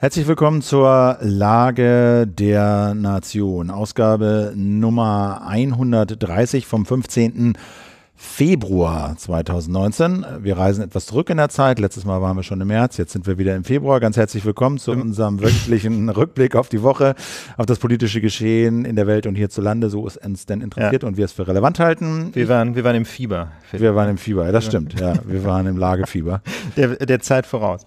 Herzlich willkommen zur Lage der Nation. Ausgabe Nummer 130 vom 15. Februar 2019. Wir reisen etwas zurück in der Zeit. Letztes Mal waren wir schon im März, jetzt sind wir wieder im Februar. Ganz herzlich willkommen zu unserem wöchentlichen Rückblick auf die Woche, auf das politische Geschehen in der Welt und hierzulande, so es uns denn interessiert ja. und wir es für relevant halten. Wir waren, wir waren im Fieber. Philipp. Wir waren im Fieber, ja, das stimmt. Ja, wir waren im Lagefieber. Der, der Zeit voraus.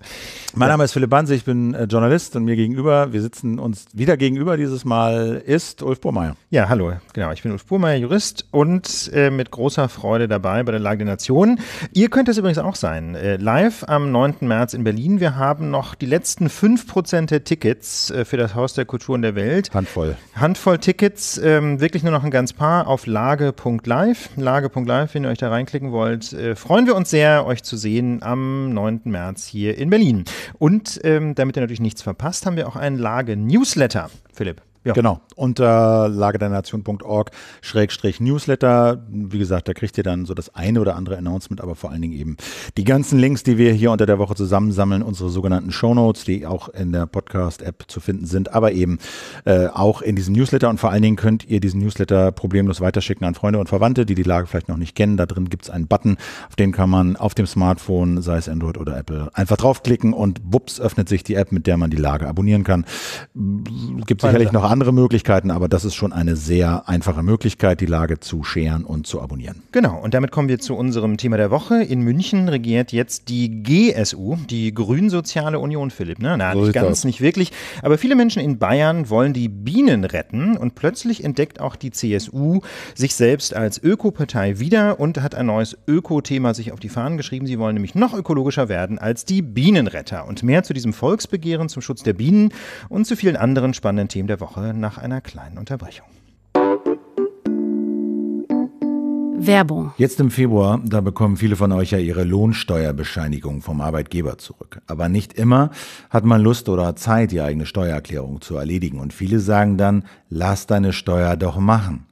Mein Name ist Philipp Banse, ich bin äh, Journalist und mir gegenüber, wir sitzen uns wieder gegenüber dieses Mal, ist Ulf Burmeier. Ja, hallo, genau. Ich bin Ulf Burmeier, Jurist und äh, mit großer Freude heute dabei bei der Lage der Nation. Ihr könnt es übrigens auch sein. Äh, live am 9. März in Berlin. Wir haben noch die letzten 5% der Tickets äh, für das Haus der Kultur und der Welt. Handvoll. Handvoll Tickets. Ähm, wirklich nur noch ein ganz paar auf lage.live. Lage.live, wenn ihr euch da reinklicken wollt. Äh, freuen wir uns sehr, euch zu sehen am 9. März hier in Berlin. Und ähm, damit ihr natürlich nichts verpasst, haben wir auch einen Lage-Newsletter. Philipp. Ja. Genau. Unter lagedernation.org-newsletter. Wie gesagt, da kriegt ihr dann so das eine oder andere Announcement, aber vor allen Dingen eben die ganzen Links, die wir hier unter der Woche zusammensammeln, unsere sogenannten Shownotes, die auch in der Podcast-App zu finden sind, aber eben äh, auch in diesem Newsletter. Und vor allen Dingen könnt ihr diesen Newsletter problemlos weiterschicken an Freunde und Verwandte, die die Lage vielleicht noch nicht kennen. Da drin gibt es einen Button, auf den kann man auf dem Smartphone, sei es Android oder Apple, einfach draufklicken und wups öffnet sich die App, mit der man die Lage abonnieren kann. Gibt sicherlich noch andere Möglichkeiten, aber das ist schon eine sehr einfache Möglichkeit, die Lage zu scheren und zu abonnieren. Genau, und damit kommen wir zu unserem Thema der Woche. In München regiert jetzt die GSU, die Grünsoziale Union, Philipp. Ne? Na, so nicht ganz, das. nicht wirklich. Aber viele Menschen in Bayern wollen die Bienen retten und plötzlich entdeckt auch die CSU sich selbst als Ökopartei wieder und hat ein neues Öko-Thema sich auf die Fahnen geschrieben. Sie wollen nämlich noch ökologischer werden als die Bienenretter. Und mehr zu diesem Volksbegehren zum Schutz der Bienen und zu vielen anderen spannenden Themen der Woche Woche nach einer kleinen Unterbrechung. Werbung. Jetzt im Februar, da bekommen viele von euch ja ihre Lohnsteuerbescheinigung vom Arbeitgeber zurück. Aber nicht immer hat man Lust oder Zeit, die eigene Steuererklärung zu erledigen. Und viele sagen dann, lass deine Steuer doch machen.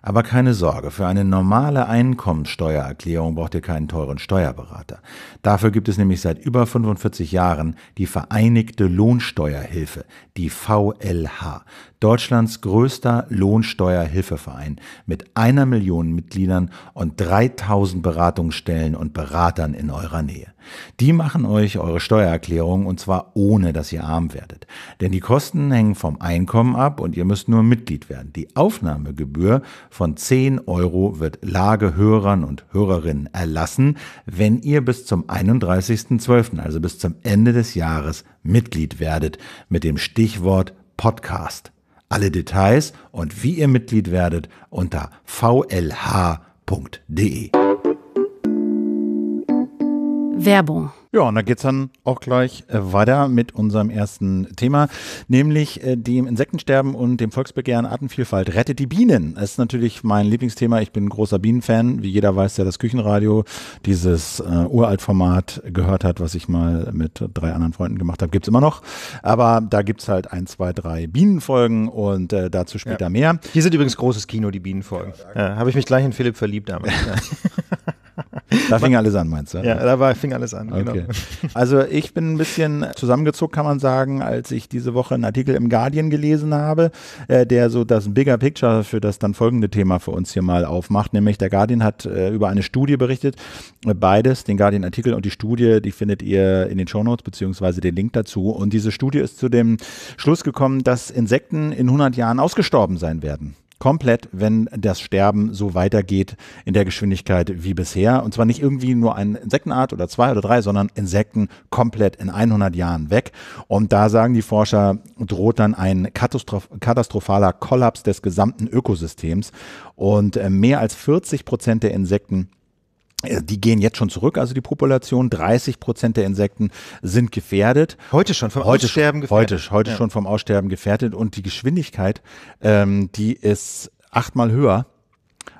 Aber keine Sorge, für eine normale Einkommensteuererklärung braucht ihr keinen teuren Steuerberater. Dafür gibt es nämlich seit über 45 Jahren die Vereinigte Lohnsteuerhilfe, die VLH. Deutschlands größter Lohnsteuerhilfeverein mit einer Million Mitgliedern und 3000 Beratungsstellen und Beratern in eurer Nähe. Die machen euch eure Steuererklärung und zwar ohne, dass ihr arm werdet. Denn die Kosten hängen vom Einkommen ab und ihr müsst nur Mitglied werden. Die Aufnahmegebühr von 10 Euro wird Lagehörern und Hörerinnen erlassen, wenn ihr bis zum 31.12., also bis zum Ende des Jahres, Mitglied werdet mit dem Stichwort Podcast. Alle Details und wie ihr Mitglied werdet unter vlh.de. Werbung ja, und da geht's dann auch gleich äh, weiter mit unserem ersten Thema, nämlich äh, dem Insektensterben und dem Volksbegehren Artenvielfalt. Rettet die Bienen. Das ist natürlich mein Lieblingsthema. Ich bin ein großer Bienenfan. Wie jeder weiß, der das Küchenradio, dieses äh, Uraltformat gehört hat, was ich mal mit drei anderen Freunden gemacht habe, gibt's immer noch. Aber da gibt's halt ein, zwei, drei Bienenfolgen und äh, dazu später ja. mehr. Hier sind übrigens großes Kino, die Bienenfolgen. Ja, äh, habe ich mich gleich in Philipp verliebt damals. Ja. Da fing alles an, meinst du? Ja, da war, fing alles an, genau. okay. genau. Also ich bin ein bisschen zusammengezuckt, kann man sagen, als ich diese Woche einen Artikel im Guardian gelesen habe, äh, der so das Bigger Picture für das dann folgende Thema für uns hier mal aufmacht. Nämlich der Guardian hat äh, über eine Studie berichtet, äh, beides, den Guardian-Artikel und die Studie, die findet ihr in den Shownotes beziehungsweise den Link dazu. Und diese Studie ist zu dem Schluss gekommen, dass Insekten in 100 Jahren ausgestorben sein werden komplett, wenn das Sterben so weitergeht in der Geschwindigkeit wie bisher. Und zwar nicht irgendwie nur eine Insektenart oder zwei oder drei, sondern Insekten komplett in 100 Jahren weg. Und da sagen die Forscher, droht dann ein katastrophaler Kollaps des gesamten Ökosystems. Und äh, mehr als 40 Prozent der Insekten äh, die gehen jetzt schon zurück, also die Population. 30 Prozent der Insekten sind gefährdet. Heute schon vom heute Aussterben gefährdet. Heute, heute ja. schon vom Aussterben gefährdet. Und die Geschwindigkeit, ähm, die ist achtmal höher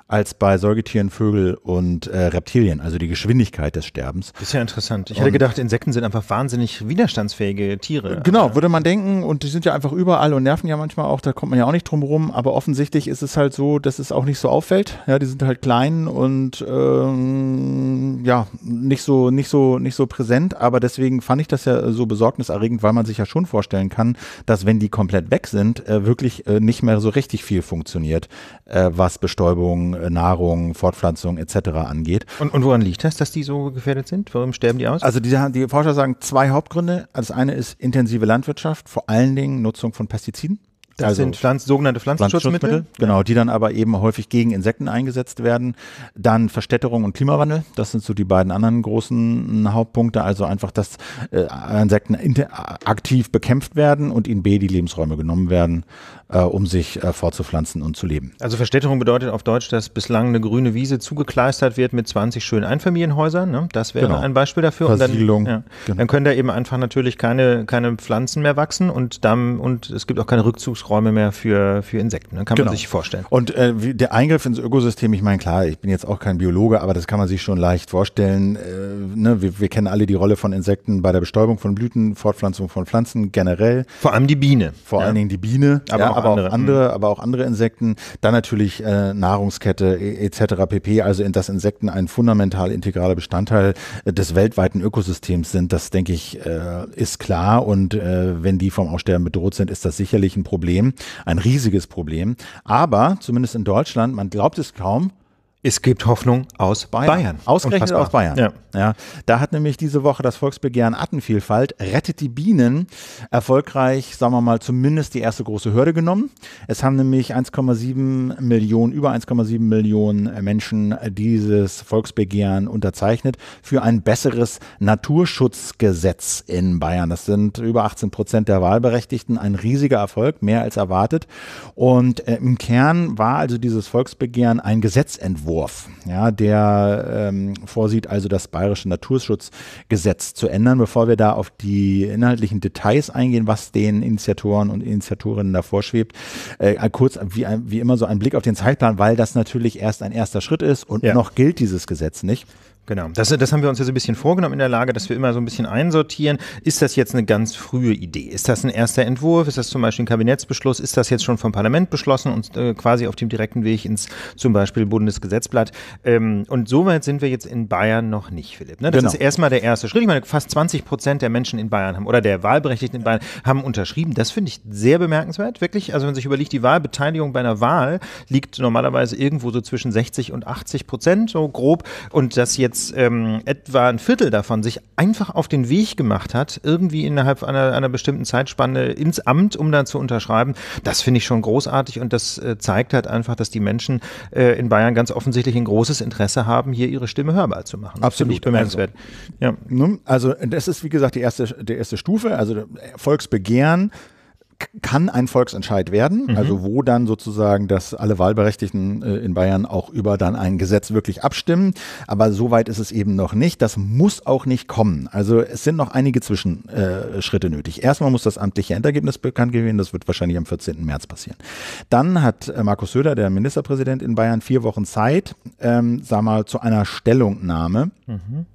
als bei Säugetieren, Vögel und äh, Reptilien, also die Geschwindigkeit des Sterbens. Das ist ja interessant. Ich und hätte gedacht, Insekten sind einfach wahnsinnig widerstandsfähige Tiere. Genau, würde man denken und die sind ja einfach überall und nerven ja manchmal auch, da kommt man ja auch nicht drum rum, aber offensichtlich ist es halt so, dass es auch nicht so auffällt. Ja, die sind halt klein und ähm, ja, nicht so, nicht so, nicht so präsent, aber deswegen fand ich das ja so besorgniserregend, weil man sich ja schon vorstellen kann, dass wenn die komplett weg sind, äh, wirklich äh, nicht mehr so richtig viel funktioniert, äh, was Bestäubung äh, Nahrung, Fortpflanzung etc. angeht. Und, und woran liegt das, dass die so gefährdet sind? Warum sterben die aus? Also die, die Forscher sagen zwei Hauptgründe. Das eine ist intensive Landwirtschaft, vor allen Dingen Nutzung von Pestiziden. Das also sind Pflanzen, sogenannte Pflanzenschutzmittel. Pflanzenschutzmittel genau, die dann aber eben häufig gegen Insekten eingesetzt werden. Dann Verstädterung und Klimawandel. Das sind so die beiden anderen großen hm, Hauptpunkte. Also einfach, dass äh, Insekten aktiv bekämpft werden und ihnen B die Lebensräume genommen werden, äh, um sich äh, fortzupflanzen und zu leben. Also Verstädterung bedeutet auf Deutsch, dass bislang eine grüne Wiese zugekleistert wird mit 20 schönen Einfamilienhäusern. Ne? Das wäre genau. ein Beispiel dafür. Versiegelung. Und dann, ja, genau. dann können da eben einfach natürlich keine, keine Pflanzen mehr wachsen und, dann, und es gibt auch keine Rückzugsräume Räume mehr für, für Insekten. Ne? Kann genau. man sich vorstellen. Und äh, der Eingriff ins Ökosystem, ich meine, klar, ich bin jetzt auch kein Biologe, aber das kann man sich schon leicht vorstellen. Äh, ne? wir, wir, kennen alle die Rolle von Insekten bei der Bestäubung von Blüten, Fortpflanzung von Pflanzen generell. Vor allem die Biene. Vor ja. allen Dingen die Biene, aber, ja, auch, aber andere. auch, andere. Hm. aber auch andere Insekten. Dann natürlich äh, Nahrungskette e, etc. pp. Also in das Insekten ein fundamental integraler Bestandteil äh, des weltweiten Ökosystems sind, das denke ich, äh, ist klar. Und äh, wenn die vom Aussterben bedroht sind, ist das sicherlich ein Problem. Problem, ein riesiges Problem. Aber zumindest in Deutschland, man glaubt es kaum, es gibt Hoffnung aus Bayern. Bayern. Ausgerechnet Unfassbar. aus Bayern. Ja. ja. Da hat nämlich diese Woche das Volksbegehren Artenvielfalt rettet die Bienen erfolgreich, sagen wir mal, zumindest die erste große Hürde genommen. Es haben nämlich 1,7 Millionen, über 1,7 Millionen Menschen dieses Volksbegehren unterzeichnet für ein besseres Naturschutzgesetz in Bayern. Das sind über 18 Prozent der Wahlberechtigten. Ein riesiger Erfolg, mehr als erwartet. Und äh, im Kern war also dieses Volksbegehren ein Gesetzentwurf. Gesetzentwurf, ja, der ähm, vorsieht also das bayerische Naturschutzgesetz zu ändern. Bevor wir da auf die inhaltlichen Details eingehen, was den Initiatoren und Initiatorinnen da vorschwebt, äh, kurz wie, wie immer so ein Blick auf den Zeitplan, weil das natürlich erst ein erster Schritt ist und ja. noch gilt dieses Gesetz nicht. Genau. Das, das haben wir uns ja so ein bisschen vorgenommen in der Lage, dass wir immer so ein bisschen einsortieren. Ist das jetzt eine ganz frühe Idee? Ist das ein erster Entwurf? Ist das zum Beispiel ein Kabinettsbeschluss? Ist das jetzt schon vom Parlament beschlossen und äh, quasi auf dem direkten Weg ins zum Beispiel Bundesgesetzblatt? Ähm, und soweit sind wir jetzt in Bayern noch nicht, Philipp. Ne? Das genau. ist erstmal der erste Schritt. Ich meine, fast 20 Prozent der Menschen in Bayern haben oder der Wahlberechtigten in Bayern haben unterschrieben. Das finde ich sehr bemerkenswert, wirklich. Also wenn man sich überlegt, die Wahlbeteiligung bei einer Wahl liegt normalerweise irgendwo so zwischen 60 und 80 Prozent, so grob. Und das jetzt jetzt ähm, etwa ein Viertel davon sich einfach auf den Weg gemacht hat, irgendwie innerhalb einer, einer bestimmten Zeitspanne ins Amt, um dann zu unterschreiben, das finde ich schon großartig und das äh, zeigt halt einfach, dass die Menschen äh, in Bayern ganz offensichtlich ein großes Interesse haben, hier ihre Stimme hörbar zu machen. Absolut. Also, bemerkenswert. Also, ja. Ne, also das ist, wie gesagt, die erste, die erste Stufe, also äh, Volksbegehren kann ein Volksentscheid werden, mhm. also wo dann sozusagen, dass alle Wahlberechtigten äh, in Bayern auch über dann ein Gesetz wirklich abstimmen. Aber so weit ist es eben noch nicht. Das muss auch nicht kommen. Also es sind noch einige Zwischenschritte äh, nötig. Erstmal muss das amtliche Endergebnis bekannt gegeben. Das wird wahrscheinlich am 14. März passieren. Dann hat äh, Markus Söder, der Ministerpräsident in Bayern, vier Wochen Zeit, ähm, sag mal, zu einer Stellungnahme. Mhm.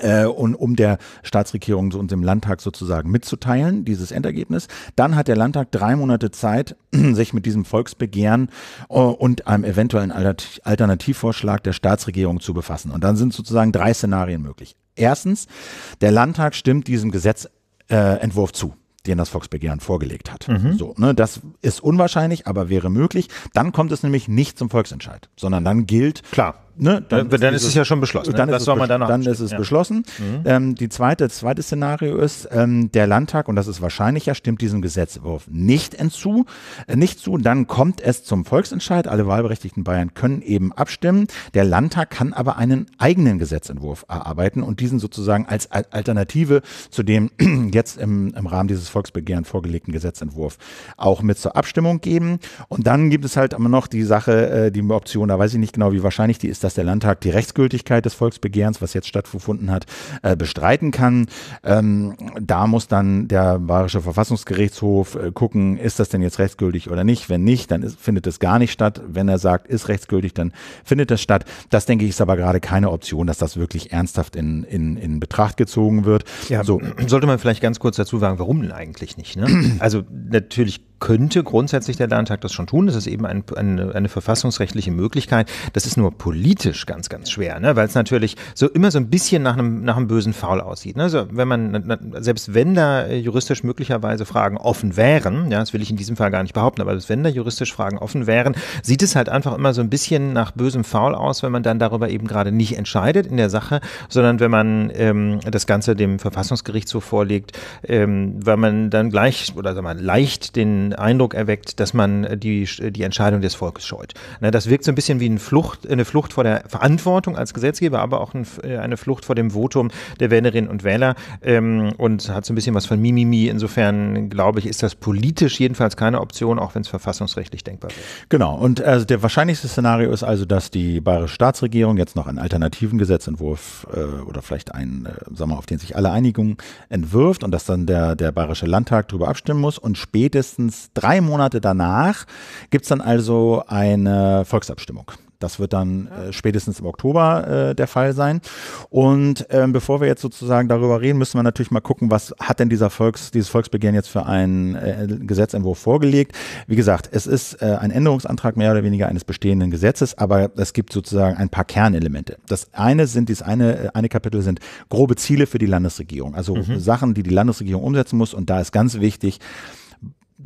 Äh, und um der Staatsregierung und dem Landtag sozusagen mitzuteilen, dieses Endergebnis. Dann hat der Landtag drei Monate Zeit, sich mit diesem Volksbegehren äh, und einem eventuellen Alternativvorschlag der Staatsregierung zu befassen. Und dann sind sozusagen drei Szenarien möglich. Erstens, der Landtag stimmt diesem Gesetzentwurf äh, zu den das Volksbegehren vorgelegt hat. Mhm. So, ne, das ist unwahrscheinlich, aber wäre möglich. Dann kommt es nämlich nicht zum Volksentscheid, sondern dann gilt Klar ne, dann, dann ist, es ja schon beschlossen. Ne? Dann, ist es, be dann ist es, beschlossen. Mhm. Ähm, die zweite, das zweite Szenario ist, ähm, der Landtag, und das ist wahrscheinlicher, stimmt diesem Gesetzentwurf nicht, entzu, äh, nicht zu. Dann kommt es zum Volksentscheid. Alle wahlberechtigten Bayern können eben abstimmen. Der Landtag kann aber einen eigenen Gesetzentwurf erarbeiten und diesen sozusagen als Alternative zu dem jetzt im, im Rahmen dieses Volksbegehren vorgelegten Gesetzentwurf auch mit zur Abstimmung geben. Und dann gibt es halt immer noch die Sache, äh, die Option, da weiß ich nicht genau, wie wahrscheinlich die ist, dass der Landtag die Rechtsgültigkeit des Volksbegehrens, was jetzt stattgefunden hat, äh, bestreiten kann. Ähm, da muss dann der Bayerische Verfassungsgerichtshof äh, gucken, ist das denn jetzt rechtsgültig oder nicht. Wenn nicht, dann ist, findet es gar nicht statt. Wenn er sagt, ist rechtsgültig, dann findet das statt. Das denke ich ist aber gerade keine Option, dass das wirklich ernsthaft in, in, in Betracht gezogen wird. Ja, so. Sollte man vielleicht ganz kurz dazu sagen, warum denn eigentlich nicht? Ne? Also natürlich könnte grundsätzlich der Landtag das schon tun. Das ist eben ein, eine, eine verfassungsrechtliche Möglichkeit. Das ist nur politisch ganz, ganz schwer, ne? weil es natürlich so immer so ein bisschen nach einem, nach einem bösen Faul aussieht. Ne? Also wenn man, selbst wenn da juristisch möglicherweise Fragen offen wären, ja, das will ich in diesem Fall gar nicht behaupten, aber selbst wenn da juristisch Fragen offen wären, sieht es halt einfach immer so ein bisschen nach bösem Faul aus, wenn man dann darüber eben gerade nicht entscheidet in der Sache, sondern wenn man ähm, das Ganze dem Verfassungsgerichtshof vorlegt, ähm, weil man dann gleich oder sagen wir mal, leicht den Eindruck erweckt, dass man die, die Entscheidung des Volkes scheut. Ne, das wirkt so ein bisschen wie eine Flucht, eine Flucht vor der Verantwortung als Gesetzgeber, aber auch äh, eine Flucht vor dem Votum der Wählerinnen und Wähler ähm, und hat so ein bisschen was von Mimimi. Insofern glaube ich, ist das politisch jedenfalls keine Option, auch wenn es verfassungsrechtlich denkbar ist. Genau. Und also der wahrscheinlichste Szenario ist also, dass die bayerische Staatsregierung jetzt noch einen alternativen Gesetzentwurf äh, oder vielleicht einen, äh, sagen wir, auf den sich alle einigen, entwirft und dass dann der, der bayerische Landtag darüber abstimmen muss und spätestens spätestens drei Monate danach gibt es dann also eine Volksabstimmung. Das wird dann ah. äh, spätestens im Oktober äh, der Fall sein. Und ähm, bevor wir jetzt sozusagen darüber reden, müssen wir natürlich mal gucken, was hat denn dieser Volks, dieses Volksbegehren jetzt für einen äh, Gesetzentwurf vorgelegt. Wie gesagt, es ist äh, ein Änderungsantrag mehr oder weniger eines bestehenden Gesetzes, aber es gibt sozusagen ein paar Kernelemente. Das eine sind, dieses eine, äh, eine Kapitel sind grobe Ziele für die Landesregierung, also mhm. Sachen, die die Landesregierung umsetzen muss. Und da ist ganz wichtig,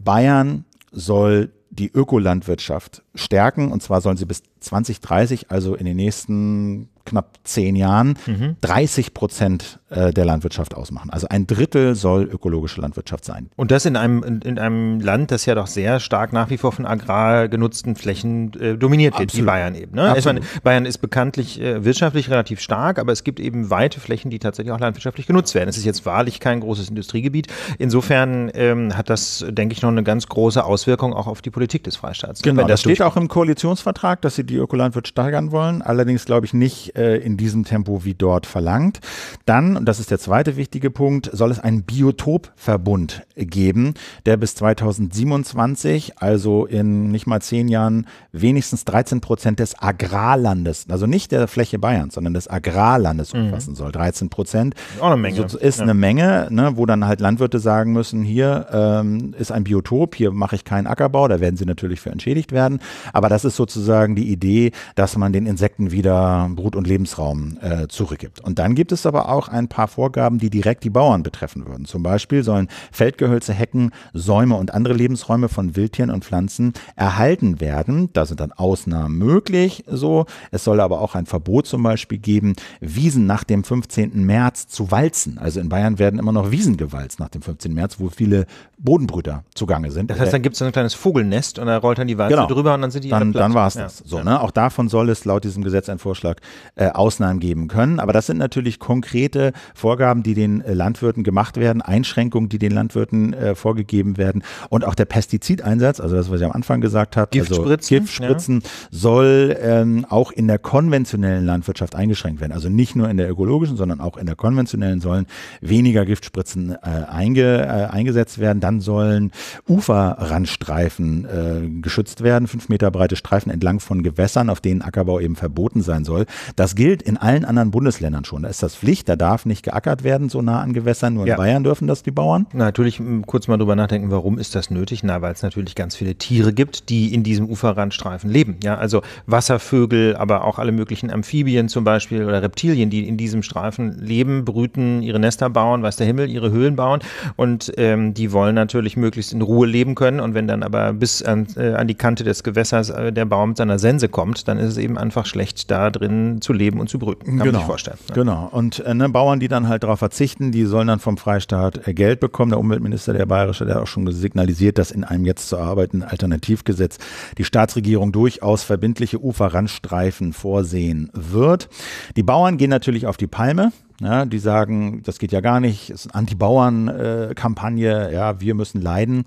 Bayern soll die Ökolandwirtschaft stärken. Und zwar sollen sie bis 2030, also in den nächsten knapp zehn Jahren, mhm. 30 Prozent äh, der Landwirtschaft ausmachen. Also ein Drittel soll ökologische Landwirtschaft sein. Und das in einem, in, in einem Land, das ja doch sehr stark nach wie vor von agrar genutzten Flächen äh, dominiert wird, Absolut. wie Bayern eben. Ne? Ich meine, Bayern ist bekanntlich äh, wirtschaftlich relativ stark, aber es gibt eben weite Flächen, die tatsächlich auch landwirtschaftlich genutzt werden. Es ist jetzt wahrlich kein großes Industriegebiet. Insofern ähm, hat das, denke ich, noch eine ganz große Auswirkung auch auf die Politik des Freistaats. Genau, das, das steht auch im Koalitionsvertrag, dass sie die Ökolandwirtschaft steigern wollen. Allerdings glaube ich nicht äh, in diesem Tempo wie dort verlangt. Dann und das ist der zweite wichtige Punkt, soll es einen Biotopverbund geben, der bis 2027, also in nicht mal zehn Jahren, wenigstens 13 Prozent des Agrarlandes, also nicht der Fläche Bayerns, sondern des Agrarlandes mhm. umfassen soll. 13 Prozent ist, eine Menge. So, ist ja. eine Menge, ne, wo dann halt Landwirte sagen müssen, hier ähm, ist ein Biotop, hier mache ich keinen Ackerbau, da werden sie natürlich für entschädigt werden. Aber das ist sozusagen die Idee, dass man den Insekten wieder Brut- und Lebensraum äh, zurückgibt. Und dann gibt es aber auch ein paar Vorgaben, die direkt die Bauern betreffen würden. Zum Beispiel sollen Feldgehölze, Hecken, Säume und andere Lebensräume von Wildtieren und Pflanzen erhalten werden. Da sind dann Ausnahmen möglich, so. Es soll aber auch ein Verbot zum Beispiel geben, Wiesen nach dem 15. März zu walzen. Also in Bayern werden immer noch Wiesen gewalzt nach dem 15. März, wo viele Bodenbrüter zugange sind. Das heißt, dann gibt es ein kleines Vogelnest und da rollt dann die Walze genau. drüber und dann sind die Dann, dann war es ja. das. So, ne? Auch davon soll es laut diesem Gesetz Gesetzentvorschlag äh, Ausnahmen geben können. Aber das sind natürlich konkrete Vorgaben, die den äh, Landwirten gemacht werden, Einschränkungen, die den Landwirten äh, vorgegeben werden und auch der Pestizideinsatz, also das, was ich am Anfang gesagt habe, also Giftspritzen, also Giftspritzen ja. soll ähm, auch in der konventionellen Landwirtschaft eingeschränkt werden. Also nicht nur in der ökologischen, sondern auch in der konventionellen sollen weniger Giftspritzen äh, einge, äh, eingesetzt werden. Dann sollen Uferrandstreifen äh, geschützt werden, fünf Meter breite Streifen entlang von Gewässern, auf denen Ackerbau eben verboten sein soll. Das gilt in allen anderen Bundesländern schon. Da ist das Pflicht, da darf nicht geackert werden, so nah an Gewässern. Nur in Bayern dürfen das die Bauern. Na, natürlich kurz mal drüber nachdenken, warum ist das nötig? Na, weil es natürlich ganz viele Tiere gibt, die in diesem Uferrandstreifen leben. Ja, also Wasservögel, aber auch alle möglichen Amphibien zum Beispiel oder Reptilien, die in diesem Streifen leben, brüten, ihre Nester bauen, weiß der Himmel, ihre Höhlen bauen. Und ähm, die wollen natürlich möglichst in Ruhe leben können. Und wenn dann aber bis an, äh, an die Kante des Gewässers äh, der Baum mit seiner Sense kommt, dann ist es eben einfach schlecht, da drin zu leben und zu brüten. Kann genau. man sich genau. vorstellen. Ne? Genau. Und äh, ne, Bauern die dann halt darauf verzichten, die sollen dann vom Freistaat äh, Geld bekommen. Der Umweltminister, der Bayerische, der hat auch schon signalisiert, dass in einem jetzt zu arbeitenden Alternativgesetz die Staatsregierung durchaus verbindliche Uferrandstreifen vorsehen wird. Die Bauern gehen natürlich auf die Palme. Ja, die sagen, das geht ja gar nicht, es ist eine Anti-Bauern-Kampagne, äh, ja, wir müssen leiden.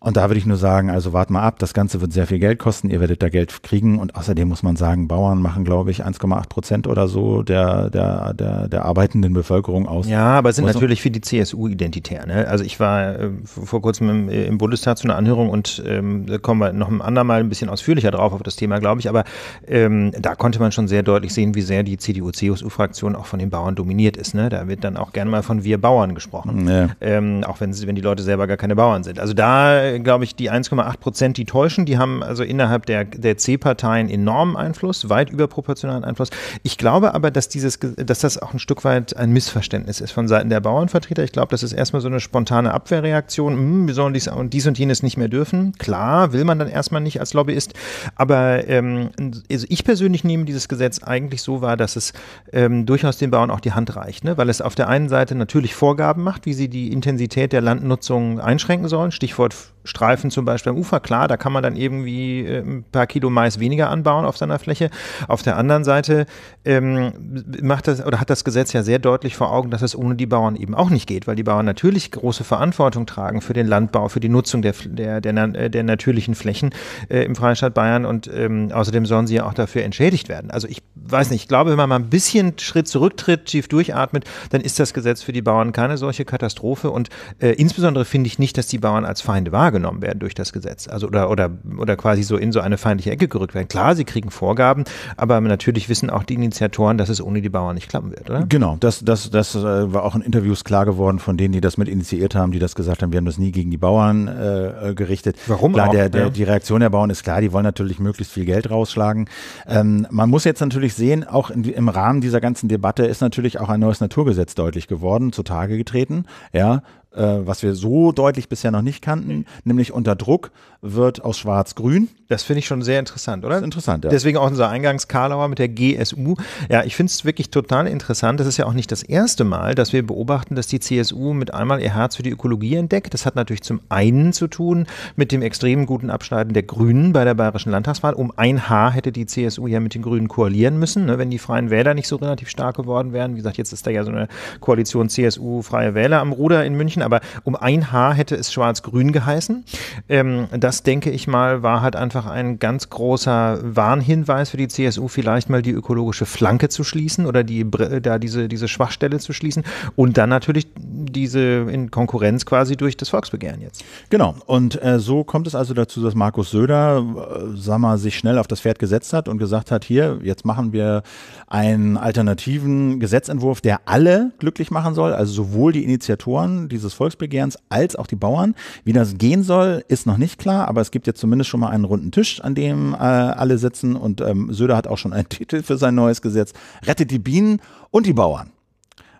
Und da würde ich nur sagen, also wart mal ab, das Ganze wird sehr viel Geld kosten, ihr werdet da Geld kriegen und außerdem muss man sagen, Bauern machen, glaube ich, 1,8 Prozent oder so der, der, der, der arbeitenden Bevölkerung aus. Ja, aber es sind natürlich für die CSU identitär. Ne? Also ich war äh, vor kurzem im, äh, im, Bundestag zu einer Anhörung und ähm, da kommen wir noch ein andermal ein bisschen ausführlicher drauf auf das Thema, glaube ich, aber ähm, da konnte man schon sehr deutlich sehen, wie sehr die CDU-CSU-Fraktion auch von den Bauern dominiert ist. Ne? Da wird dann auch gerne mal von wir Bauern gesprochen, ja. ähm, auch wenn, wenn die Leute selber gar keine Bauern sind. Also da äh, glaube ich, die 1,8 Prozent, die täuschen. Die haben also innerhalb der, der C-Parteien enormen Einfluss, weit überproportionalen Einfluss. Ich glaube aber, dass, dieses, dass das auch ein Stück weit ein Missverständnis ist von Seiten der Bauernvertreter. Ich glaube, das ist erstmal so eine spontane Abwehrreaktion. Hm, wir sollen dies und, dies und jenes nicht mehr dürfen. Klar, will man dann erstmal nicht als Lobbyist. Aber ähm, also ich persönlich nehme dieses Gesetz eigentlich so wahr, dass es ähm, durchaus den Bauern auch die Hand reicht, ne? weil es auf der einen Seite natürlich Vorgaben macht, wie sie die Intensität der Landnutzung einschränken sollen. Stichwort Streifen zum Beispiel am Ufer, klar, da kann man dann irgendwie äh, ein paar Kilo Mais weniger anbauen auf seiner Fläche. Auf der anderen Seite ähm, macht das oder hat das Gesetz ja sehr deutlich vor Augen, dass es ohne die Bauern eben auch nicht geht, weil die Bauern natürlich große Verantwortung tragen für den Landbau, für die Nutzung der, der, der, äh, der natürlichen Flächen äh, im Freistaat Bayern und ähm, außerdem sollen sie ja auch dafür entschädigt werden. Also ich weiß nicht, ich glaube, wenn man mal ein bisschen Schritt zurücktritt, tief durchatmet, dann ist das Gesetz für die Bauern keine solche Katastrophe und äh, insbesondere finde ich nicht, dass die Bauern als Feinde wahrgenommen genommen werden durch das Gesetz. Also oder, oder, oder quasi so in so eine feindliche Ecke gerückt werden. Klar, sie kriegen Vorgaben, aber natürlich wissen auch die Initiatoren, dass es ohne die Bauern nicht klappen wird, oder? Genau, das, das, das äh, war auch in Interviews klar geworden von denen, die das mit initiiert haben, die das gesagt haben, wir haben das nie gegen die Bauern äh, äh gerichtet. Warum klar, auch? Der, der, Die Reaktion der Bauern ist klar, die wollen natürlich möglichst viel Geld rausschlagen. Ähm, man muss jetzt natürlich sehen, auch in, im Rahmen dieser ganzen Debatte ist natürlich auch ein neues Naturgesetz deutlich geworden, zutage getreten. Ja, äh, was wir so deutlich bisher noch nicht kannten, mhm. nämlich unter Druck wird aus Schwarz-Grün. Das finde ich schon sehr interessant, oder? Interessant, ja. Deswegen auch unser Eingangskarlauer mit der GSU. Ja, ich finde es wirklich total interessant. Das ist ja auch nicht das erste Mal, dass wir beobachten, dass die CSU mit einmal ihr Herz für die Ökologie entdeckt. Das hat natürlich zum einen zu tun mit dem extrem guten Abschneiden der Grünen bei der Bayerischen Landtagswahl. Um ein Haar hätte die CSU ja mit den Grünen koalieren müssen, ne, wenn die Freien Wähler nicht so relativ stark geworden wären. Wie gesagt, jetzt ist da ja so eine Koalition CSU-Freie Wähler am Ruder in München, aber um ein Haar hätte es Schwarz-Grün geheißen. Ähm, das, denke ich mal, war halt einfach ein ganz großer Warnhinweis für die CSU, vielleicht mal die ökologische Flanke zu schließen oder die, da diese, diese Schwachstelle zu schließen und dann natürlich diese in Konkurrenz quasi durch das Volksbegehren jetzt. Genau. Und äh, so kommt es also dazu, dass Markus Söder, äh, sag mal, sich schnell auf das Pferd gesetzt hat und gesagt hat, hier, jetzt machen wir einen alternativen Gesetzentwurf, der alle glücklich machen soll, also sowohl die Initiatoren dieses Volksbegehrens als auch die Bauern. Wie das gehen soll, ist noch nicht klar da, aber es gibt jetzt zumindest schon mal einen runden Tisch, an dem äh, alle sitzen und ähm, Söder hat auch schon einen Titel für sein neues Gesetz. Rettet die Bienen und die Bauern.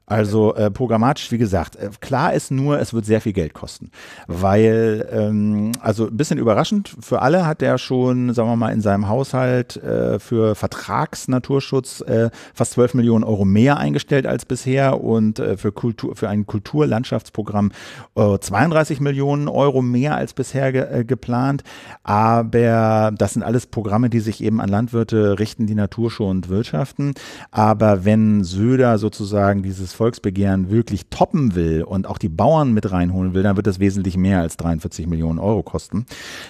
Also äh, programmatisch, wie gesagt, äh, klar ist nur, es wird sehr viel Geld kosten. Weil, ähm, also ein bisschen überraschend für alle hat er schon, sagen wir mal, in seinem Haushalt äh, für Vertragsnaturschutz äh, fast 12 Millionen Euro mehr eingestellt als bisher und äh, für, Kultur, für ein Kulturlandschaftsprogramm 32 äh, Millionen Euro mehr als bisher ge geplant. Aber das sind alles Programme, die sich eben an Landwirte richten, die naturschonend wirtschaften. Aber wenn Söder sozusagen dieses Volksbegehren wirklich toppen will und auch die Bauern mit reinholen will, dann wird das wesentlich mehr als 43 Millionen Euro kosten,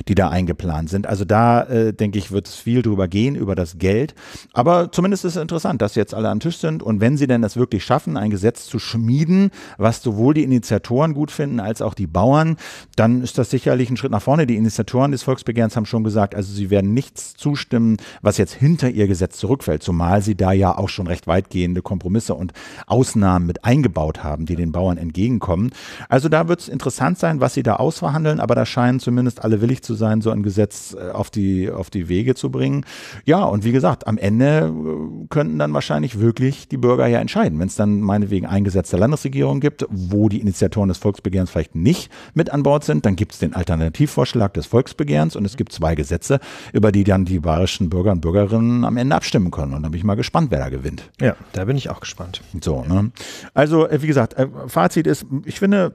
die da eingeplant sind. Also da, äh, denke ich, wird es viel drüber gehen, über das Geld. Aber zumindest ist es interessant, dass jetzt alle am Tisch sind und wenn sie denn das wirklich schaffen, ein Gesetz zu schmieden, was sowohl die Initiatoren gut finden als auch die Bauern, dann ist das sicherlich ein Schritt nach vorne. Die Initiatoren des Volksbegehrens haben schon gesagt, also sie werden nichts zustimmen, was jetzt hinter ihr Gesetz zurückfällt, zumal sie da ja auch schon recht weitgehende Kompromisse und Ausnahmen Maßnahmen mit eingebaut haben, die den Bauern entgegenkommen. Also da wird es interessant sein, was sie da ausverhandeln, aber da scheinen zumindest alle willig zu sein, so ein Gesetz äh, auf die, auf die Wege zu bringen. Ja, und wie gesagt, am Ende äh, könnten dann wahrscheinlich wirklich die Bürger ja entscheiden, wenn es dann meinetwegen eingesetzte Landesregierung gibt, wo die Initiatoren des Volksbegehrens vielleicht nicht mit an Bord sind, dann gibt es den Alternativvorschlag des Volksbegehrens und es gibt zwei Gesetze, über die dann die bayerischen Bürger und Bürgerinnen am Ende abstimmen können. Und da bin ich mal gespannt, wer da gewinnt. Ja, da bin ich auch gespannt. So, ne? Also, äh, wie gesagt, äh, Fazit ist, ich finde,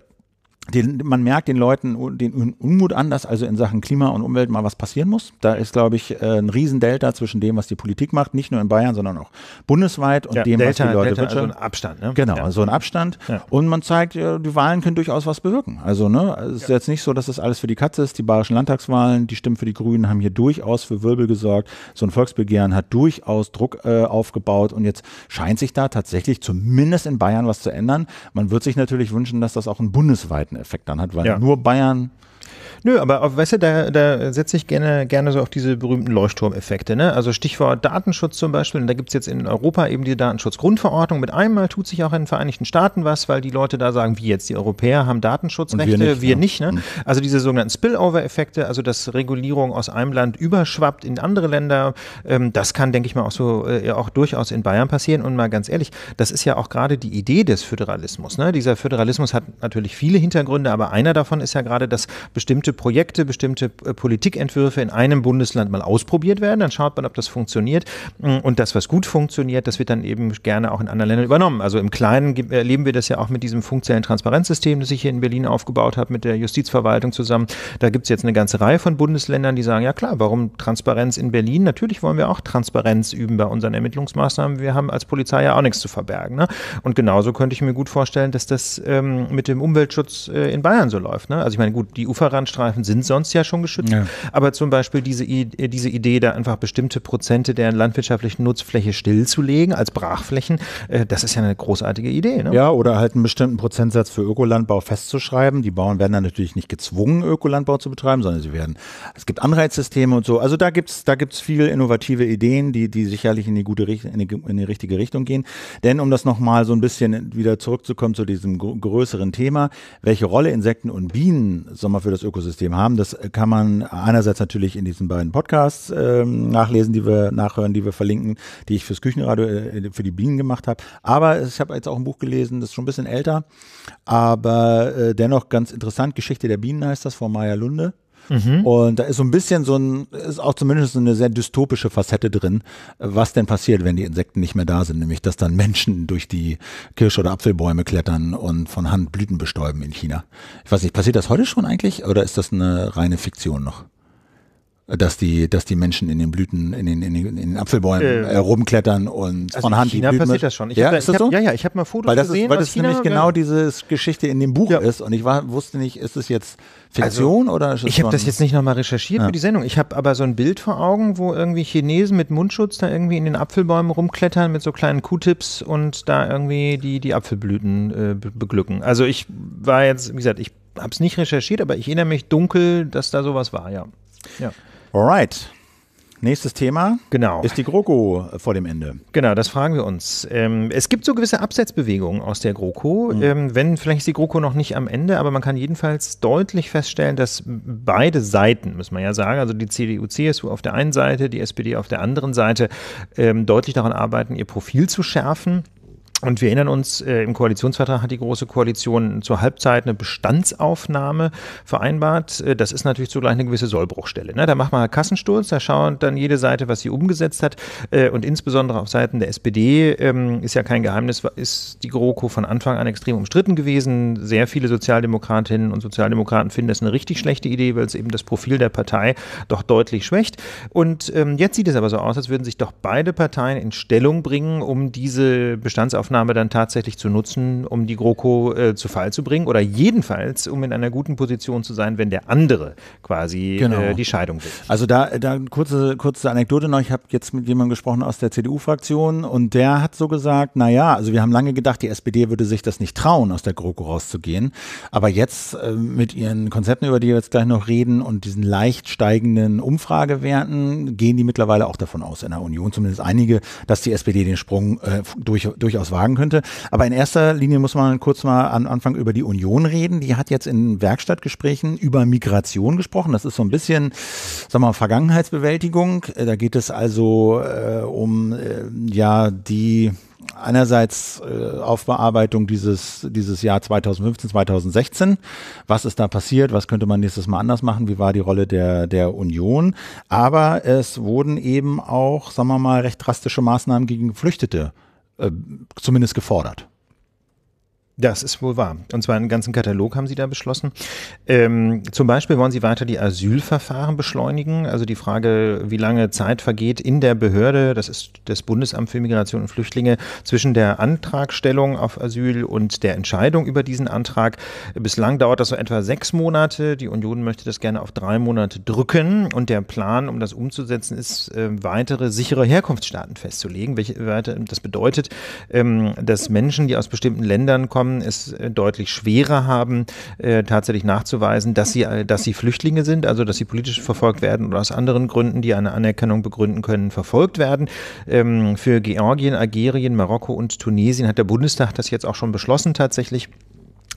den, man merkt den Leuten den Unmut an, dass also in Sachen Klima und Umwelt mal was passieren muss. Da ist, glaube ich, äh, ein Riesendelta zwischen dem, was die Politik macht, nicht nur in Bayern, sondern auch bundesweit und ja, dem, Delta, was die Leute Delta, wirtschaften. Also ein Abstand, ne? Genau, ja. so ein Abstand. Ja. Und man zeigt, die Wahlen können durchaus was bewirken. Also ne, es ist jetzt nicht so, dass das alles für die Katze ist. Die bayerischen Landtagswahlen, die Stimmen für die Grünen haben hier durchaus für Wirbel gesorgt. So ein Volksbegehren hat durchaus Druck äh, aufgebaut und jetzt scheint sich da tatsächlich zumindest in Bayern was zu ändern. Man wird sich natürlich wünschen, dass das auch in bundesweiten Effekt dann hat, weil ja. nur Bayern Nö, aber weißt du, da, da setze ich gerne, gerne so auf diese berühmten Leuchtturmeffekte. Ne? Also Stichwort Datenschutz zum Beispiel. Und da gibt es jetzt in Europa eben die Datenschutzgrundverordnung. Mit einmal tut sich auch in den Vereinigten Staaten was, weil die Leute da sagen, wie jetzt, die Europäer haben Datenschutzrechte, Und wir nicht. Wir ja. Ne? nicht ne? Mhm. Also diese sogenannten Spillover-Effekte, also dass Regulierung aus einem Land überschwappt in andere Länder. Ähm, das kann, denke ich mal, auch so äh, auch durchaus in Bayern passieren. Und mal ganz ehrlich, das ist ja auch gerade die Idee des Föderalismus. Ne? Dieser Föderalismus hat natürlich viele Hintergründe, aber einer davon ist ja gerade, dass bestimmte Projekte, bestimmte äh, Politikentwürfe in einem Bundesland mal ausprobiert werden. Dann schaut man, ob das funktioniert. Mm, und das, was gut funktioniert, das wird dann eben gerne auch in anderen Ländern übernommen. Also im Kleinen erleben wir das ja auch mit diesem funktionellen Transparenzsystem, das ich hier in Berlin aufgebaut habe, mit der Justizverwaltung zusammen. Da gibt es jetzt eine ganze Reihe von Bundesländern, die sagen, ja klar, warum Transparenz in Berlin? Natürlich wollen wir auch Transparenz üben bei unseren Ermittlungsmaßnahmen. Wir haben als Polizei ja auch nichts zu verbergen. Ne? Und genauso könnte ich mir gut vorstellen, dass das ähm, mit dem Umweltschutz äh, in Bayern so läuft. Ne? Also ich meine, gut, die Uferrandstraße Autoreifen sind sonst ja schon geschützt. Ja. Aber zum Beispiel diese, äh, diese Idee, da einfach bestimmte Prozente der landwirtschaftlichen Nutzfläche stillzulegen als Brachflächen, äh, das ist ja eine großartige Idee. Ne? Ja, oder halt einen bestimmten Prozentsatz für Ökolandbau festzuschreiben. Die Bauern werden dann natürlich nicht gezwungen, Ökolandbau zu betreiben, sondern sie werden, es gibt Anreizsysteme und so. Also da gibt es da gibt's viel innovative Ideen, die, die sicherlich in die, gute, in die, in die richtige Richtung gehen. Denn um das nochmal so ein bisschen wieder zurückzukommen zu diesem größeren Thema, welche Rolle Insekten und Bienen, sagen wir, für das Ökosystem Ökosystem haben. Das kann man einerseits natürlich in diesen beiden Podcasts ähm, nachlesen, die wir nachhören, die wir verlinken, die ich fürs Küchenradio äh, für die Bienen gemacht habe. Aber ich habe jetzt auch ein Buch gelesen, das ist schon ein bisschen älter, aber äh, dennoch ganz interessant. Geschichte der Bienen heißt das von Maya Lunde. Mhm. Und da ist so ein bisschen so ein, ist auch zumindest so eine sehr dystopische Facette drin, was denn passiert, wenn die Insekten nicht mehr da sind, nämlich dass dann Menschen durch die Kirsch- oder Apfelbäume klettern und von Hand Blüten bestäuben in China. Ich weiß nicht, passiert das heute schon eigentlich oder ist das eine reine Fiktion noch? dass die, dass die Menschen in den Blüten, in den, in den, in den Apfelbäumen äh, äh rumklettern und also von Hand in China die Blüten. passiert das schon. Ich ja, hab, ist das hab, so? Ja, ja, ich habe mal Fotos weil das gesehen. Ist, weil das China, nämlich genau diese Geschichte in dem Buch ja. ist und ich war, wusste nicht, ist es jetzt also Fiktion also, oder ist es Ich habe das jetzt nicht nochmal recherchiert ja. für die Sendung. Ich habe aber so ein Bild vor Augen, wo irgendwie Chinesen mit Mundschutz da irgendwie in den Apfelbäumen rumklettern mit so kleinen Q-Tips und da irgendwie die, die Apfelblüten äh, beglücken. Also ich war jetzt, wie gesagt, ich habe es nicht recherchiert, aber ich erinnere mich dunkel, dass da sowas war, ja. Ja. Alright. Nächstes Thema genau. ist die GroKo äh, vor dem Ende. Genau, das fragen wir uns. Ähm, es gibt so gewisse Absetzbewegungen aus der GroKo. Mhm. Ähm, wenn, vielleicht ist die GroKo noch nicht am Ende, aber man kann jedenfalls deutlich feststellen, dass beide Seiten, muss man ja sagen, also die CDU, CSU auf der einen Seite, die SPD auf der anderen Seite, ähm, deutlich daran arbeiten, ihr Profil zu schärfen und wir erinnern uns, äh, im Koalitionsvertrag hat die Große Koalition zur Halbzeit eine Bestandsaufnahme vereinbart. Äh, das ist natürlich zugleich eine gewisse Sollbruchstelle. Ne? Da macht man einen Kassensturz, da schaut dann jede Seite, was sie umgesetzt hat. Äh, und insbesondere auf Seiten der SPD ähm, ist ja kein Geheimnis, ist die GroKo von Anfang an extrem umstritten gewesen. Sehr viele Sozialdemokratinnen und Sozialdemokraten finden das eine richtig schlechte Idee, weil es eben das Profil der Partei doch deutlich schwächt. Und ähm, jetzt sieht es aber so aus, als würden sich doch beide Parteien in Stellung bringen, um diese Bestandsaufnahme Aufnahme dann tatsächlich zu nutzen, um die GroKo äh, zu Fall zu bringen oder jedenfalls, um in einer guten Position zu sein, wenn der andere quasi äh, genau. äh, die Scheidung will. Also da, da kurze, kurze Anekdote noch. Ich habe jetzt mit jemandem gesprochen aus der CDU-Fraktion und der hat so gesagt, naja, also wir haben lange gedacht, die SPD würde sich das nicht trauen, aus der GroKo rauszugehen. Aber jetzt äh, mit ihren Konzepten, über die wir jetzt gleich noch reden und diesen leicht steigenden Umfragewerten, gehen die mittlerweile auch davon aus in der Union, zumindest einige, dass die SPD den Sprung äh, durch, durchaus wagen fragen könnte. Aber in erster Linie muss man kurz mal am Anfang über die Union reden. Die hat jetzt in Werkstattgesprächen über Migration gesprochen. Das ist so ein bisschen, sagen wir mal, Vergangenheitsbewältigung. Da geht es also äh, um äh, ja die einerseits äh, Aufbearbeitung dieses, dieses Jahr 2015, 2016. Was ist da passiert? Was könnte man nächstes Mal anders machen? Wie war die Rolle der, der Union? Aber es wurden eben auch, sagen wir mal, recht drastische Maßnahmen gegen Geflüchtete äh, zumindest gefordert. Das ist wohl wahr. Und zwar einen ganzen Katalog haben Sie da beschlossen. Ähm, zum Beispiel wollen Sie weiter die Asylverfahren beschleunigen. Also die Frage, wie lange Zeit vergeht in der Behörde, das ist das Bundesamt für Migration und Flüchtlinge, zwischen der Antragstellung auf Asyl und der Entscheidung über diesen Antrag. Bislang dauert das so etwa sechs Monate. Die Union möchte das gerne auf drei Monate drücken. Und der Plan, um das umzusetzen, ist, äh, weitere sichere Herkunftsstaaten festzulegen. Welche, das bedeutet, ähm, dass Menschen, die aus bestimmten Ländern kommen, haben, es äh, deutlich schwerer haben, äh, tatsächlich nachzuweisen, dass sie, äh, dass sie Flüchtlinge sind, also dass sie politisch verfolgt werden oder aus anderen Gründen, die eine Anerkennung begründen können, verfolgt werden. Ähm, für Georgien, Algerien, Marokko und Tunesien hat der Bundestag das jetzt auch schon beschlossen tatsächlich.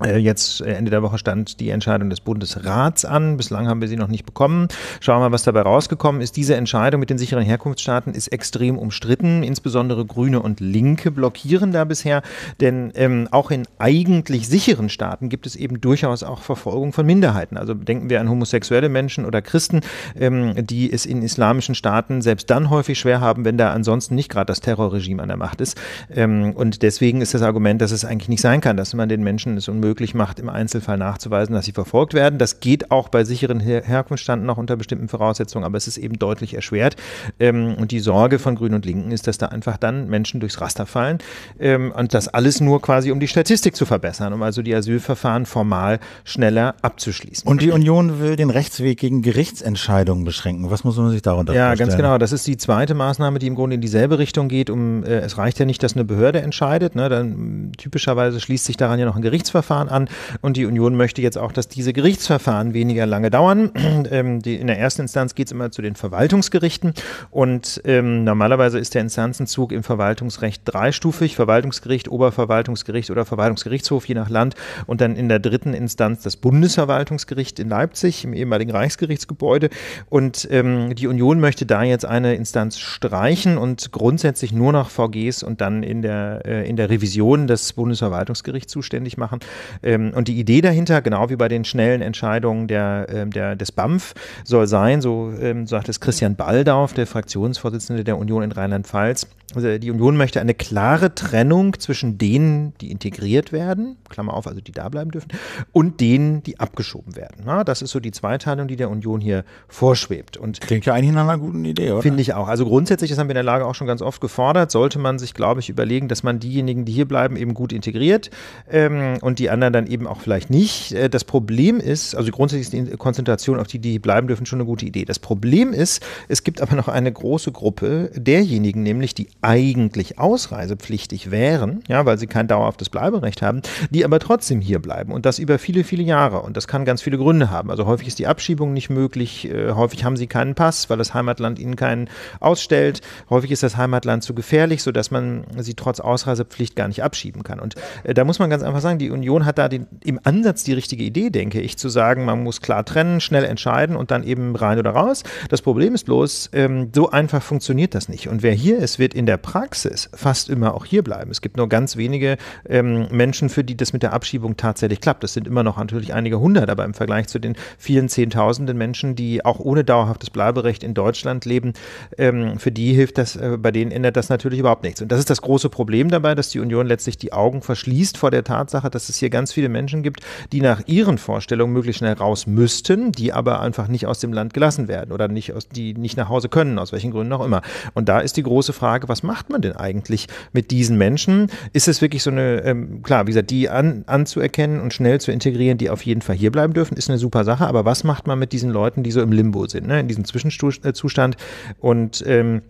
Äh, jetzt äh, Ende der Woche stand die Entscheidung des Bundesrats an. Bislang haben wir sie noch nicht bekommen. Schauen wir mal, was dabei rausgekommen ist. Diese Entscheidung mit den sicheren Herkunftsstaaten ist extrem umstritten. Insbesondere Grüne und Linke blockieren da bisher. Denn ähm, auch in eigentlich sicheren Staaten gibt es eben durchaus auch Verfolgung von Minderheiten. Also denken wir an homosexuelle Menschen oder Christen, ähm, die es in islamischen Staaten selbst dann häufig schwer haben, wenn da ansonsten nicht gerade das Terrorregime an der Macht ist. Ähm, und deswegen ist das Argument, dass es eigentlich nicht sein kann, dass man den Menschen es unmöglich unmöglich macht, im Einzelfall nachzuweisen, dass sie verfolgt werden. Das geht auch bei sicheren Her Herkunftsstanden noch unter bestimmten Voraussetzungen, aber es ist eben deutlich erschwert. Ähm, und die Sorge von Grünen und Linken ist, dass da einfach dann Menschen durchs Raster fallen ähm, und das alles nur quasi, um die Statistik zu verbessern, um also die Asylverfahren formal schneller abzuschließen. Und die Union will den Rechtsweg gegen Gerichtsentscheidungen beschränken. Was muss man sich darunter ja, vorstellen? Ja, ganz genau. Das ist die zweite Maßnahme, die im Grunde in dieselbe Richtung geht. Um, äh, es reicht ja nicht, dass eine Behörde entscheidet. Ne? Dann typischerweise schließt sich daran ja noch ein Gerichtsverfahren Gerichtsverfahren an. Und die Union möchte jetzt auch, dass diese Gerichtsverfahren weniger lange dauern. Ähm, die, in der ersten Instanz geht es immer zu den Verwaltungsgerichten. Und ähm, normalerweise ist der Instanzenzug im Verwaltungsrecht dreistufig. Verwaltungsgericht, Oberverwaltungsgericht oder Verwaltungsgerichtshof, je nach Land. Und dann in der dritten Instanz das Bundesverwaltungsgericht in Leipzig, im ehemaligen Reichsgerichtsgebäude. Und ähm, die Union möchte da jetzt eine Instanz streichen und grundsätzlich nur noch VGs und dann in der, äh, in der Revision des Bundesverwaltungsgerichts zuständig machen. Ähm, und die Idee dahinter, genau wie bei den schnellen Entscheidungen der, ähm, der, des BAMF, soll sein, so ähm, sagt es Christian Baldauf, der Fraktionsvorsitzende der Union in Rheinland-Pfalz, also, die Union möchte eine klare Trennung zwischen denen, die integriert werden, Klammer auf, also die da bleiben dürfen, und denen, die abgeschoben werden. Na, das ist so die Zweiteilung, die der Union hier vorschwebt. Und Klingt ja eigentlich nach einer guten Idee, oder? Finde ich auch. Also grundsätzlich, das haben wir in der Lage auch schon ganz oft gefordert, sollte man sich, glaube ich, überlegen, dass man diejenigen, die hier bleiben, eben gut integriert ähm, und die anderen dann eben auch vielleicht nicht. Äh, das Problem ist, also grundsätzlich ist die Konzentration auf die, die bleiben dürfen, schon eine gute Idee. Das Problem ist, es gibt aber noch eine große Gruppe derjenigen, nämlich die eigentlich ausreisepflichtig wären, ja, weil sie kein dauerhaftes Bleiberecht haben, die aber trotzdem hier bleiben und das über viele, viele Jahre. Und das kann ganz viele Gründe haben. Also häufig ist die Abschiebung nicht möglich, äh, häufig haben sie keinen Pass, weil das Heimatland ihnen keinen ausstellt. Häufig ist das Heimatland zu gefährlich, sodass man sie trotz Ausreisepflicht gar nicht abschieben kann. Und äh, da muss man ganz einfach sagen, die Union hat da den, im Ansatz die richtige Idee, denke ich, zu sagen, man muss klar trennen, schnell entscheiden und dann eben rein oder raus. Das Problem ist bloß, ähm, so einfach funktioniert das nicht. Und wer hier ist, wird in der Praxis fast immer auch hier bleiben. Es gibt nur ganz wenige ähm, Menschen, für die das mit der Abschiebung tatsächlich klappt. Das sind immer noch natürlich einige hundert, aber im Vergleich zu den vielen Zehntausenden Menschen, die auch ohne dauerhaftes Bleiberecht in Deutschland leben, ähm, für die hilft das, äh, bei denen ändert das natürlich überhaupt nichts. Und das ist das große Problem dabei, dass die Union letztlich die Augen verschließt vor der Tatsache, dass es hier ganz ganz viele Menschen gibt, die nach ihren Vorstellungen möglichst schnell raus müssten, die aber einfach nicht aus dem Land gelassen werden oder nicht aus, die nicht nach Hause können, aus welchen Gründen auch immer. Und da ist die große Frage, was macht man denn eigentlich mit diesen Menschen? Ist es wirklich so eine, ähm, klar, wie gesagt, die an, anzuerkennen und schnell zu integrieren, die auf jeden Fall hier bleiben dürfen, ist eine super Sache. Aber was macht man mit diesen Leuten, die so im Limbo sind, ne? in diesem Zwischenzustand? Äh, und ähm,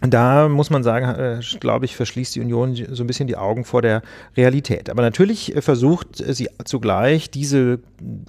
da muss man sagen, äh, glaube ich, verschließt die Union so ein bisschen die Augen vor der Realität. Aber natürlich äh, versucht sie zugleich, diese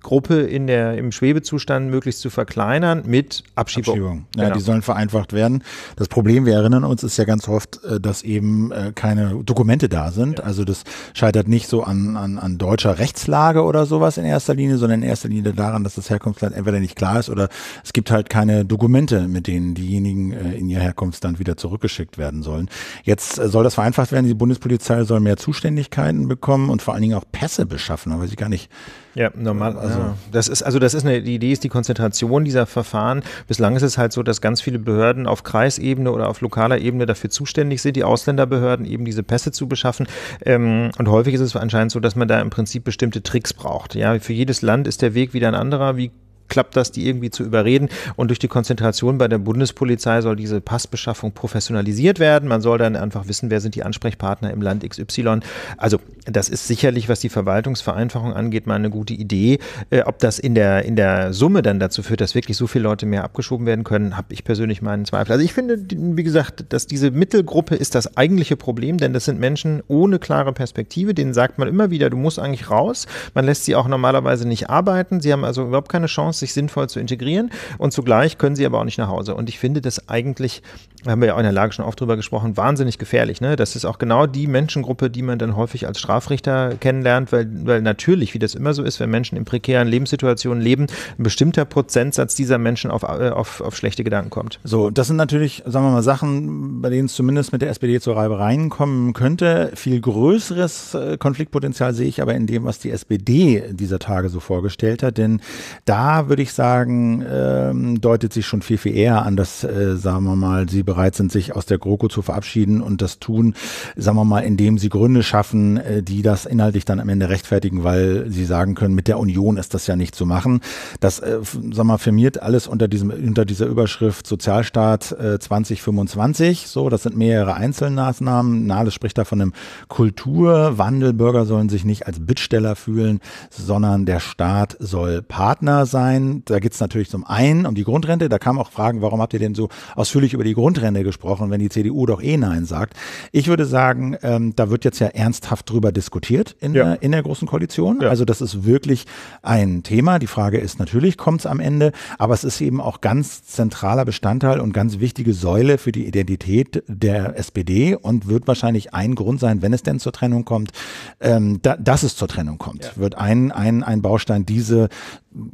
Gruppe in der, im Schwebezustand möglichst zu verkleinern mit Abschiebung. Abschiebung. Ja, genau. die sollen vereinfacht werden. Das Problem, wir erinnern uns, ist ja ganz oft, äh, dass eben keine Dokumente da sind. Also das scheitert nicht so an, an, an deutscher Rechtslage oder sowas in erster Linie, sondern in erster Linie daran, dass das Herkunftsland entweder nicht klar ist oder es gibt halt keine Dokumente, mit denen diejenigen in ihr Herkunftsland wieder wieder zurückgeschickt werden sollen. Jetzt äh, soll das vereinfacht werden. Die Bundespolizei soll mehr Zuständigkeiten bekommen und vor allen Dingen auch Pässe beschaffen, aber sie gar nicht. Ja, normal. Äh, also ja. das ist also das ist eine die Idee ist die Konzentration dieser Verfahren. Bislang ist es halt so, dass ganz viele Behörden auf Kreisebene oder auf lokaler Ebene dafür zuständig sind, die Ausländerbehörden eben diese Pässe zu beschaffen. Ähm, und häufig ist es anscheinend so, dass man da im Prinzip bestimmte Tricks braucht. Ja, für jedes Land ist der Weg wieder ein anderer. Wie klappt das, die irgendwie zu überreden. Und durch die Konzentration bei der Bundespolizei soll diese Passbeschaffung professionalisiert werden. Man soll dann einfach wissen, wer sind die Ansprechpartner im Land XY. Also das ist sicherlich, was die Verwaltungsvereinfachung angeht, mal eine gute Idee. Äh, ob das in der, in der Summe dann dazu führt, dass wirklich so viele Leute mehr abgeschoben werden können, habe ich persönlich meinen Zweifel. Also ich finde, wie gesagt, dass diese Mittelgruppe ist das eigentliche Problem, denn das sind Menschen ohne klare Perspektive. Denen sagt man immer wieder, du musst eigentlich raus. Man lässt sie auch normalerweise nicht arbeiten. Sie haben also überhaupt keine Chance, Chance, sich sinnvoll zu integrieren und zugleich können sie aber auch nicht nach Hause. Und ich finde das eigentlich, haben wir ja auch in der Lage schon oft drüber gesprochen, wahnsinnig gefährlich. Ne? Das ist auch genau die Menschengruppe, die man dann häufig als Strafrichter kennenlernt, weil, weil natürlich, wie das immer so ist, wenn Menschen in prekären Lebenssituationen leben, ein bestimmter Prozentsatz dieser Menschen auf, äh, auf, auf schlechte Gedanken kommt. So, das sind natürlich, sagen wir mal, Sachen, bei denen es zumindest mit der SPD zur Reibereien kommen könnte. Viel größeres äh, Konfliktpotenzial sehe ich aber in dem, was die SPD dieser Tage so vorgestellt hat, denn da würde ich sagen, ähm, deutet sich schon viel, viel eher an, dass, äh, sagen wir mal, sie bereit sind, sich aus der GroKo zu verabschieden und das tun, sagen wir mal, indem sie Gründe schaffen, äh, die das inhaltlich dann am Ende rechtfertigen, weil sie sagen können, mit der Union ist das ja nicht zu machen. Das, äh, sagen wir mal, firmiert alles unter, diesem, unter dieser Überschrift Sozialstaat äh, 2025. So, das sind mehrere Einzelmaßnahmen. Nahles spricht da von einem Kulturwandel. Bürger sollen sich nicht als Bittsteller fühlen, sondern der Staat soll Partner sein sein. Da geht es natürlich zum einen um die Grundrente. Da kamen auch Fragen, warum habt ihr denn so ausführlich über die Grundrente gesprochen, wenn die CDU doch eh Nein sagt. Ich würde sagen, ähm, da wird jetzt ja ernsthaft drüber diskutiert in, ja. der, in der Großen Koalition. Ja. Also das ist wirklich ein Thema. Die Frage ist natürlich, kommt es am Ende, aber es ist eben auch ganz zentraler Bestandteil und ganz wichtige Säule für die Identität der SPD und wird wahrscheinlich ein Grund sein, wenn es denn zur Trennung kommt, ähm, da, dass es zur Trennung kommt, ja. wird ein, ein, ein Baustein diese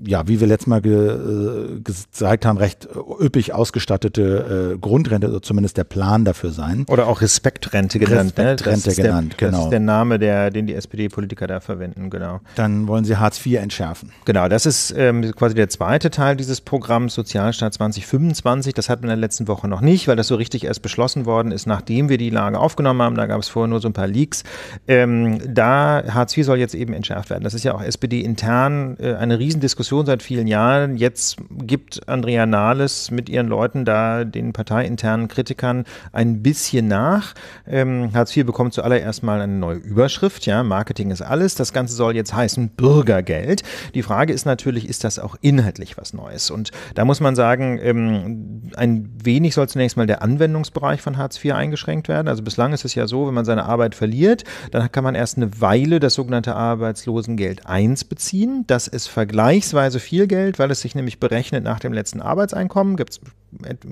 ja, wie wir letztes Mal ge, äh, gesagt haben, recht üppig ausgestattete äh, Grundrente, also zumindest der Plan dafür sein. Oder auch Respektrente genannt. Ne? Respektrente ne? genannt, der, genau. Das ist der Name, der, den die SPD-Politiker da verwenden, genau. Dann wollen sie Hartz IV entschärfen. Genau, das ist ähm, quasi der zweite Teil dieses Programms Sozialstaat 2025. Das hatten wir in der letzten Woche noch nicht, weil das so richtig erst beschlossen worden ist, nachdem wir die Lage aufgenommen haben. Da gab es vorher nur so ein paar Leaks. Ähm, da Hartz IV soll jetzt eben entschärft werden. Das ist ja auch SPD-intern äh, eine Riesendiskussion Diskussion seit vielen Jahren. Jetzt gibt Andrea Nahles mit ihren Leuten da den parteiinternen Kritikern ein bisschen nach. Ähm, Hartz IV bekommt zuallererst mal eine neue Überschrift. Ja, Marketing ist alles. Das Ganze soll jetzt heißen Bürgergeld. Die Frage ist natürlich, ist das auch inhaltlich was Neues? Und da muss man sagen, ähm, ein wenig soll zunächst mal der Anwendungsbereich von Hartz IV eingeschränkt werden. Also bislang ist es ja so, wenn man seine Arbeit verliert, dann kann man erst eine Weile das sogenannte Arbeitslosengeld 1 beziehen. Das ist vergleichbar vergleichsweise viel Geld, weil es sich nämlich berechnet nach dem letzten Arbeitseinkommen. Gibt es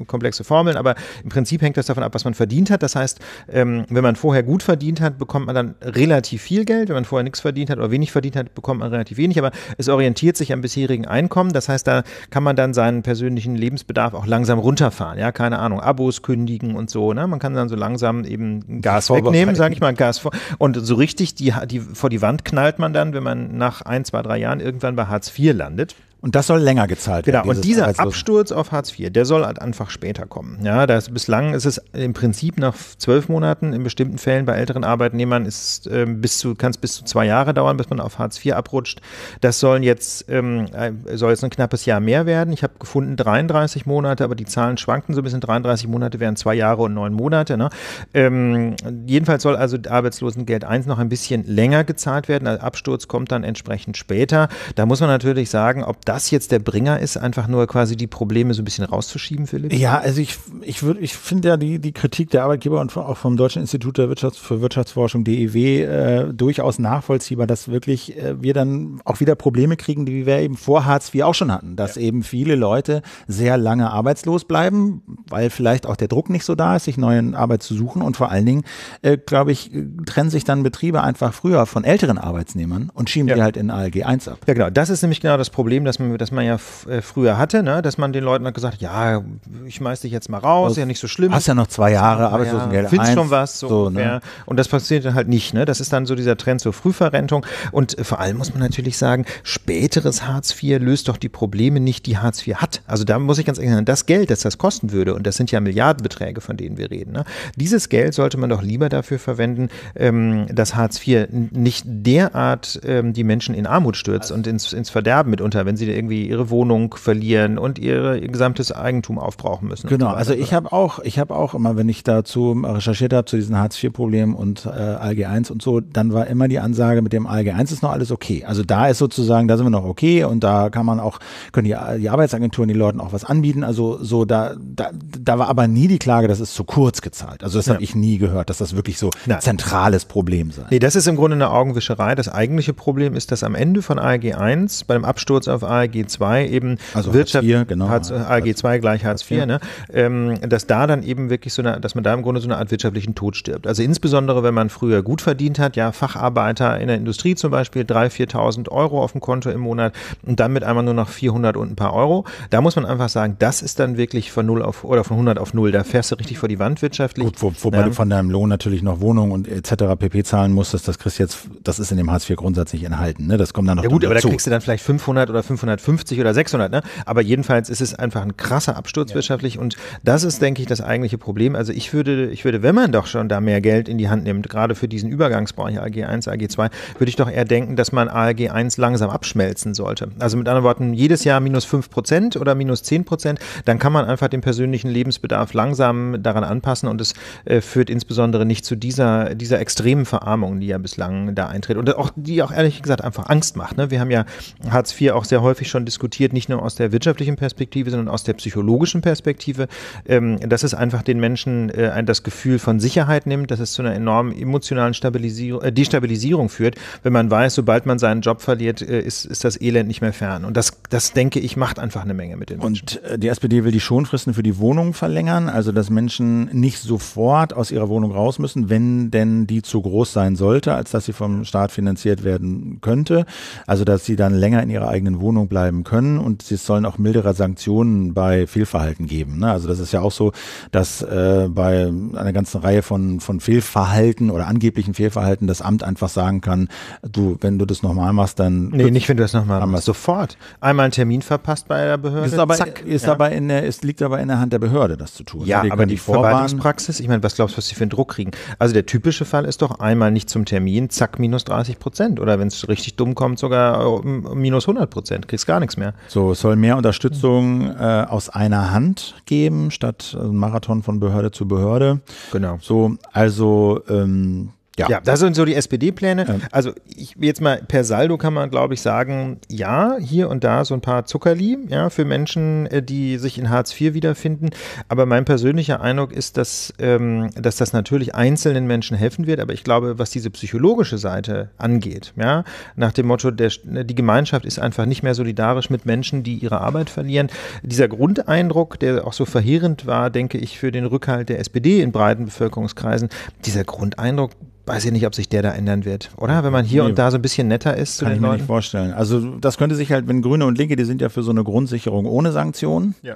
komplexe Formeln, aber im Prinzip hängt das davon ab, was man verdient hat. Das heißt, ähm, wenn man vorher gut verdient hat, bekommt man dann relativ viel Geld. Wenn man vorher nichts verdient hat oder wenig verdient hat, bekommt man relativ wenig. Aber es orientiert sich am bisherigen Einkommen. Das heißt, da kann man dann seinen persönlichen Lebensbedarf auch langsam runterfahren. Ja, keine Ahnung, Abos kündigen und so. Ne? Man kann dann so langsam eben Gas wegnehmen, sage ich mal, Gas vor. Und so richtig die, die, vor die Wand knallt man dann, wenn man nach ein, zwei, drei Jahren irgendwann bei Hartz IV landet. Und das soll länger gezahlt genau, werden. Genau, und dieser Absturz auf Hartz IV, der soll halt einfach später kommen. Ja, das, bislang ist es im Prinzip nach zwölf Monaten, in bestimmten Fällen bei älteren Arbeitnehmern ist, äh, bis zu, kann es bis zu zwei Jahre dauern, bis man auf Hartz IV abrutscht. Das sollen jetzt, ähm, äh, soll jetzt ein knappes Jahr mehr werden. Ich habe gefunden 33 Monate, aber die Zahlen schwanken so ein bisschen. 33 Monate wären zwei Jahre und neun Monate. Ne? Ähm, jedenfalls soll also Arbeitslosengeld 1 noch ein bisschen länger gezahlt werden. Der Absturz kommt dann entsprechend später. Da muss man natürlich sagen, ob das jetzt der Bringer ist, einfach nur quasi die Probleme so ein bisschen rauszuschieben, Philipp? Ja, also ich, ich, ich finde ja die, die Kritik der Arbeitgeber und auch vom Deutschen Institut der Wirtschafts für Wirtschaftsforschung, DEW, äh, durchaus nachvollziehbar, dass wirklich äh, wir dann auch wieder Probleme kriegen, die wir eben vor Hartz IV auch schon hatten, dass ja. eben viele Leute sehr lange arbeitslos bleiben, weil vielleicht auch der Druck nicht so da ist, sich neue Arbeit zu suchen und vor allen Dingen, äh, glaube ich, trennen sich dann Betriebe einfach früher von älteren Arbeitnehmern und schieben ja. die halt in ALG 1 ab. Ja genau, das ist nämlich genau das Problem, dass das, das man ja äh, früher hatte, ne? dass man den Leuten hat gesagt, ja, ich schmeiß dich jetzt mal raus, ist ja nicht so schlimm. Hast ja noch zwei Jahre aber Ja, findest schon was, so, so ne? Und das passiert dann halt nicht, ne? Das ist dann so dieser Trend zur Frühverrentung. Und äh, vor allem muss man natürlich sagen, späteres Hartz IV löst doch die Probleme nicht, die Hartz IV hat. Also da muss ich ganz ehrlich sagen, das Geld, das das kosten würde, und das sind ja Milliardenbeträge, von denen wir reden, ne? dieses Geld sollte man doch lieber dafür verwenden, ähm, dass Hartz IV nicht derart ähm, die Menschen in Armut stürzt also, und ins, ins Verderben mitunter, wenn sie irgendwie ihre Wohnung verlieren und ihr gesamtes Eigentum aufbrauchen müssen. Genau, so also ich habe auch, ich habe auch immer, wenn ich dazu ähm, recherchiert habe, zu diesen Hartz-IV-Problemen und äh, ALG 1 und so, dann war immer die Ansage, mit dem ALG 1 ist noch alles okay. Also da ist sozusagen, da sind wir noch okay und da kann man auch, können die, die Arbeitsagenturen den Leuten auch was anbieten. Also so, da, da, da war aber nie die Klage, das ist zu kurz gezahlt. Also das ja. habe ich nie gehört, dass das wirklich so ein zentrales Problem sei. Nee, das ist im Grunde eine Augenwischerei. Das eigentliche Problem ist, dass am Ende von ALG 1 bei dem Absturz auf ALG AG2 eben also Wirtschaft, Hartz IV, genau. Hartz, äh, AG2 gleich Hartz IV, ne? ähm, dass da dann eben wirklich so eine, dass man da im Grunde so eine Art wirtschaftlichen Tod stirbt. Also insbesondere, wenn man früher gut verdient hat, ja, Facharbeiter in der Industrie zum Beispiel, 3.000, 4.000 Euro auf dem Konto im Monat und dann mit einmal nur noch 400 und ein paar Euro. Da muss man einfach sagen, das ist dann wirklich von 0 auf, oder von 100 auf 0, da fährst du richtig vor die Wand wirtschaftlich. Gut, wo, wobei du von deinem Lohn natürlich noch Wohnung und etc. pp. zahlen musstest, das kriegst du jetzt, das ist in dem Hartz IV-Grundsatz nicht enthalten, ne? das kommt dann noch Ja gut, aber dazu. da kriegst du dann vielleicht 500 oder 500 550 oder 600, ne? aber jedenfalls ist es einfach ein krasser Absturz ja. wirtschaftlich und das ist, denke ich, das eigentliche Problem. Also ich würde, ich würde, wenn man doch schon da mehr Geld in die Hand nimmt, gerade für diesen Übergangsbereich ALG 1, ALG 2, würde ich doch eher denken, dass man ALG 1 langsam abschmelzen sollte. Also mit anderen Worten, jedes Jahr minus 5 Prozent oder minus 10 Prozent, dann kann man einfach den persönlichen Lebensbedarf langsam daran anpassen und es äh, führt insbesondere nicht zu dieser, dieser extremen Verarmung, die ja bislang da eintritt und auch, die auch ehrlich gesagt einfach Angst macht. Ne? Wir haben ja Hartz IV auch sehr häufig häufig schon diskutiert, nicht nur aus der wirtschaftlichen Perspektive, sondern aus der psychologischen Perspektive, ähm, dass es einfach den Menschen äh, das Gefühl von Sicherheit nimmt, dass es zu einer enormen emotionalen Stabilisierung, äh, Destabilisierung führt, wenn man weiß, sobald man seinen Job verliert, äh, ist, ist das Elend nicht mehr fern. Und das, das denke ich, macht einfach eine Menge mit den Menschen. Und äh, die SPD will die Schonfristen für die Wohnungen verlängern, also dass Menschen nicht sofort aus ihrer Wohnung raus müssen, wenn denn die zu groß sein sollte, als dass sie vom Staat finanziert werden könnte. Also dass sie dann länger in ihrer eigenen Wohnung Wahrnehmung bleiben können und es sollen auch mildere Sanktionen bei Fehlverhalten geben. Ne? Also das ist ja auch so, dass äh, bei einer ganzen Reihe von, von Fehlverhalten oder angeblichen Fehlverhalten das Amt einfach sagen kann, du, wenn du das nochmal machst, dann... Nee, nicht wenn du das nochmal machst, sofort. Einmal einen Termin verpasst bei der Behörde, ist aber, zack. Ist ja. aber in der, es liegt aber in der Hand der Behörde, das zu tun. Ja, die aber die Verwaltungspraxis, ich meine, was glaubst du, was sie für einen Druck kriegen? Also der typische Fall ist doch einmal nicht zum Termin, zack, minus 30 Prozent. Oder wenn es richtig dumm kommt, sogar äh, minus 100 Prozent kriegst gar nichts mehr. So, es soll mehr Unterstützung äh, aus einer Hand geben, statt also Marathon von Behörde zu Behörde. Genau. So, also ähm, ja. ja. das sind so die SPD-Pläne. Ja. Also ich, jetzt mal per Saldo kann man, glaube ich, sagen, ja, hier und da so ein paar Zuckerli, ja, für Menschen, äh, die sich in Hartz IV wiederfinden. Aber mein persönlicher Eindruck ist, dass, ähm, dass das natürlich einzelnen Menschen helfen wird. Aber ich glaube, was diese psychologische Seite angeht, ja, nach dem Motto, der, die Gemeinschaft ist einfach nicht mehr solidarisch mit Menschen, die ihre Arbeit verlieren. Dieser Grundeindruck, der auch so verheerend war, denke ich, für den Rückhalt der SPD in breiten Bevölkerungskreisen, dieser Grundeindruck weiß ich nicht, ob sich der da ändern wird, oder? Wenn man hier nee, und da so ein bisschen netter ist. Kann ich mir Leuten. nicht vorstellen. Also das könnte sich halt, wenn Grüne und Linke, die sind ja für so eine Grundsicherung ohne Sanktionen. Ja.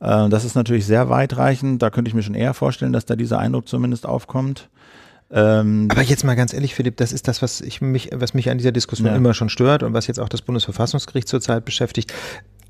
Äh, das ist natürlich sehr weitreichend. Da könnte ich mir schon eher vorstellen, dass da dieser Eindruck zumindest aufkommt. Ähm, Aber jetzt mal ganz ehrlich, Philipp, das ist das, was ich mich, was mich an dieser Diskussion ja. immer schon stört und was jetzt auch das Bundesverfassungsgericht zurzeit beschäftigt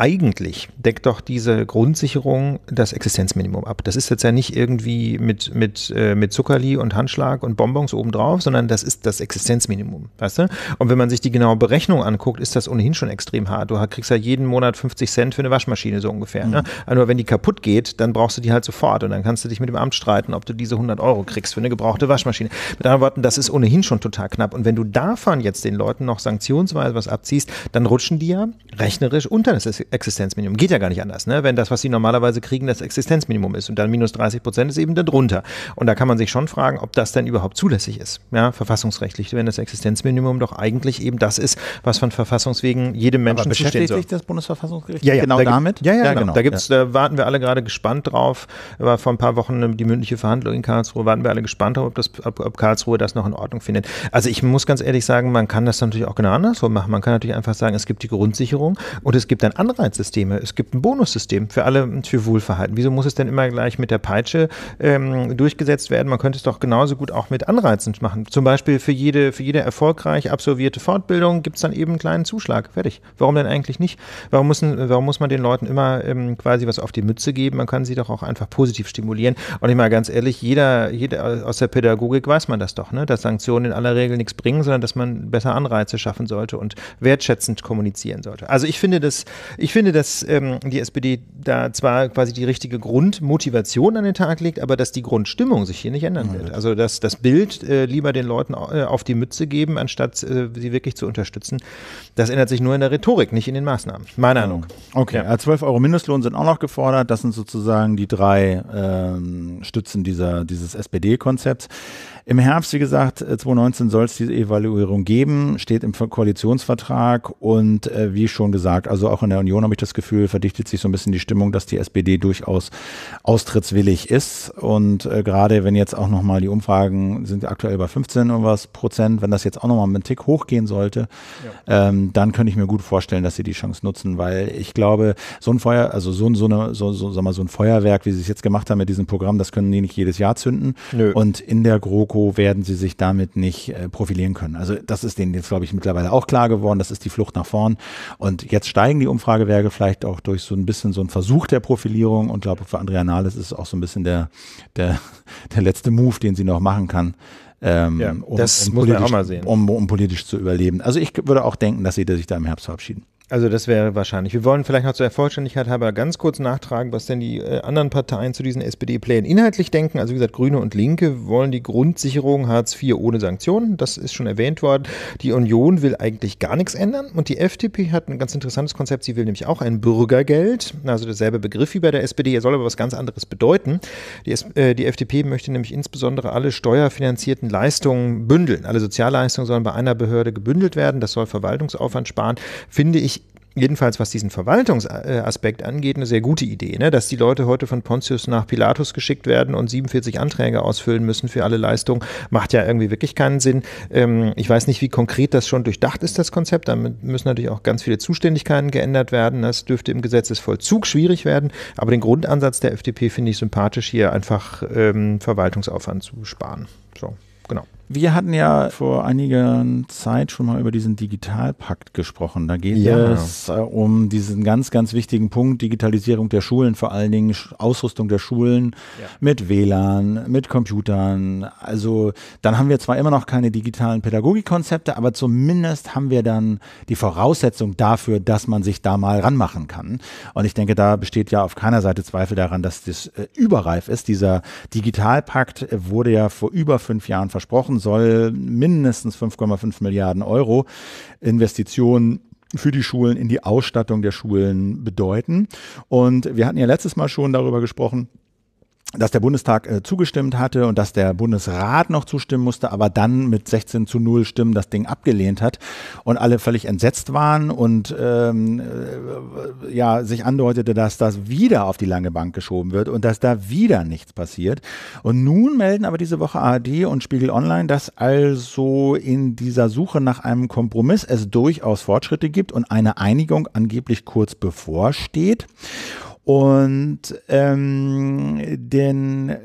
eigentlich deckt doch diese Grundsicherung das Existenzminimum ab. Das ist jetzt ja nicht irgendwie mit, mit, äh, mit Zuckerli und Handschlag und Bonbons obendrauf, sondern das ist das Existenzminimum, weißt du? Und wenn man sich die genaue Berechnung anguckt, ist das ohnehin schon extrem hart. Du kriegst ja jeden Monat 50 Cent für eine Waschmaschine so ungefähr. Ne? Mhm. Ne? Nur wenn die kaputt geht, dann brauchst du die halt sofort und dann kannst du dich mit dem Amt streiten, ob du diese 100 Euro kriegst für eine gebrauchte Waschmaschine. Mit anderen Worten, das ist ohnehin schon total knapp. Und wenn du davon jetzt den Leuten noch sanktionsweise was abziehst, dann rutschen die ja rechnerisch unter das Existenzminimum. Geht ja gar nicht anders, ne? Wenn das, was sie normalerweise kriegen, das Existenzminimum ist und dann minus 30 Prozent ist eben darunter. Und da kann man sich schon fragen, ob das denn überhaupt zulässig ist, ja, verfassungsrechtlich, wenn das Existenzminimum doch eigentlich eben das ist, was von Verfassungswegen jedem Menschen Aber beschäftigt sich das Bundesverfassungsgericht ja, ja, genau da damit? Ja, ja, ja genau. genau. Da gibt's, da äh, warten wir alle gerade gespannt drauf. War vor ein paar Wochen die mündliche Verhandlung in Karlsruhe, warten wir alle gespannt drauf, ob, das, ob, ob Karlsruhe das noch in Ordnung findet. Also ich muss ganz ehrlich sagen, man kann das natürlich auch genau andersrum machen. Man kann natürlich einfach sagen, es gibt die Grundsicherung und es gibt ein anderes Anreizsysteme, es gibt ein Bonussystem für alle für Wohlverhalten. Wieso muss es denn immer gleich mit der Peitsche ähm, durchgesetzt werden? Man könnte es doch genauso gut auch mit Anreizen machen. Zum Beispiel für jede, für jede erfolgreich absolvierte Fortbildung gibt es dann eben einen kleinen Zuschlag. Fertig. Warum denn eigentlich nicht? Warum, müssen, warum muss man den Leuten immer ähm, quasi was auf die Mütze geben? Man kann sie doch auch einfach positiv stimulieren. Und ich mal ganz ehrlich, jeder, jeder aus der Pädagogik weiß man das doch, ne? dass Sanktionen in aller Regel nichts bringen, sondern dass man besser Anreize schaffen sollte und wertschätzend kommunizieren sollte. Also ich finde das, ich finde, dass ähm, die SPD da zwar quasi die richtige Grundmotivation an den Tag legt, aber dass die Grundstimmung sich hier nicht ändern mhm. wird. Also dass das Bild äh, lieber den Leuten äh, auf die Mütze geben, anstatt äh, sie wirklich zu unterstützen, das ändert sich nur in der Rhetorik, nicht in den Maßnahmen. Meine Ahnung. Okay, ja. 12 Euro Mindestlohn sind auch noch gefordert. Das sind sozusagen die drei ähm, Stützen dieser, dieses SPD-Konzepts. Im Herbst, wie gesagt, 2019 äh, soll es diese Evaluierung geben, steht im Koalitionsvertrag und äh, wie schon gesagt, also auch in der Union habe ich das Gefühl, verdichtet sich so ein bisschen die Stimmung. Stimmung, dass die SPD durchaus austrittswillig ist. Und äh, gerade wenn jetzt auch nochmal die Umfragen sind aktuell bei 15 irgendwas Prozent, wenn das jetzt auch nochmal mit Tick hochgehen sollte, ja. ähm, dann könnte ich mir gut vorstellen, dass sie die Chance nutzen, weil ich glaube, so ein Feuer, also so, ein, so, eine, so, so, sag mal, so ein Feuerwerk, wie sie es jetzt gemacht haben mit diesem Programm, das können die nicht jedes Jahr zünden. Nö. Und in der GroKo werden sie sich damit nicht äh, profilieren können. Also das ist denen jetzt, glaube ich, mittlerweile auch klar geworden. Das ist die Flucht nach vorn. Und jetzt steigen die Umfragewerke vielleicht auch durch so ein bisschen so ein Versuch, Versuch der Profilierung und glaube für Andrea Nahles ist es auch so ein bisschen der, der, der letzte Move, den sie noch machen kann. Ähm, ja, um, um muss man auch mal sehen. Um, um politisch zu überleben. Also ich würde auch denken, dass sie sich da im Herbst verabschieden. Also das wäre wahrscheinlich. Wir wollen vielleicht noch zur Vollständigkeit halber ganz kurz nachtragen, was denn die äh, anderen Parteien zu diesen SPD-Plänen inhaltlich denken. Also wie gesagt, Grüne und Linke wollen die Grundsicherung Hartz IV ohne Sanktionen. Das ist schon erwähnt worden. Die Union will eigentlich gar nichts ändern. Und die FDP hat ein ganz interessantes Konzept. Sie will nämlich auch ein Bürgergeld. Also derselbe Begriff wie bei der SPD. Er soll aber was ganz anderes bedeuten. Die, äh, die FDP möchte nämlich insbesondere alle steuerfinanzierten Leistungen bündeln. Alle Sozialleistungen sollen bei einer Behörde gebündelt werden. Das soll Verwaltungsaufwand sparen. Finde ich jedenfalls was diesen Verwaltungsaspekt angeht, eine sehr gute Idee, ne? dass die Leute heute von Pontius nach Pilatus geschickt werden und 47 Anträge ausfüllen müssen für alle Leistungen, macht ja irgendwie wirklich keinen Sinn. Ähm, ich weiß nicht, wie konkret das schon durchdacht ist, das Konzept. Da müssen natürlich auch ganz viele Zuständigkeiten geändert werden. Das dürfte im Gesetzesvollzug schwierig werden. Aber den Grundansatz der FDP finde ich sympathisch, hier einfach ähm, Verwaltungsaufwand zu sparen. So. Wir hatten ja vor einiger Zeit schon mal über diesen Digitalpakt gesprochen. Da geht ja. es äh, um diesen ganz, ganz wichtigen Punkt, Digitalisierung der Schulen, vor allen Dingen Ausrüstung der Schulen ja. mit WLAN, mit Computern. Also dann haben wir zwar immer noch keine digitalen Pädagogikkonzepte, aber zumindest haben wir dann die Voraussetzung dafür, dass man sich da mal ranmachen kann. Und ich denke, da besteht ja auf keiner Seite Zweifel daran, dass das äh, überreif ist. Dieser Digitalpakt wurde ja vor über fünf Jahren versprochen soll mindestens 5,5 Milliarden Euro Investitionen für die Schulen in die Ausstattung der Schulen bedeuten. Und wir hatten ja letztes Mal schon darüber gesprochen, dass der Bundestag äh, zugestimmt hatte und dass der Bundesrat noch zustimmen musste, aber dann mit 16 zu 0 Stimmen das Ding abgelehnt hat und alle völlig entsetzt waren und ähm, äh, ja sich andeutete, dass das wieder auf die lange Bank geschoben wird und dass da wieder nichts passiert. Und nun melden aber diese Woche ARD und Spiegel Online, dass also in dieser Suche nach einem Kompromiss es durchaus Fortschritte gibt und eine Einigung angeblich kurz bevorsteht. Und ähm, den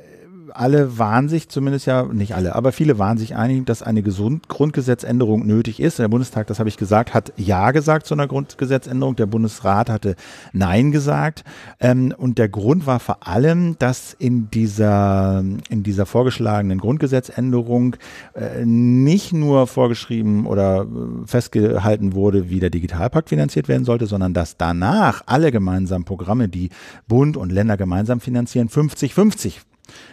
alle waren sich zumindest ja, nicht alle, aber viele waren sich einig, dass eine Gesund Grundgesetzänderung nötig ist. Der Bundestag, das habe ich gesagt, hat Ja gesagt zu einer Grundgesetzänderung. Der Bundesrat hatte Nein gesagt. Ähm, und der Grund war vor allem, dass in dieser, in dieser vorgeschlagenen Grundgesetzänderung äh, nicht nur vorgeschrieben oder äh, festgehalten wurde, wie der Digitalpakt finanziert werden sollte, sondern dass danach alle gemeinsamen Programme, die Bund und Länder gemeinsam finanzieren, 50-50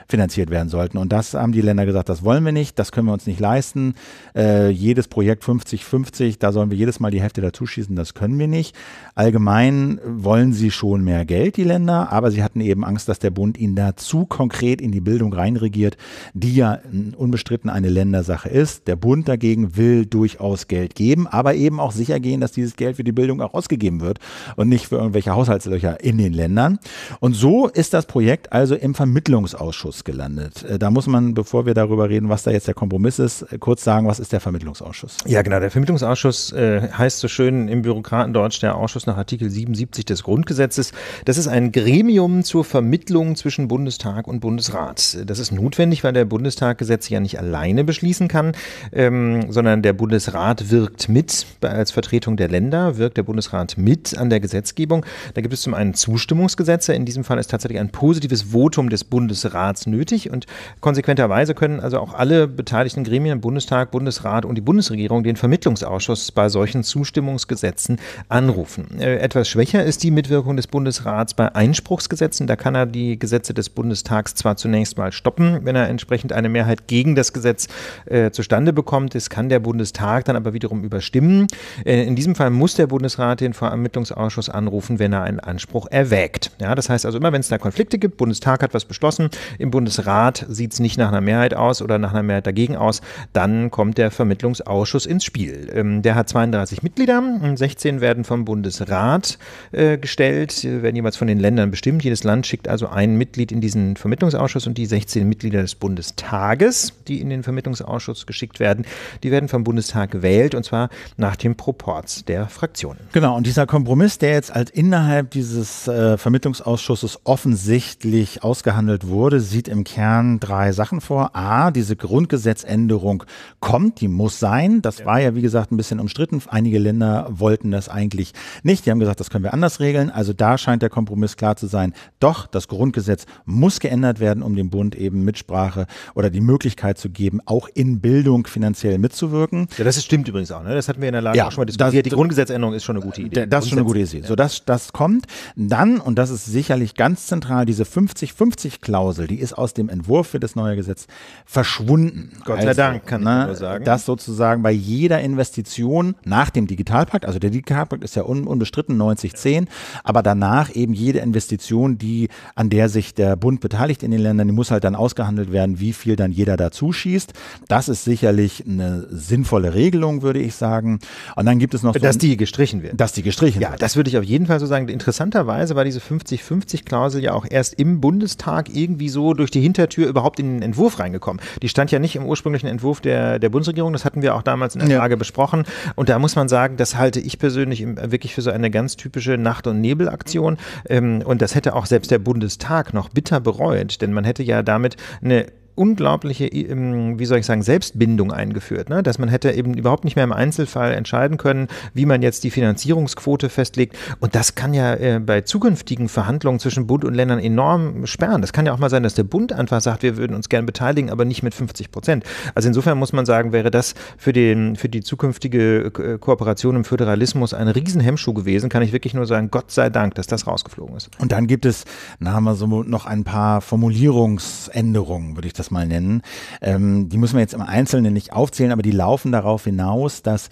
finanziert werden sollten. Und das haben die Länder gesagt, das wollen wir nicht, das können wir uns nicht leisten. Äh, jedes Projekt 50-50, da sollen wir jedes Mal die Hälfte dazuschießen, das können wir nicht. Allgemein wollen sie schon mehr Geld, die Länder, aber sie hatten eben Angst, dass der Bund ihnen da zu konkret in die Bildung reinregiert, die ja unbestritten eine Ländersache ist. Der Bund dagegen will durchaus Geld geben, aber eben auch sicher gehen, dass dieses Geld für die Bildung auch ausgegeben wird und nicht für irgendwelche Haushaltslöcher in den Ländern. Und so ist das Projekt also im Vermittlungsausschuss Vermittlungsausschuss gelandet. Äh, da muss man, bevor wir darüber reden, was da jetzt der Kompromiss ist, äh, kurz sagen, was ist der Vermittlungsausschuss? Ja, genau. Der Vermittlungsausschuss äh, heißt so schön im Bürokratendeutsch der Ausschuss nach Artikel 77 des Grundgesetzes. Das ist ein Gremium zur Vermittlung zwischen Bundestag und Bundesrat. Das ist notwendig, weil der Bundestag Gesetze ja nicht alleine beschließen kann, ähm, sondern der Bundesrat wirkt mit als Vertretung der Länder, wirkt der Bundesrat mit an der Gesetzgebung. Da gibt es zum einen Zustimmungsgesetze. In diesem Fall ist tatsächlich ein positives Votum des Bundesrats nötig und konsequenterweise können also auch alle beteiligten Gremien, Bundestag, Bundesrat und die Bundesregierung den Vermittlungsausschuss bei solchen Zustimmungsgesetzen anrufen. Äh, etwas schwächer ist die Mitwirkung des Bundesrats bei Einspruchsgesetzen. Da kann er die Gesetze des Bundestags zwar zunächst mal stoppen, wenn er entsprechend eine Mehrheit gegen das Gesetz äh, zustande bekommt. Das kann der Bundestag dann aber wiederum überstimmen. Äh, in diesem Fall muss der Bundesrat den Vermittlungsausschuss anrufen, wenn er einen Anspruch erwägt. Ja, das heißt also immer, wenn es da Konflikte gibt, Bundestag hat was beschlossen, im Bundesrat sieht es nicht nach einer Mehrheit aus oder nach einer Mehrheit dagegen aus, dann kommt der Vermittlungsausschuss ins Spiel. Ähm, der hat 32 Mitglieder, 16 werden vom Bundesrat äh, gestellt, werden jeweils von den Ländern bestimmt. Jedes Land schickt also ein Mitglied in diesen Vermittlungsausschuss und die 16 Mitglieder des Bundestages, die in den Vermittlungsausschuss geschickt werden, die werden vom Bundestag gewählt und zwar nach dem Proporz der Fraktionen. Genau, und dieser Kompromiss, der jetzt als innerhalb dieses äh, Vermittlungsausschusses offensichtlich ausgehandelt wurde, sieht sieht im Kern drei Sachen vor. A, diese Grundgesetzänderung kommt, die muss sein. Das war ja, wie gesagt, ein bisschen umstritten. Einige Länder wollten das eigentlich nicht. Die haben gesagt, das können wir anders regeln. Also da scheint der Kompromiss klar zu sein. Doch, das Grundgesetz muss geändert werden, um dem Bund eben Mitsprache oder die Möglichkeit zu geben, auch in Bildung finanziell mitzuwirken. Ja, das stimmt übrigens auch. Ne? Das hatten wir in der Lage ja, auch schon mal diskutiert. Das, die Grundgesetzänderung ist schon eine gute Idee. Das ist schon eine gute Idee. So, das, das kommt. Dann, und das ist sicherlich ganz zentral, diese 50-50-Klausel, die ist ist aus dem Entwurf für das neue Gesetz verschwunden. Gott sei also, Dank, kann ne, ich nur sagen. Dass sozusagen bei jeder Investition nach dem Digitalpakt, also der Digitalpakt ist ja un unbestritten 90-10, aber danach eben jede Investition, die an der sich der Bund beteiligt in den Ländern, die muss halt dann ausgehandelt werden, wie viel dann jeder dazu schießt. Das ist sicherlich eine sinnvolle Regelung, würde ich sagen. Und dann gibt es noch. So dass die gestrichen wird. Dass die gestrichen ja, wird. Ja, das würde ich auf jeden Fall so sagen. Interessanterweise war diese 50-50-Klausel ja auch erst im Bundestag irgendwie so durch durch die Hintertür überhaupt in den Entwurf reingekommen. Die stand ja nicht im ursprünglichen Entwurf der, der Bundesregierung, das hatten wir auch damals in der ja. besprochen. Und da muss man sagen, das halte ich persönlich wirklich für so eine ganz typische Nacht- und Nebelaktion. Ähm, und das hätte auch selbst der Bundestag noch bitter bereut, denn man hätte ja damit eine unglaubliche, ähm, wie soll ich sagen, Selbstbindung eingeführt, ne? dass man hätte eben überhaupt nicht mehr im Einzelfall entscheiden können, wie man jetzt die Finanzierungsquote festlegt. Und das kann ja äh, bei zukünftigen Verhandlungen zwischen Bund und Ländern enorm sperren. Das kann ja auch mal sein, dass der Bund einfach sagt, wir würden uns gerne beteiligen, aber nicht mit 50 Prozent. Also insofern muss man sagen, wäre das für, den, für die zukünftige äh, Kooperation im Föderalismus ein Riesenhemmschuh gewesen, kann ich wirklich nur sagen, Gott sei Dank, dass das rausgeflogen ist. Und dann gibt es, da haben wir so noch ein paar Formulierungsänderungen, würde ich das das mal nennen. Ähm, die müssen wir jetzt im Einzelnen nicht aufzählen, aber die laufen darauf hinaus, dass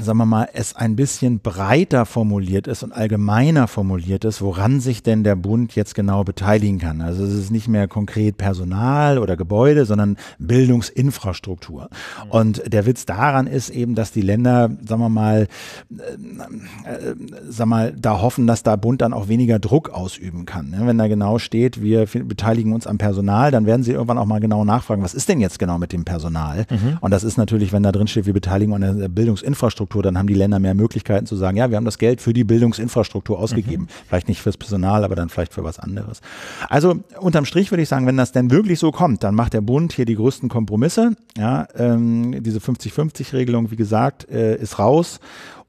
sagen wir mal, es ein bisschen breiter formuliert ist und allgemeiner formuliert ist, woran sich denn der Bund jetzt genau beteiligen kann. Also es ist nicht mehr konkret Personal oder Gebäude, sondern Bildungsinfrastruktur. Mhm. Und der Witz daran ist eben, dass die Länder, sagen wir mal, äh, äh sagen wir mal, da hoffen, dass der Bund dann auch weniger Druck ausüben kann. Wenn da genau steht, wir beteiligen uns am Personal, dann werden sie irgendwann auch mal genau nachfragen, was ist denn jetzt genau mit dem Personal? Mhm. Und das ist natürlich, wenn da drin steht, wir beteiligen uns an der Bildungsinfrastruktur, Bildungsinfrastruktur, dann haben die Länder mehr Möglichkeiten zu sagen, ja, wir haben das Geld für die Bildungsinfrastruktur ausgegeben. Mhm. Vielleicht nicht fürs Personal, aber dann vielleicht für was anderes. Also unterm Strich würde ich sagen, wenn das denn wirklich so kommt, dann macht der Bund hier die größten Kompromisse. Ja, ähm, diese 50-50-Regelung, wie gesagt, äh, ist raus.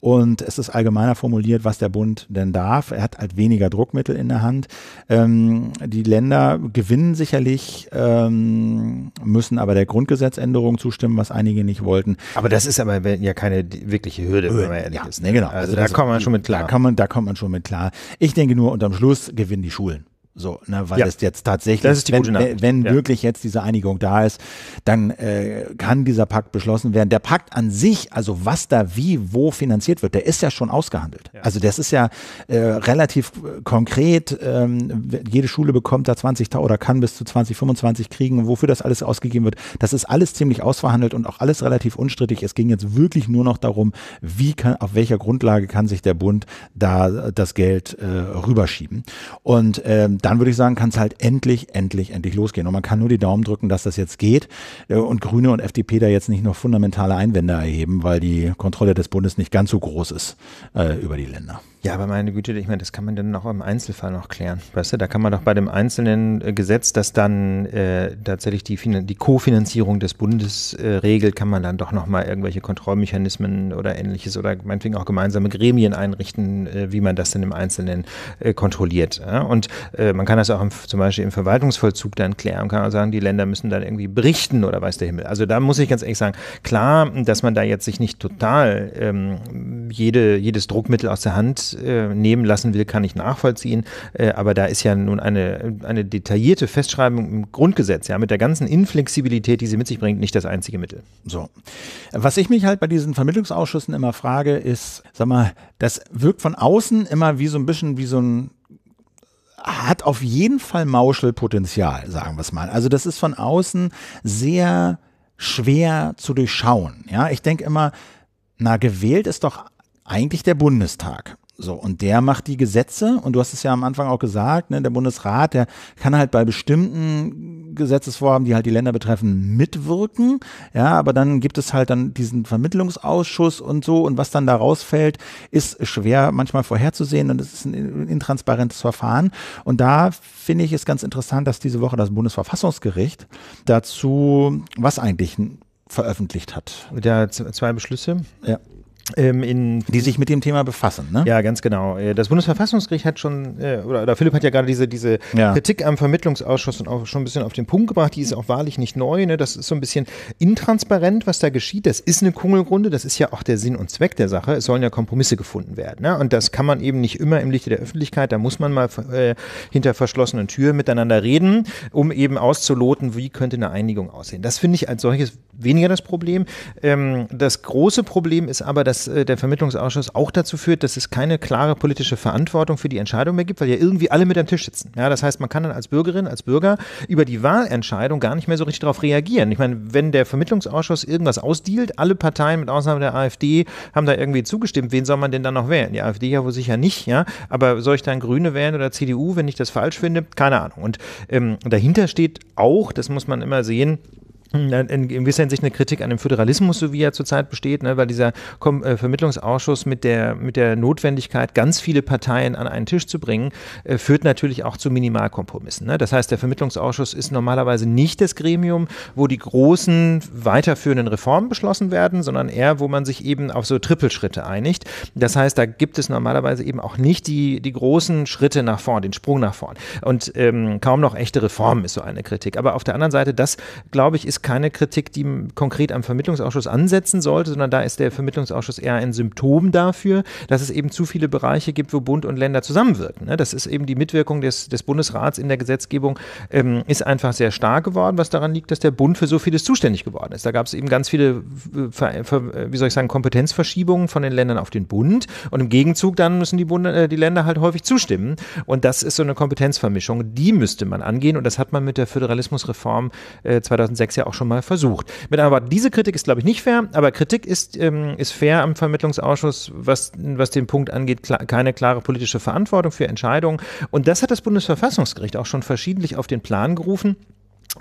Und es ist allgemeiner formuliert, was der Bund denn darf. Er hat halt weniger Druckmittel in der Hand. Ähm, die Länder gewinnen sicherlich, ähm, müssen aber der Grundgesetzänderung zustimmen, was einige nicht wollten. Aber das ist aber ja keine wirkliche Hürde, wenn man ehrlich ja, ist. Genau. Ne? Genau. Also, also da kommt man schon mit klar. Da, kann man, da kommt man schon mit klar. Ich denke nur, unterm Schluss gewinnen die Schulen. So, ne, weil ja, es jetzt tatsächlich, wenn, wenn ja. wirklich jetzt diese Einigung da ist, dann äh, kann dieser Pakt beschlossen werden. Der Pakt an sich, also was da wie, wo finanziert wird, der ist ja schon ausgehandelt. Ja. Also das ist ja äh, relativ äh, konkret. Ähm, jede Schule bekommt da 20.000 oder kann bis zu 20, 25 kriegen, wofür das alles ausgegeben wird. Das ist alles ziemlich ausverhandelt und auch alles relativ unstrittig. Es ging jetzt wirklich nur noch darum, wie kann, auf welcher Grundlage kann sich der Bund da das Geld äh, rüberschieben. Und ähm, dann würde ich sagen, kann es halt endlich, endlich, endlich losgehen. Und man kann nur die Daumen drücken, dass das jetzt geht äh, und Grüne und FDP da jetzt nicht noch fundamentale Einwände erheben, weil die Kontrolle des Bundes nicht ganz so groß ist äh, über die Länder. Ja, aber meine Güte, ich meine, das kann man dann auch im Einzelfall noch klären. Weißt du, da kann man doch bei dem einzelnen äh, Gesetz, das dann äh, tatsächlich die, die Kofinanzierung des Bundes äh, regelt, kann man dann doch nochmal irgendwelche Kontrollmechanismen oder ähnliches oder meinetwegen auch gemeinsame Gremien einrichten, äh, wie man das denn im Einzelnen äh, kontrolliert. Ja? Und äh, man kann das auch im, zum Beispiel im Verwaltungsvollzug dann klären und kann auch sagen, die Länder müssen dann irgendwie berichten oder weiß der Himmel. Also da muss ich ganz ehrlich sagen, klar, dass man da jetzt sich nicht total ähm, jede, jedes Druckmittel aus der Hand äh, nehmen lassen will, kann ich nachvollziehen. Äh, aber da ist ja nun eine, eine detaillierte Festschreibung im Grundgesetz, ja, mit der ganzen Inflexibilität, die sie mit sich bringt, nicht das einzige Mittel. So. Was ich mich halt bei diesen Vermittlungsausschüssen immer frage, ist, sag mal, das wirkt von außen immer wie so ein bisschen wie so ein hat auf jeden Fall Mauschelpotenzial, sagen wir es mal. Also das ist von außen sehr schwer zu durchschauen. Ja, ich denke immer, na gewählt ist doch eigentlich der Bundestag. So, und der macht die Gesetze, und du hast es ja am Anfang auch gesagt, ne, der Bundesrat, der kann halt bei bestimmten Gesetzesvorhaben, die halt die Länder betreffen, mitwirken. Ja, aber dann gibt es halt dann diesen Vermittlungsausschuss und so, und was dann da rausfällt, ist schwer manchmal vorherzusehen und es ist ein intransparentes Verfahren. Und da finde ich es ganz interessant, dass diese Woche das Bundesverfassungsgericht dazu, was eigentlich veröffentlicht hat. Der zwei Beschlüsse. Ja. Ähm, in, die sich mit dem Thema befassen. Ne? Ja, ganz genau. Äh, das Bundesverfassungsgericht hat schon, äh, oder, oder Philipp hat ja gerade diese, diese ja. Kritik am Vermittlungsausschuss und auch schon ein bisschen auf den Punkt gebracht, die ist auch wahrlich nicht neu. Ne? Das ist so ein bisschen intransparent, was da geschieht. Das ist eine Kungelrunde, das ist ja auch der Sinn und Zweck der Sache. Es sollen ja Kompromisse gefunden werden. Ne? Und das kann man eben nicht immer im Lichte der Öffentlichkeit, da muss man mal äh, hinter verschlossenen Türen miteinander reden, um eben auszuloten, wie könnte eine Einigung aussehen. Das finde ich als solches weniger das Problem. Ähm, das große Problem ist aber, dass dass äh, der Vermittlungsausschuss auch dazu führt, dass es keine klare politische Verantwortung für die Entscheidung mehr gibt, weil ja irgendwie alle mit am Tisch sitzen. Ja, das heißt, man kann dann als Bürgerin, als Bürger über die Wahlentscheidung gar nicht mehr so richtig darauf reagieren. Ich meine, wenn der Vermittlungsausschuss irgendwas ausdealt, alle Parteien mit Ausnahme der AfD haben da irgendwie zugestimmt, wen soll man denn dann noch wählen? Die AfD ja wohl sicher nicht, ja, aber soll ich dann Grüne wählen oder CDU, wenn ich das falsch finde? Keine Ahnung. Und ähm, dahinter steht auch, das muss man immer sehen, hm, in gewisser Hinsicht eine Kritik an dem Föderalismus, so wie er zurzeit besteht, ne, weil dieser Kom äh, Vermittlungsausschuss mit der, mit der Notwendigkeit, ganz viele Parteien an einen Tisch zu bringen, äh, führt natürlich auch zu Minimalkompromissen. Ne? Das heißt, der Vermittlungsausschuss ist normalerweise nicht das Gremium, wo die großen weiterführenden Reformen beschlossen werden, sondern eher, wo man sich eben auf so Trippelschritte einigt. Das heißt, da gibt es normalerweise eben auch nicht die, die großen Schritte nach vorn, den Sprung nach vorn. Und ähm, kaum noch echte Reformen ist so eine Kritik. Aber auf der anderen Seite, das, glaube ich, ist keine Kritik, die konkret am Vermittlungsausschuss ansetzen sollte, sondern da ist der Vermittlungsausschuss eher ein Symptom dafür, dass es eben zu viele Bereiche gibt, wo Bund und Länder zusammenwirken. Ne? Das ist eben die Mitwirkung des, des Bundesrats in der Gesetzgebung, ähm, ist einfach sehr stark geworden, was daran liegt, dass der Bund für so vieles zuständig geworden ist. Da gab es eben ganz viele, äh, äh, äh, wie soll ich sagen, Kompetenzverschiebungen von den Ländern auf den Bund und im Gegenzug dann müssen die, Bund, äh, die Länder halt häufig zustimmen. Und das ist so eine Kompetenzvermischung, die müsste man angehen und das hat man mit der Föderalismusreform äh, 2006 ja auch auch schon mal versucht. Mit anderen Worten, diese Kritik ist, glaube ich, nicht fair, aber Kritik ist, ähm, ist fair am Vermittlungsausschuss, was, was den Punkt angeht, kla keine klare politische Verantwortung für Entscheidungen. Und das hat das Bundesverfassungsgericht auch schon verschiedentlich auf den Plan gerufen.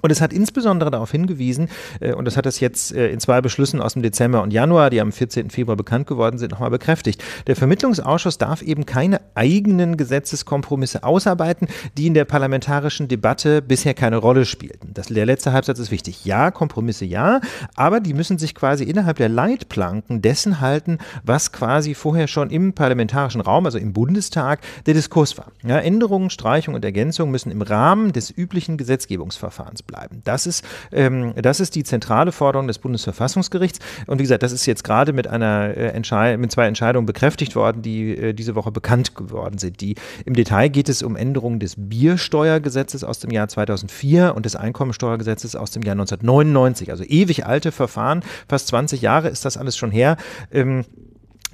Und es hat insbesondere darauf hingewiesen, äh, und das hat das jetzt äh, in zwei Beschlüssen aus dem Dezember und Januar, die am 14. Februar bekannt geworden sind, nochmal bekräftigt. Der Vermittlungsausschuss darf eben keine eigenen Gesetzeskompromisse ausarbeiten, die in der parlamentarischen Debatte bisher keine Rolle spielten. Das, der letzte Halbsatz ist wichtig. Ja, Kompromisse ja, aber die müssen sich quasi innerhalb der Leitplanken dessen halten, was quasi vorher schon im parlamentarischen Raum, also im Bundestag, der Diskurs war. Ja, Änderungen, Streichungen und Ergänzungen müssen im Rahmen des üblichen Gesetzgebungsverfahrens Verfahrens bleiben. Das ist, ähm, das ist die zentrale Forderung des Bundesverfassungsgerichts. Und wie gesagt, das ist jetzt gerade mit einer äh, mit zwei Entscheidungen bekräftigt worden, die äh, diese Woche bekannt geworden sind. Die im Detail geht es um Änderungen des Biersteuergesetzes aus dem Jahr 2004 und des Einkommensteuergesetzes aus dem Jahr 1999. Also ewig alte Verfahren, fast 20 Jahre ist das alles schon her. Ähm,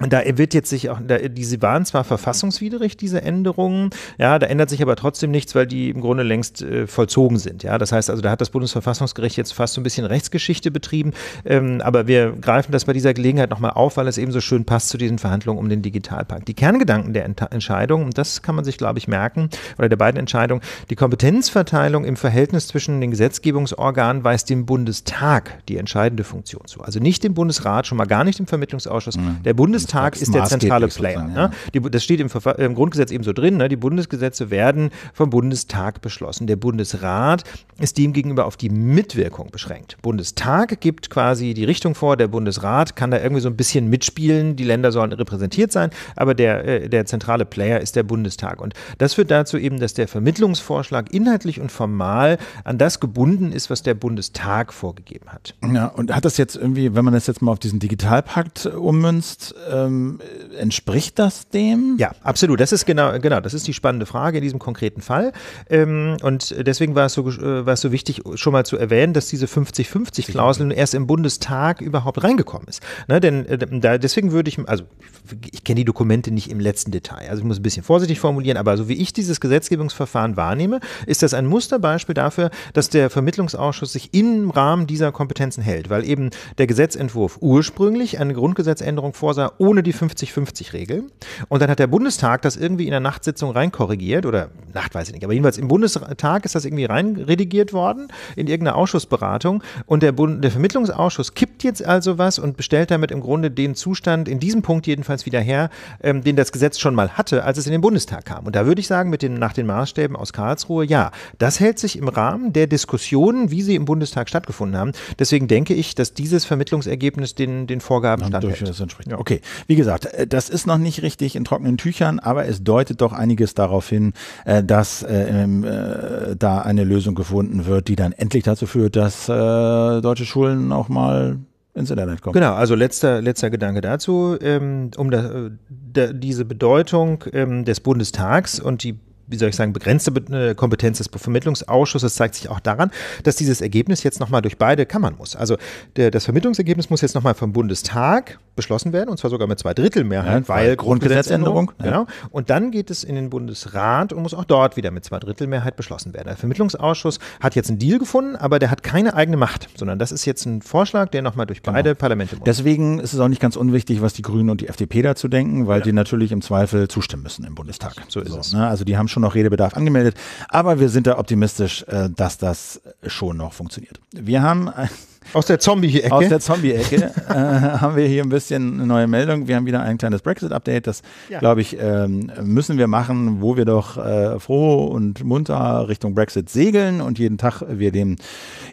und da wird jetzt sich auch, da, diese waren zwar verfassungswidrig, diese Änderungen, ja, da ändert sich aber trotzdem nichts, weil die im Grunde längst äh, vollzogen sind, ja. Das heißt also, da hat das Bundesverfassungsgericht jetzt fast so ein bisschen Rechtsgeschichte betrieben, ähm, aber wir greifen das bei dieser Gelegenheit nochmal auf, weil es eben so schön passt zu diesen Verhandlungen um den Digitalpakt. Die Kerngedanken der Ent Entscheidung, und das kann man sich, glaube ich, merken, oder der beiden Entscheidungen, die Kompetenzverteilung im Verhältnis zwischen den Gesetzgebungsorganen weist dem Bundestag die entscheidende Funktion zu. Also nicht dem Bundesrat, schon mal gar nicht dem Vermittlungsausschuss. Mhm. Der Bundes Bundestag ist der zentrale Player. Ne? das steht im, im Grundgesetz eben so drin. Ne? Die Bundesgesetze werden vom Bundestag beschlossen. Der Bundesrat ist demgegenüber auf die Mitwirkung beschränkt. Bundestag gibt quasi die Richtung vor, der Bundesrat kann da irgendwie so ein bisschen mitspielen, die Länder sollen repräsentiert sein, aber der, äh, der zentrale Player ist der Bundestag. Und das führt dazu eben, dass der Vermittlungsvorschlag inhaltlich und formal an das gebunden ist, was der Bundestag vorgegeben hat. Ja, und hat das jetzt irgendwie, wenn man das jetzt mal auf diesen Digitalpakt ummünzt, äh ähm, entspricht das dem? Ja, absolut. Das ist genau, genau, das ist die spannende Frage in diesem konkreten Fall. Ähm, und deswegen war es, so, äh, war es so wichtig, schon mal zu erwähnen, dass diese 50-50-Klausel erst im Bundestag überhaupt reingekommen ist. Ne, denn äh, da, deswegen würde ich, also ich kenne die Dokumente nicht im letzten Detail, also ich muss ein bisschen vorsichtig formulieren, aber so wie ich dieses Gesetzgebungsverfahren wahrnehme, ist das ein Musterbeispiel dafür, dass der Vermittlungsausschuss sich im Rahmen dieser Kompetenzen hält, weil eben der Gesetzentwurf ursprünglich eine Grundgesetzänderung vorsah, ohne ohne die 50-50-Regel. Und dann hat der Bundestag das irgendwie in der Nachtsitzung reinkorrigiert oder Nacht weiß ich nicht, aber jedenfalls im Bundestag ist das irgendwie reinredigiert worden in irgendeiner Ausschussberatung und der, Bund, der Vermittlungsausschuss kippt jetzt also was und bestellt damit im Grunde den Zustand in diesem Punkt jedenfalls wieder her, ähm, den das Gesetz schon mal hatte, als es in den Bundestag kam. Und da würde ich sagen, mit den, nach den Maßstäben aus Karlsruhe, ja, das hält sich im Rahmen der Diskussionen, wie sie im Bundestag stattgefunden haben. Deswegen denke ich, dass dieses Vermittlungsergebnis den, den Vorgaben standhält. Okay, wie gesagt, äh, das ist noch nicht richtig in trockenen Tüchern, aber es deutet doch einiges darauf hin, äh, dass äh, da eine Lösung gefunden wird, die dann endlich dazu führt, dass deutsche Schulen auch mal ins Internet kommen. Genau, also letzter, letzter Gedanke dazu, ähm, um da, da, diese Bedeutung ähm, des Bundestags und die wie soll ich sagen, begrenzte äh, Kompetenz des Vermittlungsausschusses zeigt sich auch daran, dass dieses Ergebnis jetzt nochmal durch beide Kammern muss. Also der, das Vermittlungsergebnis muss jetzt nochmal vom Bundestag beschlossen werden, und zwar sogar mit zwei Drittel Mehrheit, ja, weil Grundgesetzänderung. Ja. Genau. Und dann geht es in den Bundesrat und muss auch dort wieder mit zwei Drittel Mehrheit beschlossen werden. Der Vermittlungsausschuss hat jetzt einen Deal gefunden, aber der hat keine eigene Macht, sondern das ist jetzt ein Vorschlag, der nochmal durch genau. beide genau. Parlamente muss. Deswegen ist es auch nicht ganz unwichtig, was die Grünen und die FDP dazu denken, weil ja. die natürlich im Zweifel zustimmen müssen im Bundestag. So ist so, es. Ne? Also die haben schon schon noch Redebedarf angemeldet, aber wir sind da optimistisch, äh, dass das schon noch funktioniert. Wir haben äh, aus der Zombie-Ecke. Aus der Zombie-Ecke äh, haben wir hier ein bisschen eine neue Meldung. Wir haben wieder ein kleines Brexit-Update. Das, ja. glaube ich, ähm, müssen wir machen, wo wir doch äh, froh und munter Richtung Brexit segeln und jeden Tag wir dem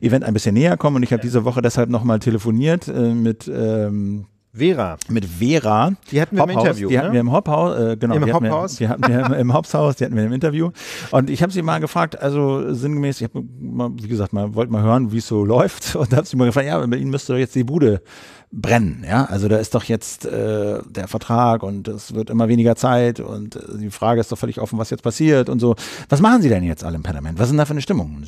Event ein bisschen näher kommen. Und ich habe diese Woche deshalb nochmal telefoniert äh, mit ähm, Vera. Mit Vera. Die hatten wir Hop im Interview. House, die ne? hatten wir im Hophaus, äh, genau. Im die Hophaus. Wir, die hatten wir im Hopshaus, die hatten wir im Interview. Und ich habe sie mal gefragt, also sinngemäß, ich habe mal, wie gesagt, mal wollte mal hören, wie es so läuft. Und da habe sie mal gefragt, ja, bei Ihnen müsste doch jetzt die Bude brennen, ja. Also da ist doch jetzt äh, der Vertrag und es wird immer weniger Zeit und äh, die Frage ist doch völlig offen, was jetzt passiert und so. Was machen Sie denn jetzt alle im Parlament? Was sind da für eine Stimmung?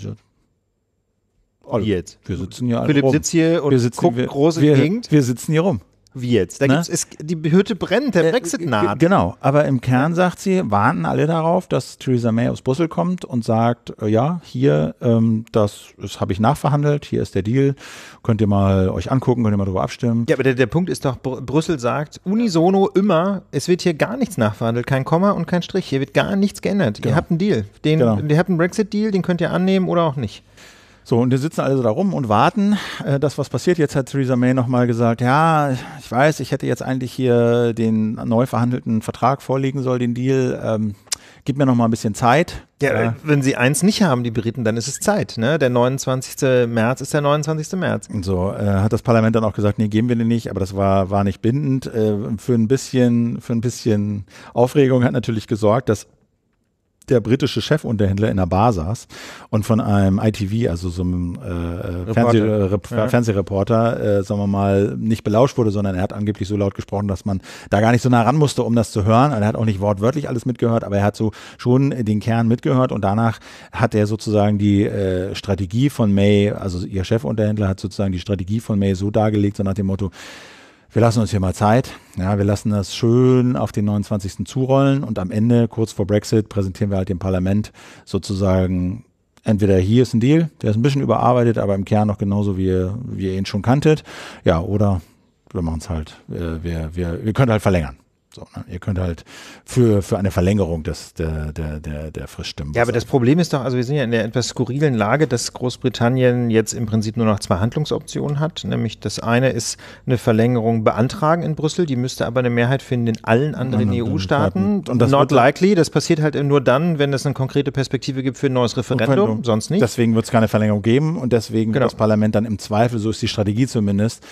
Alle. Jetzt. Wir sitzen hier Philipp rum. sitzt hier und wir sitzen, guckt wir, groß wir, Gegend. Wir sitzen hier rum wird. Da ne? gibt's, es, die Hütte brennt, der Brexit äh, naht. Genau, aber im Kern sagt sie, warten alle darauf, dass Theresa May aus Brüssel kommt und sagt, äh, ja, hier, ähm, das, das habe ich nachverhandelt, hier ist der Deal, könnt ihr mal euch angucken, könnt ihr mal darüber abstimmen. Ja, aber der, der Punkt ist doch, Br Brüssel sagt unisono immer, es wird hier gar nichts nachverhandelt, kein Komma und kein Strich, hier wird gar nichts geändert. Genau. Ihr habt einen Deal, den, genau. ihr habt einen Brexit-Deal, den könnt ihr annehmen oder auch nicht. So, und wir sitzen also da rum und warten, äh, dass was passiert. Jetzt hat Theresa May nochmal gesagt, ja, ich weiß, ich hätte jetzt eigentlich hier den neu verhandelten Vertrag vorlegen sollen, den Deal. Ähm, gib mir nochmal ein bisschen Zeit. Ja, äh, wenn sie eins nicht haben, die Briten, dann ist es Zeit. Ne? Der 29. März ist der 29. März. So äh, hat das Parlament dann auch gesagt, nee, geben wir den nicht, aber das war, war nicht bindend. Äh, für, ein bisschen, für ein bisschen Aufregung hat natürlich gesorgt, dass der britische Chefunterhändler in der Bar saß und von einem ITV, also so einem äh, Fernseh, äh, ja. Fernsehreporter, äh, sagen wir mal, nicht belauscht wurde, sondern er hat angeblich so laut gesprochen, dass man da gar nicht so nah ran musste, um das zu hören. er hat auch nicht wortwörtlich alles mitgehört, aber er hat so schon den Kern mitgehört und danach hat er sozusagen die äh, Strategie von May, also ihr Chefunterhändler hat sozusagen die Strategie von May so dargelegt, so nach dem Motto, wir lassen uns hier mal Zeit. Ja, wir lassen das schön auf den 29. zurollen und am Ende, kurz vor Brexit, präsentieren wir halt dem Parlament sozusagen entweder hier ist ein Deal, der ist ein bisschen überarbeitet, aber im Kern noch genauso, wie ihr, wie ihr ihn schon kanntet. Ja, oder wir machen es halt, äh, wir, wir, wir können halt verlängern. So, ne? Ihr könnt halt für, für eine Verlängerung des, der, der, der, der Friststimmen. Ja, aber das Problem ist doch, also wir sind ja in der etwas skurrilen Lage, dass Großbritannien jetzt im Prinzip nur noch zwei Handlungsoptionen hat. Nämlich das eine ist eine Verlängerung beantragen in Brüssel, die müsste aber eine Mehrheit finden in allen anderen EU-Staaten. E und das Not likely, das passiert halt nur dann, wenn es eine konkrete Perspektive gibt für ein neues Referendum, Referendum. sonst nicht. Deswegen wird es keine Verlängerung geben und deswegen genau. wird das Parlament dann im Zweifel, so ist die Strategie zumindest,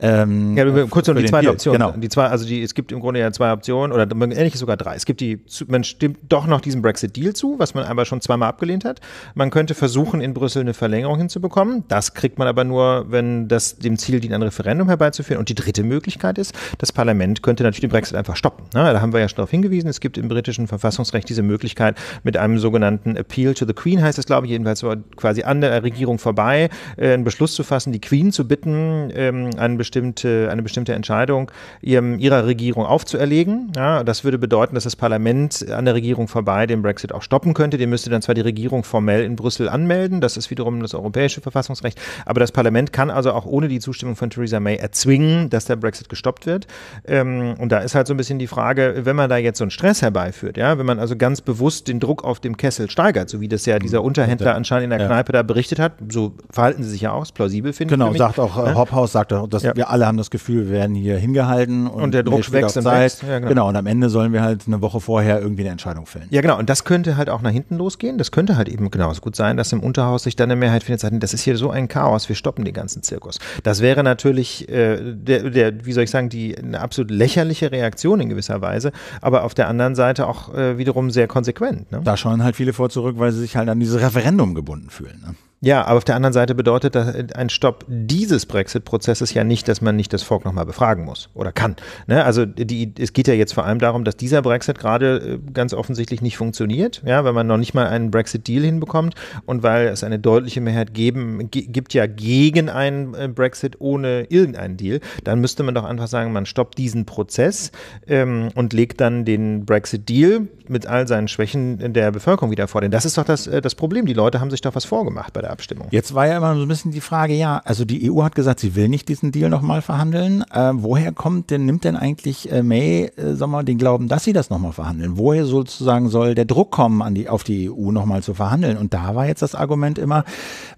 ähm, ja, kurz noch die zweite Deal. Option. Genau. Die zwei, also die, es gibt im Grunde ja zwei Optionen oder ähnlich sogar drei. Es gibt die, man stimmt doch noch diesem Brexit-Deal zu, was man aber schon zweimal abgelehnt hat. Man könnte versuchen, in Brüssel eine Verlängerung hinzubekommen. Das kriegt man aber nur, wenn das dem Ziel dient, ein Referendum herbeizuführen. Und die dritte Möglichkeit ist, das Parlament könnte natürlich den Brexit einfach stoppen. Na, ne, da haben wir ja schon darauf hingewiesen. Es gibt im britischen Verfassungsrecht diese Möglichkeit mit einem sogenannten Appeal to the Queen, heißt es, glaube ich, jedenfalls quasi an der Regierung vorbei, äh, einen Beschluss zu fassen, die Queen zu bitten, ähm, einen bestimmte, eine bestimmte Entscheidung ihrem, ihrer Regierung aufzuerlegen. Ja, das würde bedeuten, dass das Parlament an der Regierung vorbei den Brexit auch stoppen könnte. Den müsste dann zwar die Regierung formell in Brüssel anmelden, das ist wiederum das europäische Verfassungsrecht, aber das Parlament kann also auch ohne die Zustimmung von Theresa May erzwingen, dass der Brexit gestoppt wird. Ähm, und da ist halt so ein bisschen die Frage, wenn man da jetzt so einen Stress herbeiführt, ja, wenn man also ganz bewusst den Druck auf dem Kessel steigert, so wie das ja dieser mhm. Unterhändler anscheinend in der ja. Kneipe da berichtet hat, so verhalten sie sich ja auch, ist plausibel, finde genau, ich. Genau, sagt auch, äh, ne? ja? Äh, Hobhaus sagt, das, ja. Wir alle haben das Gefühl, wir werden hier hingehalten. Und, und der Druck wächst und Zeit. wächst. Ja, genau. genau, und am Ende sollen wir halt eine Woche vorher irgendwie eine Entscheidung fällen. Ja, genau. Und das könnte halt auch nach hinten losgehen. Das könnte halt eben genauso gut sein, dass im Unterhaus sich dann eine Mehrheit findet, sagt, das ist hier so ein Chaos, wir stoppen den ganzen Zirkus. Das wäre natürlich, äh, der, der, wie soll ich sagen, die eine absolut lächerliche Reaktion in gewisser Weise, aber auf der anderen Seite auch äh, wiederum sehr konsequent. Ne? Da scheuen halt viele vor zurück, weil sie sich halt an dieses Referendum gebunden fühlen. Ne? Ja, aber auf der anderen Seite bedeutet äh, ein Stopp dieses Brexit-Prozesses ja nicht, dass man nicht das Volk nochmal befragen muss oder kann. Ne? Also die, es geht ja jetzt vor allem darum, dass dieser Brexit gerade äh, ganz offensichtlich nicht funktioniert, ja, weil man noch nicht mal einen Brexit-Deal hinbekommt und weil es eine deutliche Mehrheit geben, gibt ja gegen einen äh, Brexit ohne irgendeinen Deal, dann müsste man doch einfach sagen, man stoppt diesen Prozess ähm, und legt dann den Brexit-Deal mit all seinen Schwächen der Bevölkerung wieder vor. Denn das ist doch das, das Problem. Die Leute haben sich doch was vorgemacht bei der Abstimmung. Jetzt war ja immer so ein bisschen die Frage, ja, also die EU hat gesagt, sie will nicht diesen Deal nochmal verhandeln. Äh, woher kommt denn, nimmt denn eigentlich äh, May, äh, sag mal, den Glauben, dass sie das nochmal verhandeln? Woher sozusagen soll der Druck kommen, an die, auf die EU nochmal zu verhandeln? Und da war jetzt das Argument immer,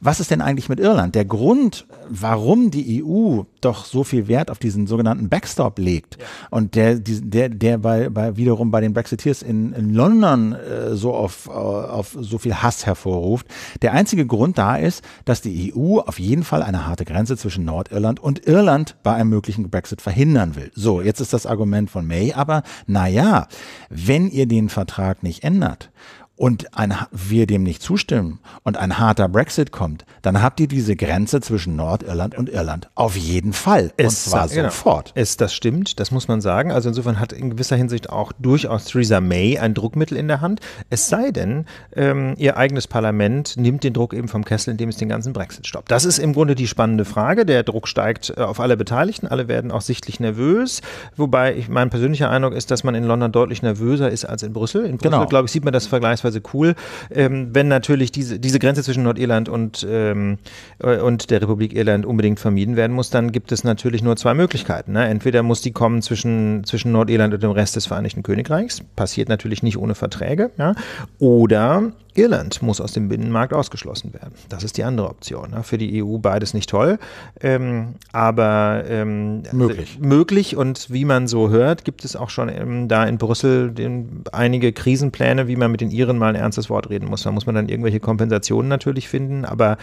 was ist denn eigentlich mit Irland? Der Grund, warum die EU doch so viel Wert auf diesen sogenannten Backstop legt ja. und der, der, der bei, bei wiederum bei den Brexiteers in, in London äh, so auf, äh, auf so viel Hass hervorruft, der einzige Grund, da ist, dass die EU auf jeden Fall eine harte Grenze zwischen Nordirland und Irland bei einem möglichen Brexit verhindern will. So, jetzt ist das Argument von May aber, naja, wenn ihr den Vertrag nicht ändert, und ein, wir dem nicht zustimmen und ein harter Brexit kommt, dann habt ihr diese Grenze zwischen Nordirland und Irland. Auf jeden Fall. und zwar genau. sofort. Es, das stimmt, das muss man sagen. Also insofern hat in gewisser Hinsicht auch durchaus Theresa May ein Druckmittel in der Hand. Es sei denn, ähm, ihr eigenes Parlament nimmt den Druck eben vom Kessel, indem es den ganzen Brexit stoppt. Das ist im Grunde die spannende Frage. Der Druck steigt äh, auf alle Beteiligten. Alle werden auch sichtlich nervös. Wobei ich, mein persönlicher Eindruck ist, dass man in London deutlich nervöser ist als in Brüssel. In Brüssel, genau. glaube ich, sieht man das vergleichsweise vergleichsweise cool. Ähm, wenn natürlich diese, diese Grenze zwischen Nordirland und, ähm, äh, und der Republik Irland unbedingt vermieden werden muss, dann gibt es natürlich nur zwei Möglichkeiten. Ne? Entweder muss die kommen zwischen, zwischen Nordirland und dem Rest des Vereinigten Königreichs, passiert natürlich nicht ohne Verträge, ja? oder Irland muss aus dem Binnenmarkt ausgeschlossen werden. Das ist die andere Option. Ne? Für die EU beides nicht toll, ähm, aber ähm, möglich. Also, möglich. Und wie man so hört, gibt es auch schon ähm, da in Brüssel den, einige Krisenpläne, wie man mit den Iren schon mal ein ernstes Wort reden muss. Da muss man dann irgendwelche Kompensationen natürlich finden, aber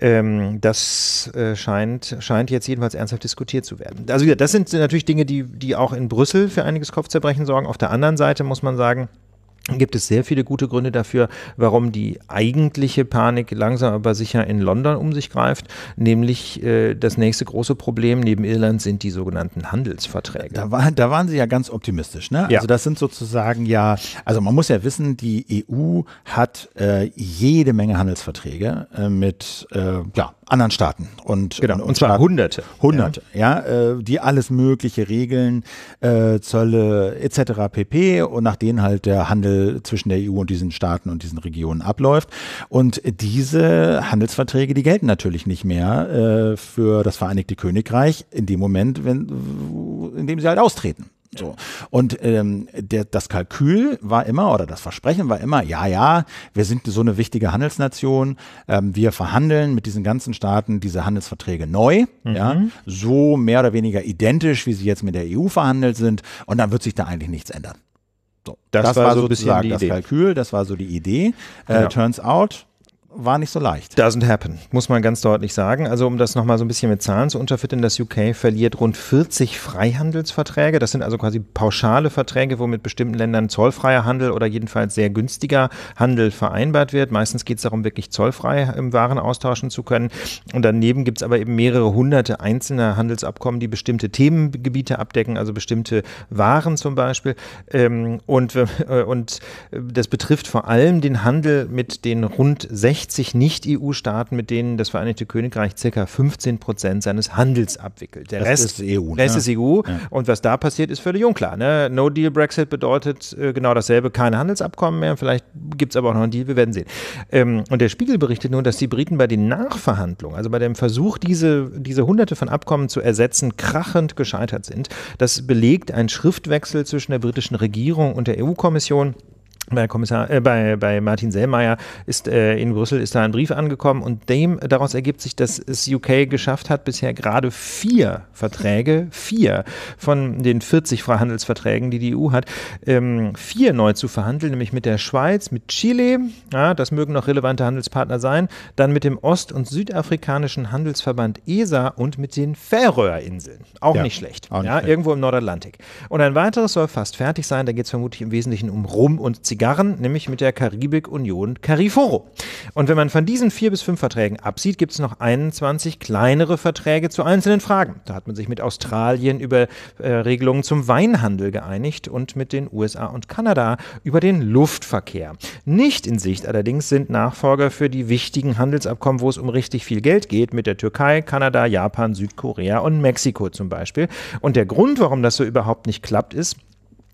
ähm, das äh, scheint, scheint jetzt jedenfalls ernsthaft diskutiert zu werden. Also das sind natürlich Dinge, die, die auch in Brüssel für einiges Kopfzerbrechen sorgen. Auf der anderen Seite muss man sagen, gibt es sehr viele gute Gründe dafür, warum die eigentliche Panik langsam aber sicher in London um sich greift. Nämlich äh, das nächste große Problem neben Irland sind die sogenannten Handelsverträge. Da, war, da waren Sie ja ganz optimistisch. Ne? Ja. Also das sind sozusagen ja, also man muss ja wissen, die EU hat äh, jede Menge Handelsverträge äh, mit, ja, äh, anderen Staaten. Und, genau, und, und zwar Staaten, Hunderte. Hunderte, ja, ja äh, die alles Mögliche regeln, äh, Zölle etc. pp. Und nach denen halt der Handel zwischen der EU und diesen Staaten und diesen Regionen abläuft. Und diese Handelsverträge, die gelten natürlich nicht mehr äh, für das Vereinigte Königreich in dem Moment, wenn, in dem sie halt austreten. So. Und ähm, der, das Kalkül war immer, oder das Versprechen war immer, ja, ja, wir sind so eine wichtige Handelsnation, ähm, wir verhandeln mit diesen ganzen Staaten diese Handelsverträge neu, mhm. ja, so mehr oder weniger identisch, wie sie jetzt mit der EU verhandelt sind, und dann wird sich da eigentlich nichts ändern. So. Das, das war, war, so sozusagen das Kalkül, das war so die Idee. Äh, ja. Turns out, war nicht so leicht. Doesn't happen, muss man ganz deutlich sagen. Also um das nochmal so ein bisschen mit Zahlen zu unterfüttern, das UK verliert rund 40 Freihandelsverträge. Das sind also quasi pauschale Verträge, wo mit bestimmten Ländern zollfreier Handel oder jedenfalls sehr günstiger Handel vereinbart wird. Meistens geht es darum, wirklich zollfrei im ähm, Waren austauschen zu können. Und daneben gibt es aber eben mehrere hunderte einzelner Handelsabkommen, die bestimmte Themengebiete abdecken, also bestimmte Waren zum Beispiel. Ähm, und, äh, und das betrifft vor allem den Handel mit den rund 60 60 Nicht-EU-Staaten, mit denen das Vereinigte Königreich ca. 15 Prozent seines Handels abwickelt. Der das Rest ist EU. Ne? Rest ist EU. Ja. Und was da passiert, ist völlig unklar. Ne? No Deal Brexit bedeutet äh, genau dasselbe, keine Handelsabkommen mehr. Vielleicht gibt es aber auch noch einen Deal, wir werden sehen. Ähm, und der Spiegel berichtet nun, dass die Briten bei den Nachverhandlungen, also bei dem Versuch, diese, diese hunderte von Abkommen zu ersetzen, krachend gescheitert sind. Das belegt ein Schriftwechsel zwischen der britischen Regierung und der EU-Kommission bei, Kommissar, äh, bei, bei Martin Sellmeier ist äh, in Brüssel ist da ein Brief angekommen und dem daraus ergibt sich, dass es UK geschafft hat, bisher gerade vier Verträge, vier von den 40 Freihandelsverträgen, die die EU hat, ähm, vier neu zu verhandeln, nämlich mit der Schweiz, mit Chile, ja, das mögen noch relevante Handelspartner sein, dann mit dem Ost- und Südafrikanischen Handelsverband ESA und mit den Färöerinseln. Auch ja, nicht schlecht. Auch nicht ja, schlecht. irgendwo im Nordatlantik. Und ein weiteres soll fast fertig sein, da geht es vermutlich im Wesentlichen um Rum und Zigarren, nämlich mit der Karibik-Union Cariforo. Und wenn man von diesen vier bis fünf Verträgen absieht, gibt es noch 21 kleinere Verträge zu einzelnen Fragen. Da hat man sich mit Australien über äh, Regelungen zum Weinhandel geeinigt und mit den USA und Kanada über den Luftverkehr. Nicht in Sicht allerdings sind Nachfolger für die wichtigen Handelsabkommen, wo es um richtig viel Geld geht, mit der Türkei, Kanada, Japan, Südkorea und Mexiko zum Beispiel. Und der Grund, warum das so überhaupt nicht klappt, ist,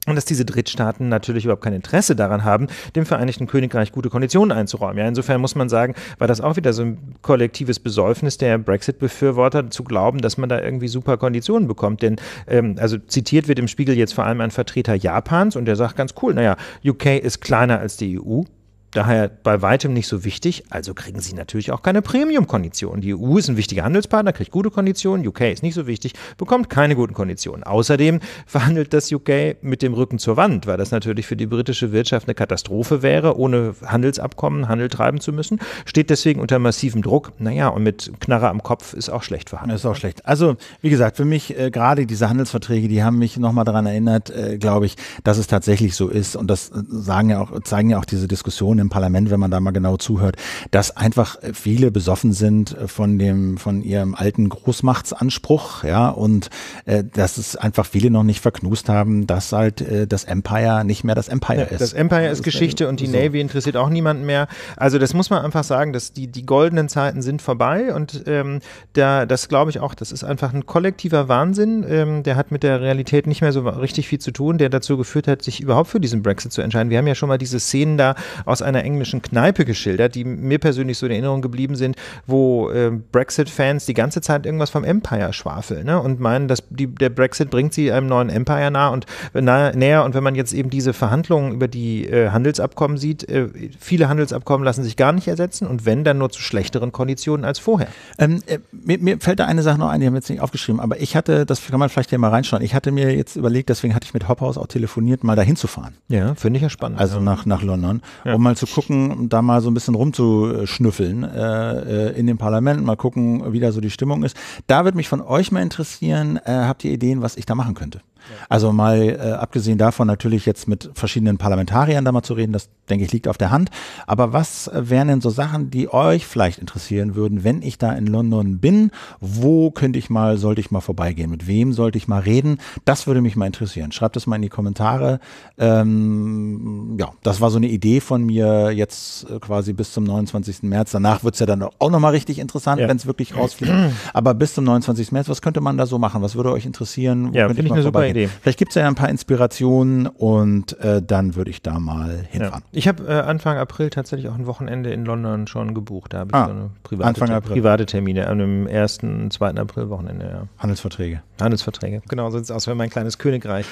und dass diese Drittstaaten natürlich überhaupt kein Interesse daran haben, dem Vereinigten Königreich gute Konditionen einzuräumen. Ja, insofern muss man sagen, war das auch wieder so ein kollektives Besäufnis der Brexit-Befürworter, zu glauben, dass man da irgendwie super Konditionen bekommt. Denn, ähm, also zitiert wird im Spiegel jetzt vor allem ein Vertreter Japans und der sagt ganz cool, naja, UK ist kleiner als die EU, daher bei weitem nicht so wichtig. Also kriegen sie natürlich auch keine Premium-Konditionen. Die EU ist ein wichtiger Handelspartner, kriegt gute Konditionen. UK ist nicht so wichtig, bekommt keine guten Konditionen. Außerdem verhandelt das UK mit dem Rücken zur Wand, weil das natürlich für die britische Wirtschaft eine Katastrophe wäre, ohne Handelsabkommen Handel treiben zu müssen. Steht deswegen unter massivem Druck. Naja, und mit Knarre am Kopf ist auch schlecht verhandelt. Ist auch schlecht. Also, wie gesagt, für mich äh, gerade diese Handelsverträge, die haben mich nochmal daran erinnert, äh, glaube ich, dass es tatsächlich so ist. Und das äh, sagen ja auch, zeigen ja auch diese Diskussionen Diskussionen im Parlament, wenn man da mal genau zuhört, dass einfach viele besoffen sind von dem, von ihrem alten Großmachtsanspruch, ja, und äh, dass es einfach viele noch nicht verknust haben, dass halt äh, das Empire nicht mehr das Empire ja, ist. Das Empire ist Geschichte ist, und die so. Navy interessiert auch niemanden mehr. Also das muss man einfach sagen, dass die, die goldenen Zeiten sind vorbei und ähm, da, das glaube ich auch, das ist einfach ein kollektiver Wahnsinn, ähm, der hat mit der Realität nicht mehr so richtig viel zu tun, der dazu geführt hat, sich überhaupt für diesen Brexit zu entscheiden. Wir haben ja schon mal diese Szenen da aus einer englischen Kneipe geschildert, die mir persönlich so in Erinnerung geblieben sind, wo äh, Brexit-Fans die ganze Zeit irgendwas vom Empire schwafeln ne? und meinen, dass die, der Brexit bringt sie einem neuen Empire nah und, äh, na, näher. Und wenn man jetzt eben diese Verhandlungen über die äh, Handelsabkommen sieht, äh, viele Handelsabkommen lassen sich gar nicht ersetzen und wenn, dann nur zu schlechteren Konditionen als vorher. Ähm, äh, mir, mir, fällt da eine Sache noch ein, die haben wir jetzt nicht aufgeschrieben, aber ich hatte, das kann man vielleicht hier mal reinschauen, ich hatte mir jetzt überlegt, deswegen hatte ich mit Hophaus auch telefoniert, mal dahin zu fahren. Ja, finde ich ja spannend. Also nach, nach London, ja. um mal zu gucken, da mal so ein bisschen rumzuschnüffeln äh, äh, in dem Parlament, mal gucken, wie da so die Stimmung ist. Da würde mich von euch mal interessieren, äh, habt ihr Ideen, was ich da machen könnte? Also mal äh, abgesehen davon natürlich jetzt mit verschiedenen Parlamentariern da mal zu reden, das denke ich liegt auf der Hand. Aber was äh, wären denn so Sachen, die euch vielleicht interessieren würden, wenn ich da in London bin? Wo könnte ich mal, sollte ich mal vorbeigehen? Mit wem sollte ich mal reden? Das würde mich mal interessieren. Schreibt das mal in die Kommentare. Ähm, ja, das war so eine Idee von mir jetzt äh, quasi bis zum 29. März. Danach wird es ja dann auch nochmal richtig interessant, ja. wenn es wirklich rausfliegt. Aber bis zum 29. März, was könnte man da so machen? Was würde euch interessieren? Wo ja, finde ich, ich eine super Idee. Idee. Vielleicht gibt es ja ein paar Inspirationen und äh, dann würde ich da mal hinfahren. Ja. Ich habe äh, Anfang April tatsächlich auch ein Wochenende in London schon gebucht. Da habe ich ah, so eine private, Anfang April. private Termine an dem 1. und 2. April Wochenende. Ja. Handelsverträge. Handelsverträge. Genau, so sieht es aus, wie mein kleines Königreich.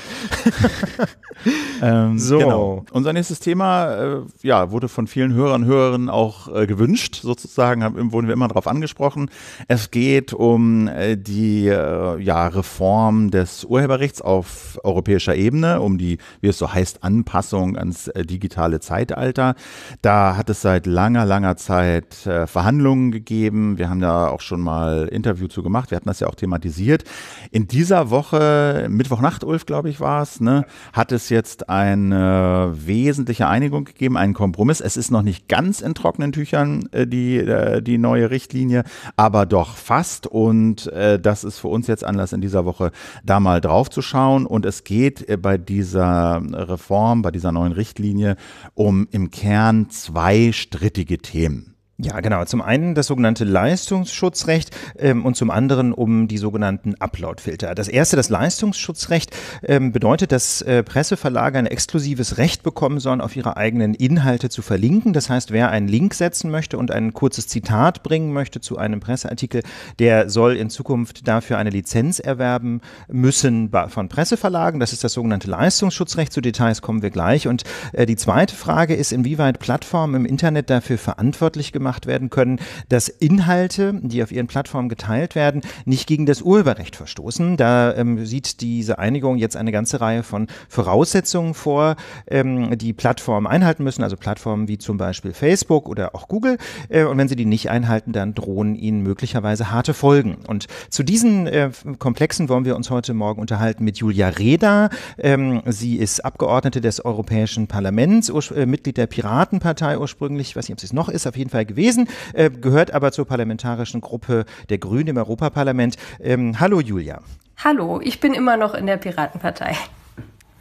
ähm, so. Genau. Unser nächstes Thema äh, ja, wurde von vielen Hörern und Hörerinnen auch äh, gewünscht, sozusagen, hab, wurden wir immer darauf angesprochen. Es geht um äh, die äh, ja, Reform des Urheberrechts auf auf europäischer Ebene um die, wie es so heißt, Anpassung ans äh, digitale Zeitalter. Da hat es seit langer, langer Zeit äh, Verhandlungen gegeben. Wir haben da auch schon mal Interview zu gemacht. Wir hatten das ja auch thematisiert. In dieser Woche, Mittwochnacht, Ulf, glaube ich, war es, ne, hat es jetzt eine wesentliche Einigung gegeben, einen Kompromiss. Es ist noch nicht ganz in trockenen Tüchern äh, die, die neue Richtlinie, aber doch fast. Und das ist für uns jetzt Anlass in dieser Woche, da mal drauf zu schauen anschauen. Und es geht äh, bei dieser Reform, bei dieser neuen Richtlinie um im Kern zwei strittige Themen. Ja, genau. Zum einen das sogenannte Leistungsschutzrecht ähm, und zum anderen um die sogenannten Uploadfilter. Das erste, das Leistungsschutzrecht, ähm, bedeutet, dass äh, Presseverlage ein exklusives Recht bekommen sollen, auf ihre eigenen Inhalte zu verlinken. Das heißt, wer einen Link setzen möchte und ein kurzes Zitat bringen möchte zu einem Presseartikel, der soll in Zukunft dafür eine Lizenz erwerben müssen von Presseverlagen. Das ist das sogenannte Leistungsschutzrecht. Zu Details kommen wir gleich. Und äh, die zweite Frage ist, inwieweit Plattformen im Internet dafür verantwortlich gemacht gemacht werden können, dass Inhalte, die auf ihren Plattformen geteilt werden, nicht gegen das Urheberrecht verstoßen. Da ähm, sieht diese Einigung jetzt eine ganze Reihe von Voraussetzungen vor, ähm, die Plattformen einhalten müssen, also Plattformen wie zum Beispiel Facebook oder auch Google. Äh, und wenn sie die nicht einhalten, dann drohen ihnen möglicherweise harte Folgen. Und zu diesen äh, Komplexen wollen wir uns heute Morgen unterhalten mit Julia Reda. Ähm, sie ist Abgeordnete des Europäischen Parlaments, äh, Mitglied der Piratenpartei ursprünglich, ich weiß nicht, ob sie es noch ist, auf jeden Fall gewesen gewesen, äh, gehört aber zur parlamentarischen Gruppe der Grünen im Europaparlament. Ähm, hallo Julia. Hallo, ich bin immer noch in der Piratenpartei.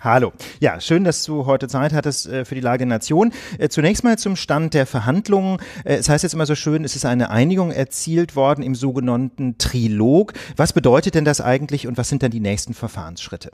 Hallo. Ja, schön, dass du heute Zeit hattest äh, für die Lage der Nation. Äh, zunächst mal zum Stand der Verhandlungen. Äh, es heißt jetzt immer so schön, es ist eine Einigung erzielt worden im sogenannten Trilog. Was bedeutet denn das eigentlich und was sind dann die nächsten Verfahrensschritte?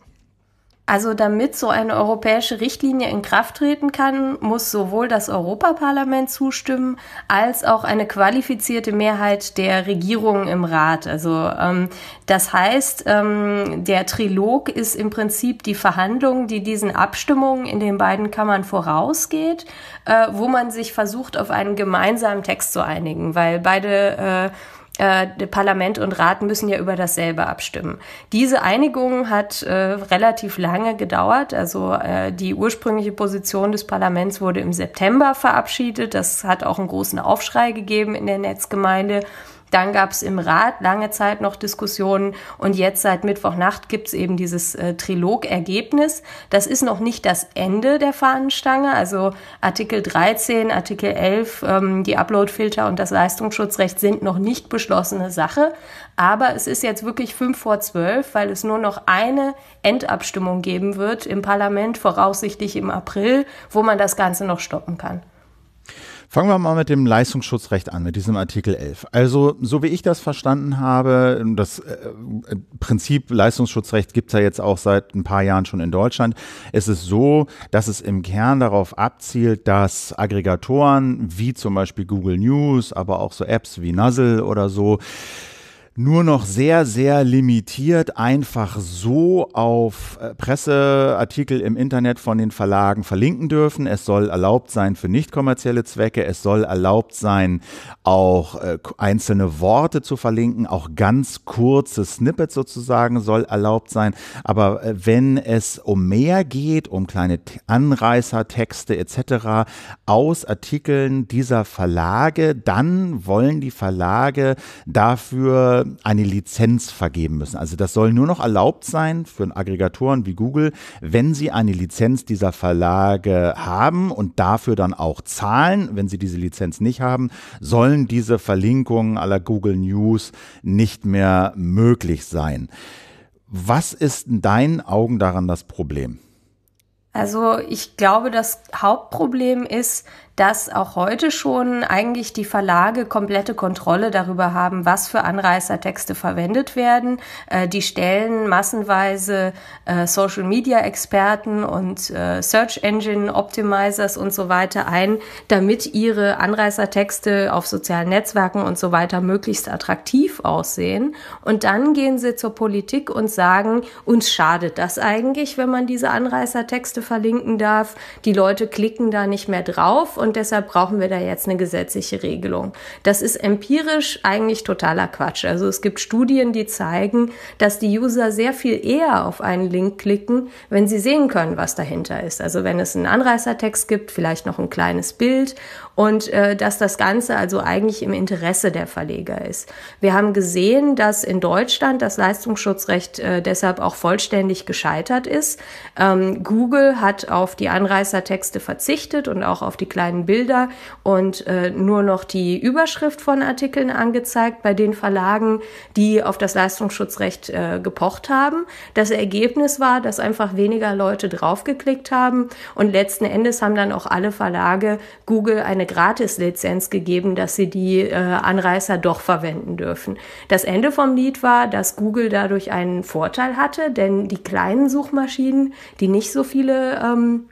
Also damit so eine europäische Richtlinie in Kraft treten kann, muss sowohl das Europaparlament zustimmen als auch eine qualifizierte Mehrheit der Regierungen im Rat. Also ähm, das heißt, ähm, der Trilog ist im Prinzip die Verhandlung, die diesen Abstimmungen in den beiden Kammern vorausgeht, äh, wo man sich versucht, auf einen gemeinsamen Text zu einigen, weil beide äh, äh, Parlament und Rat müssen ja über dasselbe abstimmen. Diese Einigung hat äh, relativ lange gedauert. Also äh, die ursprüngliche Position des Parlaments wurde im September verabschiedet. Das hat auch einen großen Aufschrei gegeben in der Netzgemeinde. Dann gab es im Rat lange Zeit noch Diskussionen und jetzt seit Mittwochnacht gibt es eben dieses äh, Trilog-Ergebnis. Das ist noch nicht das Ende der Fahnenstange. Also Artikel 13, Artikel 11, ähm, die Uploadfilter und das Leistungsschutzrecht sind noch nicht beschlossene Sache. Aber es ist jetzt wirklich fünf vor zwölf, weil es nur noch eine Endabstimmung geben wird im Parlament, voraussichtlich im April, wo man das Ganze noch stoppen kann. Fangen wir mal mit dem Leistungsschutzrecht an, mit diesem Artikel 11. Also, so wie ich das verstanden habe, das äh, Prinzip Leistungsschutzrecht gibt es ja jetzt auch seit ein paar Jahren schon in Deutschland. Es ist so, dass es im Kern darauf abzielt, dass Aggregatoren wie zum Beispiel Google News, aber auch so Apps wie Nuzzle oder so, nur noch sehr, sehr limitiert einfach so auf äh, Presseartikel im Internet von den Verlagen verlinken dürfen. Es soll erlaubt sein für nicht kommerzielle Zwecke. Es soll erlaubt sein, auch äh, einzelne Worte zu verlinken. Auch ganz kurze Snippets sozusagen soll erlaubt sein. Aber äh, wenn es um mehr geht, um kleine Anreißer, Texte etc. aus Artikeln dieser Verlage, dann wollen die Verlage dafür eine Lizenz vergeben müssen. Also das soll nur noch erlaubt sein für Aggregatoren wie Google, wenn sie eine Lizenz dieser Verlage haben und dafür dann auch zahlen. Wenn sie diese Lizenz nicht haben, sollen diese Verlinkungen aller Google News nicht mehr möglich sein. Was ist in deinen Augen daran das Problem? Also ich glaube, das Hauptproblem ist, dass auch heute schon eigentlich die Verlage komplette Kontrolle darüber haben, was für Anreißertexte verwendet werden. Äh, die stellen massenweise äh, Social Media Experten und äh, Search Engine Optimizers und so weiter ein, damit ihre Anreißertexte auf sozialen Netzwerken und so weiter möglichst attraktiv aussehen. Und dann gehen sie zur Politik und sagen, uns schadet das eigentlich, wenn man diese Anreißertexte verlinken darf. Die Leute klicken da nicht mehr drauf und deshalb brauchen wir da jetzt eine gesetzliche Regelung. Das ist empirisch eigentlich totaler Quatsch. Also es gibt Studien, die zeigen, dass die User sehr viel eher auf einen Link klicken, wenn sie sehen können, was dahinter ist. Also wenn es einen Anreißertext gibt, vielleicht noch ein kleines Bild und äh, dass das Ganze also eigentlich im Interesse der Verleger ist. Wir haben gesehen, dass in Deutschland das Leistungsschutzrecht äh, deshalb auch vollständig gescheitert ist. Ähm, Google hat auf die Anreißertexte verzichtet und auch auf die kleinen Bilder und äh, nur noch die Überschrift von Artikeln angezeigt bei den Verlagen, die auf das Leistungsschutzrecht äh, gepocht haben. Das Ergebnis war, dass einfach weniger Leute draufgeklickt haben und letzten Endes haben dann auch alle Verlage Google eine eine Gratislizenz gegeben, dass sie die äh, Anreißer doch verwenden dürfen. Das Ende vom Lied war, dass Google dadurch einen Vorteil hatte, denn die kleinen Suchmaschinen, die nicht so viele ähm,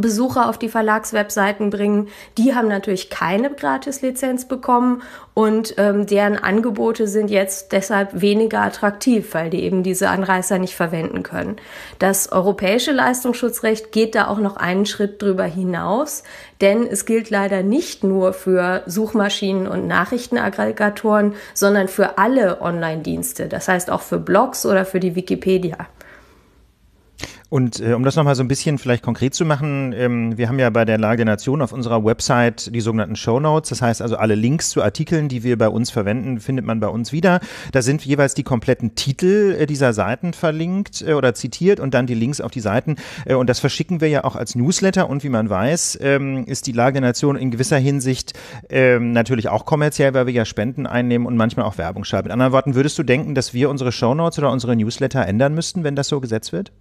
Besucher auf die Verlagswebseiten bringen. Die haben natürlich keine Gratislizenz bekommen und ähm, deren Angebote sind jetzt deshalb weniger attraktiv, weil die eben diese Anreißer nicht verwenden können. Das europäische Leistungsschutzrecht geht da auch noch einen Schritt drüber hinaus, denn es gilt leider nicht nur für Suchmaschinen und Nachrichtenaggregatoren, sondern für alle Online-Dienste, das heißt auch für Blogs oder für die Wikipedia. Und äh, um das nochmal so ein bisschen vielleicht konkret zu machen, ähm, wir haben ja bei der Lage der Nation auf unserer Website die sogenannten Show Notes. Das heißt also, alle Links zu Artikeln, die wir bei uns verwenden, findet man bei uns wieder. Da sind jeweils die kompletten Titel äh, dieser Seiten verlinkt äh, oder zitiert und dann die Links auf die Seiten. Äh, und das verschicken wir ja auch als Newsletter. Und wie man weiß, ähm, ist die Lage der Nation in gewisser Hinsicht ähm, natürlich auch kommerziell, weil wir ja Spenden einnehmen und manchmal auch Werbung schreiben. Mit anderen Worten, würdest du denken, dass wir unsere Show Notes oder unsere Newsletter ändern müssten, wenn das so gesetzt wird?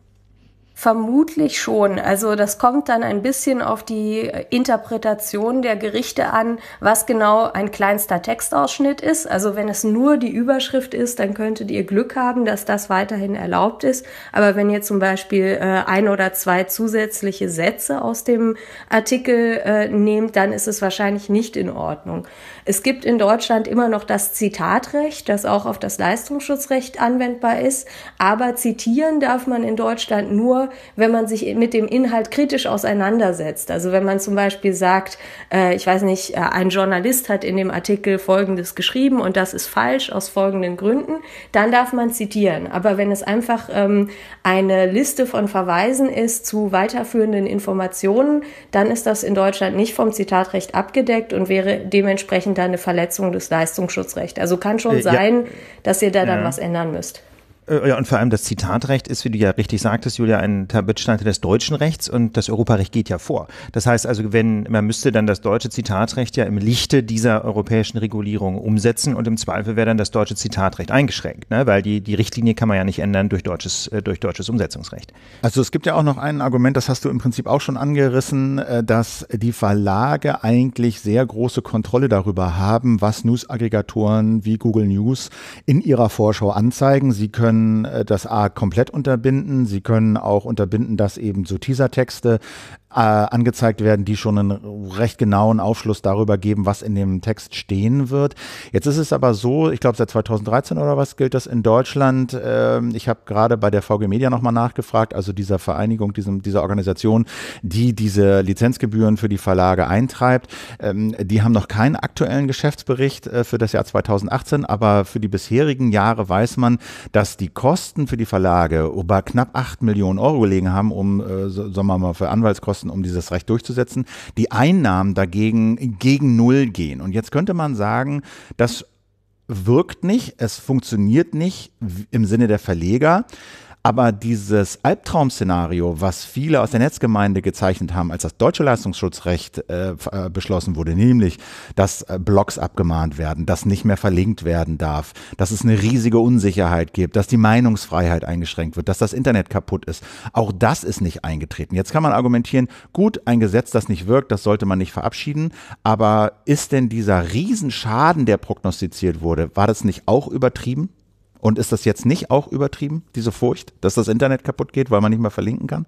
Vermutlich schon. Also das kommt dann ein bisschen auf die Interpretation der Gerichte an, was genau ein kleinster Textausschnitt ist. Also wenn es nur die Überschrift ist, dann könntet ihr Glück haben, dass das weiterhin erlaubt ist. Aber wenn ihr zum Beispiel äh, ein oder zwei zusätzliche Sätze aus dem Artikel äh, nehmt, dann ist es wahrscheinlich nicht in Ordnung. Es gibt in Deutschland immer noch das Zitatrecht, das auch auf das Leistungsschutzrecht anwendbar ist. Aber zitieren darf man in Deutschland nur, wenn man sich mit dem Inhalt kritisch auseinandersetzt. Also wenn man zum Beispiel sagt, äh, ich weiß nicht, äh, ein Journalist hat in dem Artikel Folgendes geschrieben und das ist falsch aus folgenden Gründen, dann darf man zitieren. Aber wenn es einfach ähm, eine Liste von Verweisen ist zu weiterführenden Informationen, dann ist das in Deutschland nicht vom Zitatrecht abgedeckt und wäre dementsprechend entsprechend eine Verletzung des Leistungsschutzrechts. Also kann schon äh, sein, dass ihr da dann ja. was ändern müsst. Äh, ja, und vor allem das Zitatrecht ist, wie du ja richtig sagtest, Julia, ein Tabitstein des deutschen Rechts und das Europarecht geht ja vor. Das heißt also, wenn man müsste dann das deutsche Zitatrecht ja im Lichte dieser europäischen Regulierung umsetzen und im Zweifel wäre dann das deutsche Zitatrecht eingeschränkt, ne? weil die, die Richtlinie kann man ja nicht ändern durch deutsches, äh, durch deutsches Umsetzungsrecht. Also es gibt ja auch noch ein Argument, das hast du im Prinzip auch schon angerissen, äh, dass die Verlage eigentlich sehr große Kontrolle darüber haben, was News-Aggregatoren wie Google News in ihrer Vorschau anzeigen. Sie können können äh, das A komplett unterbinden, sie können auch unterbinden, dass eben so Teasertexte äh, angezeigt werden, die schon einen recht genauen Aufschluss darüber geben, was in dem Text stehen wird. Jetzt ist es aber so, ich glaube seit 2013 oder was gilt das in Deutschland. Äh, ich habe gerade bei der VG Media nochmal nachgefragt, also dieser Vereinigung, diesem, dieser Organisation, die diese Lizenzgebühren für die Verlage eintreibt. Ähm, die haben noch keinen aktuellen Geschäftsbericht äh, für das Jahr 2018, aber für die bisherigen Jahre weiß man, dass die Kosten für die Verlage über knapp 8 Millionen Euro gelegen haben, um, äh, sagen wir mal, für Anwaltskosten müssen, um dieses Recht durchzusetzen. Die Einnahmen dagegen gegen Null gehen. Und jetzt könnte man sagen, das wirkt nicht, es funktioniert nicht im Sinne der Verleger. Aber dieses Albtraum-Szenario, was viele aus der Netzgemeinde gezeichnet haben, als das deutsche Leistungsschutzrecht äh, äh beschlossen wurde, nämlich, dass äh, Blogs abgemahnt werden, dass nicht mehr verlinkt werden darf, dass es eine riesige Unsicherheit gibt, dass die Meinungsfreiheit eingeschränkt wird, dass das Internet kaputt ist. Auch das ist nicht eingetreten. Jetzt kann man argumentieren, gut, ein Gesetz, das nicht wirkt, das sollte man nicht verabschieden. Aber ist denn dieser Riesenschaden, der prognostiziert wurde, war das nicht auch übertrieben? Und ist das jetzt nicht auch übertrieben, diese Furcht, dass das Internet kaputt geht, weil man nicht mehr verlinken kann?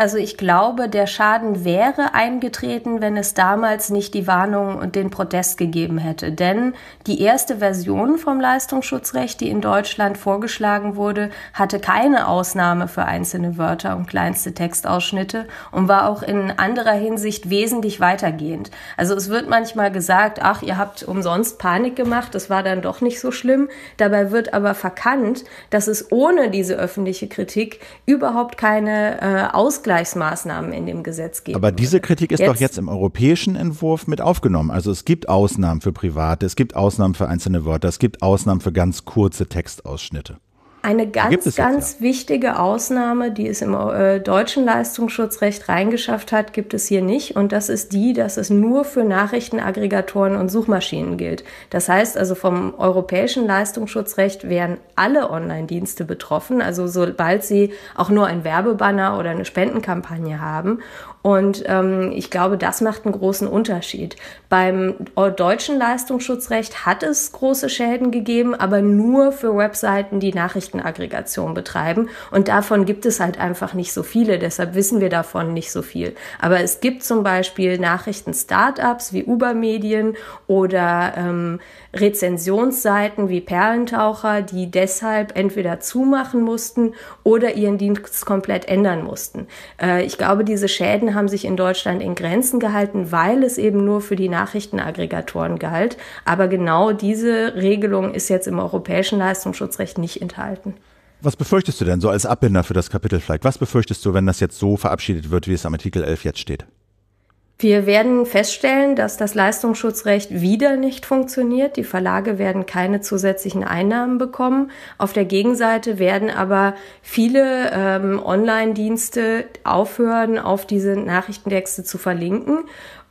Also ich glaube, der Schaden wäre eingetreten, wenn es damals nicht die Warnung und den Protest gegeben hätte. Denn die erste Version vom Leistungsschutzrecht, die in Deutschland vorgeschlagen wurde, hatte keine Ausnahme für einzelne Wörter und kleinste Textausschnitte und war auch in anderer Hinsicht wesentlich weitergehend. Also es wird manchmal gesagt, ach, ihr habt umsonst Panik gemacht, das war dann doch nicht so schlimm. Dabei wird aber verkannt, dass es ohne diese öffentliche Kritik überhaupt keine äh, Ausgleich Ausgleichsmaßnahmen in dem Gesetz geben. Aber diese Kritik ist jetzt, doch jetzt im europäischen Entwurf mit aufgenommen. Also es gibt Ausnahmen für Private, es gibt Ausnahmen für einzelne Wörter, es gibt Ausnahmen für ganz kurze Textausschnitte. Eine ganz, ganz ja. wichtige Ausnahme, die es im äh, deutschen Leistungsschutzrecht reingeschafft hat, gibt es hier nicht. Und das ist die, dass es nur für Nachrichtenaggregatoren und Suchmaschinen gilt. Das heißt also vom europäischen Leistungsschutzrecht wären alle Online-Dienste betroffen, also sobald sie auch nur ein Werbebanner oder eine Spendenkampagne haben. Und ähm, ich glaube, das macht einen großen Unterschied. Beim deutschen Leistungsschutzrecht hat es große Schäden gegeben, aber nur für Webseiten, die Nachrichtenaggregation betreiben. Und davon gibt es halt einfach nicht so viele. Deshalb wissen wir davon nicht so viel. Aber es gibt zum Beispiel Nachrichten-Startups wie Ubermedien oder ähm, Rezensionsseiten wie Perlentaucher, die deshalb entweder zumachen mussten oder ihren Dienst komplett ändern mussten. Äh, ich glaube, diese Schäden haben sich in Deutschland in Grenzen gehalten, weil es eben nur für die Nachrichtenaggregatoren galt. Aber genau diese Regelung ist jetzt im europäischen Leistungsschutzrecht nicht enthalten. Was befürchtest du denn so als Abbinder für das Kapitel vielleicht? Was befürchtest du, wenn das jetzt so verabschiedet wird, wie es am Artikel 11 jetzt steht? Wir werden feststellen, dass das Leistungsschutzrecht wieder nicht funktioniert. Die Verlage werden keine zusätzlichen Einnahmen bekommen. Auf der Gegenseite werden aber viele ähm, Online-Dienste aufhören, auf diese Nachrichtentexte zu verlinken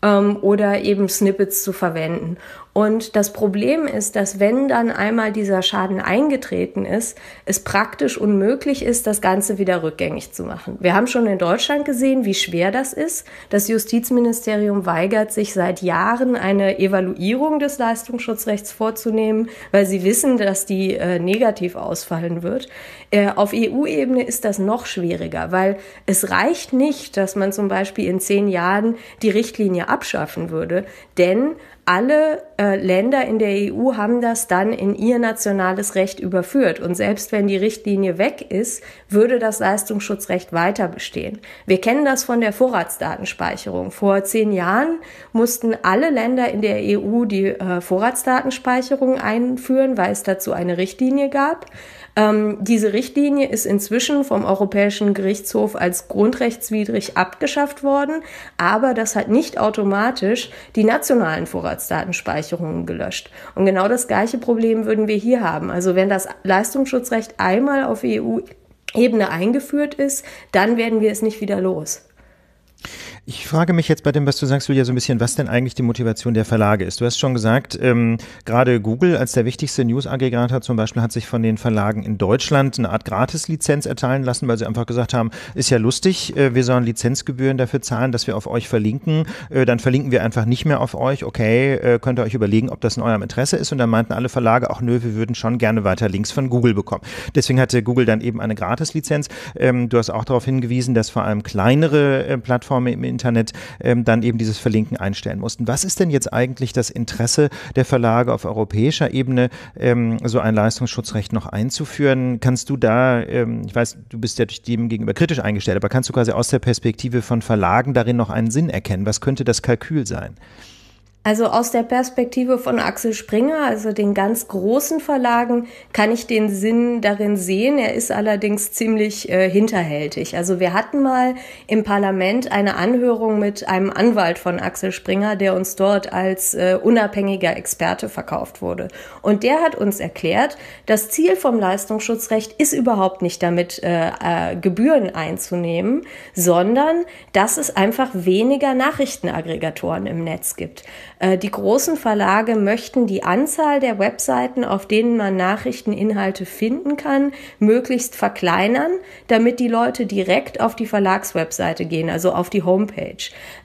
ähm, oder eben Snippets zu verwenden. Und das Problem ist, dass wenn dann einmal dieser Schaden eingetreten ist, es praktisch unmöglich ist, das Ganze wieder rückgängig zu machen. Wir haben schon in Deutschland gesehen, wie schwer das ist. Das Justizministerium weigert sich seit Jahren, eine Evaluierung des Leistungsschutzrechts vorzunehmen, weil sie wissen, dass die äh, negativ ausfallen wird. Äh, auf EU-Ebene ist das noch schwieriger, weil es reicht nicht, dass man zum Beispiel in zehn Jahren die Richtlinie abschaffen würde, denn alle äh, Länder in der EU haben das dann in ihr nationales Recht überführt. Und selbst wenn die Richtlinie weg ist, würde das Leistungsschutzrecht weiter bestehen. Wir kennen das von der Vorratsdatenspeicherung. Vor zehn Jahren mussten alle Länder in der EU die äh, Vorratsdatenspeicherung einführen, weil es dazu eine Richtlinie gab. Ähm, diese Richtlinie ist inzwischen vom Europäischen Gerichtshof als grundrechtswidrig abgeschafft worden, aber das hat nicht automatisch die nationalen Vorratsdatenspeicherungen gelöscht. Und genau das gleiche Problem würden wir hier haben. Also wenn das Leistungsschutzrecht einmal auf EU Ebene eingeführt ist, dann werden wir es nicht wieder los. Ich frage mich jetzt bei dem, was du sagst, Julia, so ein bisschen, was denn eigentlich die Motivation der Verlage ist. Du hast schon gesagt, ähm, gerade Google als der wichtigste News-Aggregator zum Beispiel hat sich von den Verlagen in Deutschland eine Art Gratis-Lizenz erteilen lassen, weil sie einfach gesagt haben, ist ja lustig, äh, wir sollen Lizenzgebühren dafür zahlen, dass wir auf euch verlinken. Äh, dann verlinken wir einfach nicht mehr auf euch. Okay, äh, könnt ihr euch überlegen, ob das in eurem Interesse ist. Und dann meinten alle Verlage, auch nö, wir würden schon gerne weiter Links von Google bekommen. Deswegen hatte Google dann eben eine Gratis-Lizenz. Ähm, du hast auch darauf hingewiesen, dass vor allem kleinere äh, Plattformen im Internet ähm, dann eben dieses Verlinken einstellen mussten. Was ist denn jetzt eigentlich das Interesse der Verlage auf europäischer Ebene, ähm, so ein Leistungsschutzrecht noch einzuführen? Kannst du da, ähm, ich weiß, du bist ja dem gegenüber kritisch eingestellt, aber kannst du quasi aus der Perspektive von Verlagen darin noch einen Sinn erkennen? Was könnte das Kalkül sein? Also aus der Perspektive von Axel Springer, also den ganz großen Verlagen, kann ich den Sinn darin sehen. Er ist allerdings ziemlich äh, hinterhältig. Also wir hatten mal im Parlament eine Anhörung mit einem Anwalt von Axel Springer, der uns dort als äh, unabhängiger Experte verkauft wurde. Und der hat uns erklärt, das Ziel vom Leistungsschutzrecht ist überhaupt nicht damit, äh, äh Gebühren einzunehmen, sondern dass es einfach weniger Nachrichtenaggregatoren im Netz gibt. Äh, die großen Verlage möchten die Anzahl der Webseiten, auf denen man Nachrichteninhalte finden kann, möglichst verkleinern, damit die Leute direkt auf die Verlagswebseite gehen, also auf die Homepage.